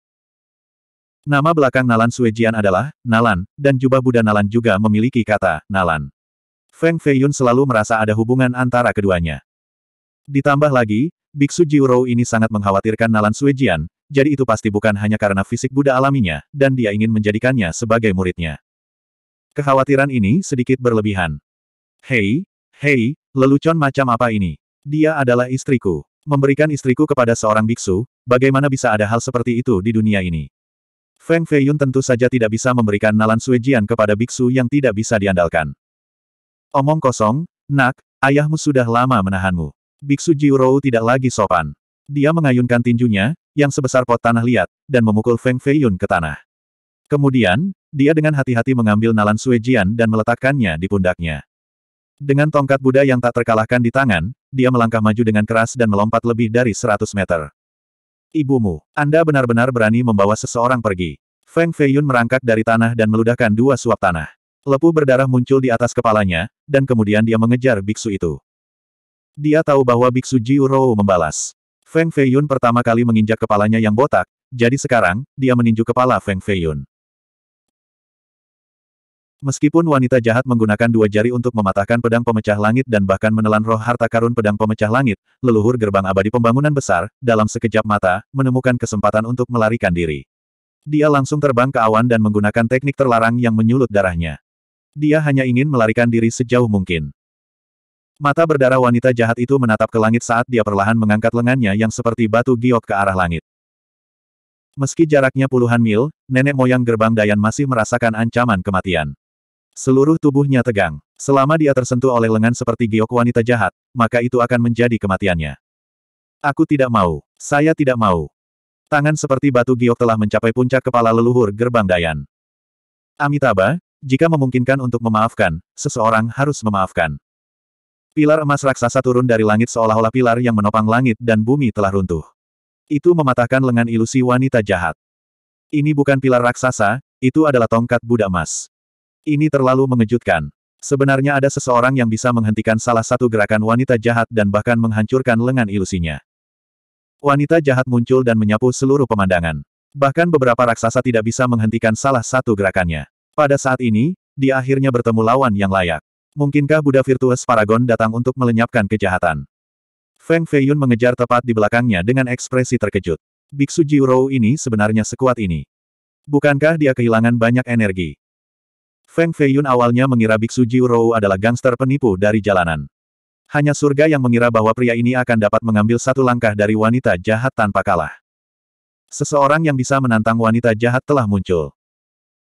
Nama belakang Nalan Suejian adalah, Nalan, dan jubah Buddha Nalan juga memiliki kata, Nalan. Feng Feiyun selalu merasa ada hubungan antara keduanya. Ditambah lagi, Biksu Jiuro ini sangat mengkhawatirkan Nalan Suejian, jadi itu pasti bukan hanya karena fisik Buddha alaminya, dan dia ingin menjadikannya sebagai muridnya. Kekhawatiran ini sedikit berlebihan. Hei, hei, lelucon macam apa ini? Dia adalah istriku. Memberikan istriku kepada seorang biksu, bagaimana bisa ada hal seperti itu di dunia ini? Feng Feiyun tentu saja tidak bisa memberikan Nalan Suejian kepada biksu yang tidak bisa diandalkan. Omong kosong, nak, ayahmu sudah lama menahanmu. Biksu Jiurou tidak lagi sopan. Dia mengayunkan tinjunya, yang sebesar pot tanah liat, dan memukul Feng Feiyun ke tanah. Kemudian, dia dengan hati-hati mengambil nalan Suejian dan meletakkannya di pundaknya. Dengan tongkat Buddha yang tak terkalahkan di tangan, dia melangkah maju dengan keras dan melompat lebih dari 100 meter. Ibumu, Anda benar-benar berani membawa seseorang pergi. Feng Feiyun merangkak dari tanah dan meludahkan dua suap tanah. Lepu berdarah muncul di atas kepalanya, dan kemudian dia mengejar biksu itu. Dia tahu bahwa Biksu Jiurou membalas. Feng Feiyun pertama kali menginjak kepalanya yang botak, jadi sekarang, dia meninju kepala Feng Feiyun. Meskipun wanita jahat menggunakan dua jari untuk mematahkan pedang pemecah langit dan bahkan menelan roh harta karun pedang pemecah langit, leluhur gerbang abadi pembangunan besar, dalam sekejap mata, menemukan kesempatan untuk melarikan diri. Dia langsung terbang ke awan dan menggunakan teknik terlarang yang menyulut darahnya. Dia hanya ingin melarikan diri sejauh mungkin. Mata berdarah wanita jahat itu menatap ke langit saat dia perlahan mengangkat lengannya yang seperti batu giok ke arah langit. Meski jaraknya puluhan mil, nenek moyang gerbang Dayan masih merasakan ancaman kematian. Seluruh tubuhnya tegang. Selama dia tersentuh oleh lengan seperti giok wanita jahat, maka itu akan menjadi kematiannya. Aku tidak mau. Saya tidak mau. Tangan seperti batu giok telah mencapai puncak kepala leluhur gerbang Dayan. Amitabha, jika memungkinkan untuk memaafkan, seseorang harus memaafkan. Pilar emas raksasa turun dari langit seolah-olah pilar yang menopang langit dan bumi telah runtuh. Itu mematahkan lengan ilusi wanita jahat. Ini bukan pilar raksasa, itu adalah tongkat Buddha emas. Ini terlalu mengejutkan. Sebenarnya ada seseorang yang bisa menghentikan salah satu gerakan wanita jahat dan bahkan menghancurkan lengan ilusinya. Wanita jahat muncul dan menyapu seluruh pemandangan. Bahkan beberapa raksasa tidak bisa menghentikan salah satu gerakannya. Pada saat ini, dia akhirnya bertemu lawan yang layak. Mungkinkah Buddha Virtuous Paragon datang untuk melenyapkan kejahatan? Feng Feiyun mengejar tepat di belakangnya dengan ekspresi terkejut. Biksu Jiurou ini sebenarnya sekuat ini. Bukankah dia kehilangan banyak energi? Feng Feiyun awalnya mengira Biksu Jiurou adalah gangster penipu dari jalanan. Hanya surga yang mengira bahwa pria ini akan dapat mengambil satu langkah dari wanita jahat tanpa kalah. Seseorang yang bisa menantang wanita jahat telah muncul.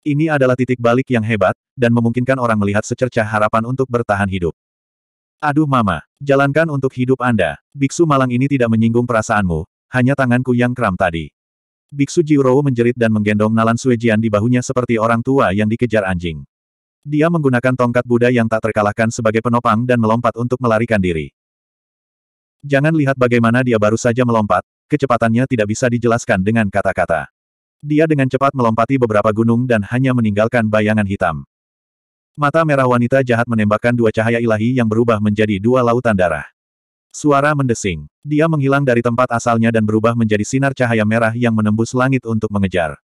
Ini adalah titik balik yang hebat, dan memungkinkan orang melihat secercah harapan untuk bertahan hidup. Aduh mama, jalankan untuk hidup Anda. Biksu malang ini tidak menyinggung perasaanmu, hanya tanganku yang kram tadi. Biksu Jiurou menjerit dan menggendong Nalan Suejian di bahunya seperti orang tua yang dikejar anjing. Dia menggunakan tongkat Buddha yang tak terkalahkan sebagai penopang dan melompat untuk melarikan diri. Jangan lihat bagaimana dia baru saja melompat, kecepatannya tidak bisa dijelaskan dengan kata-kata. Dia dengan cepat melompati beberapa gunung dan hanya meninggalkan bayangan hitam. Mata merah wanita jahat menembakkan dua cahaya ilahi yang berubah menjadi dua lautan darah. Suara mendesing. Dia menghilang dari tempat asalnya dan berubah menjadi sinar cahaya merah yang menembus langit untuk mengejar.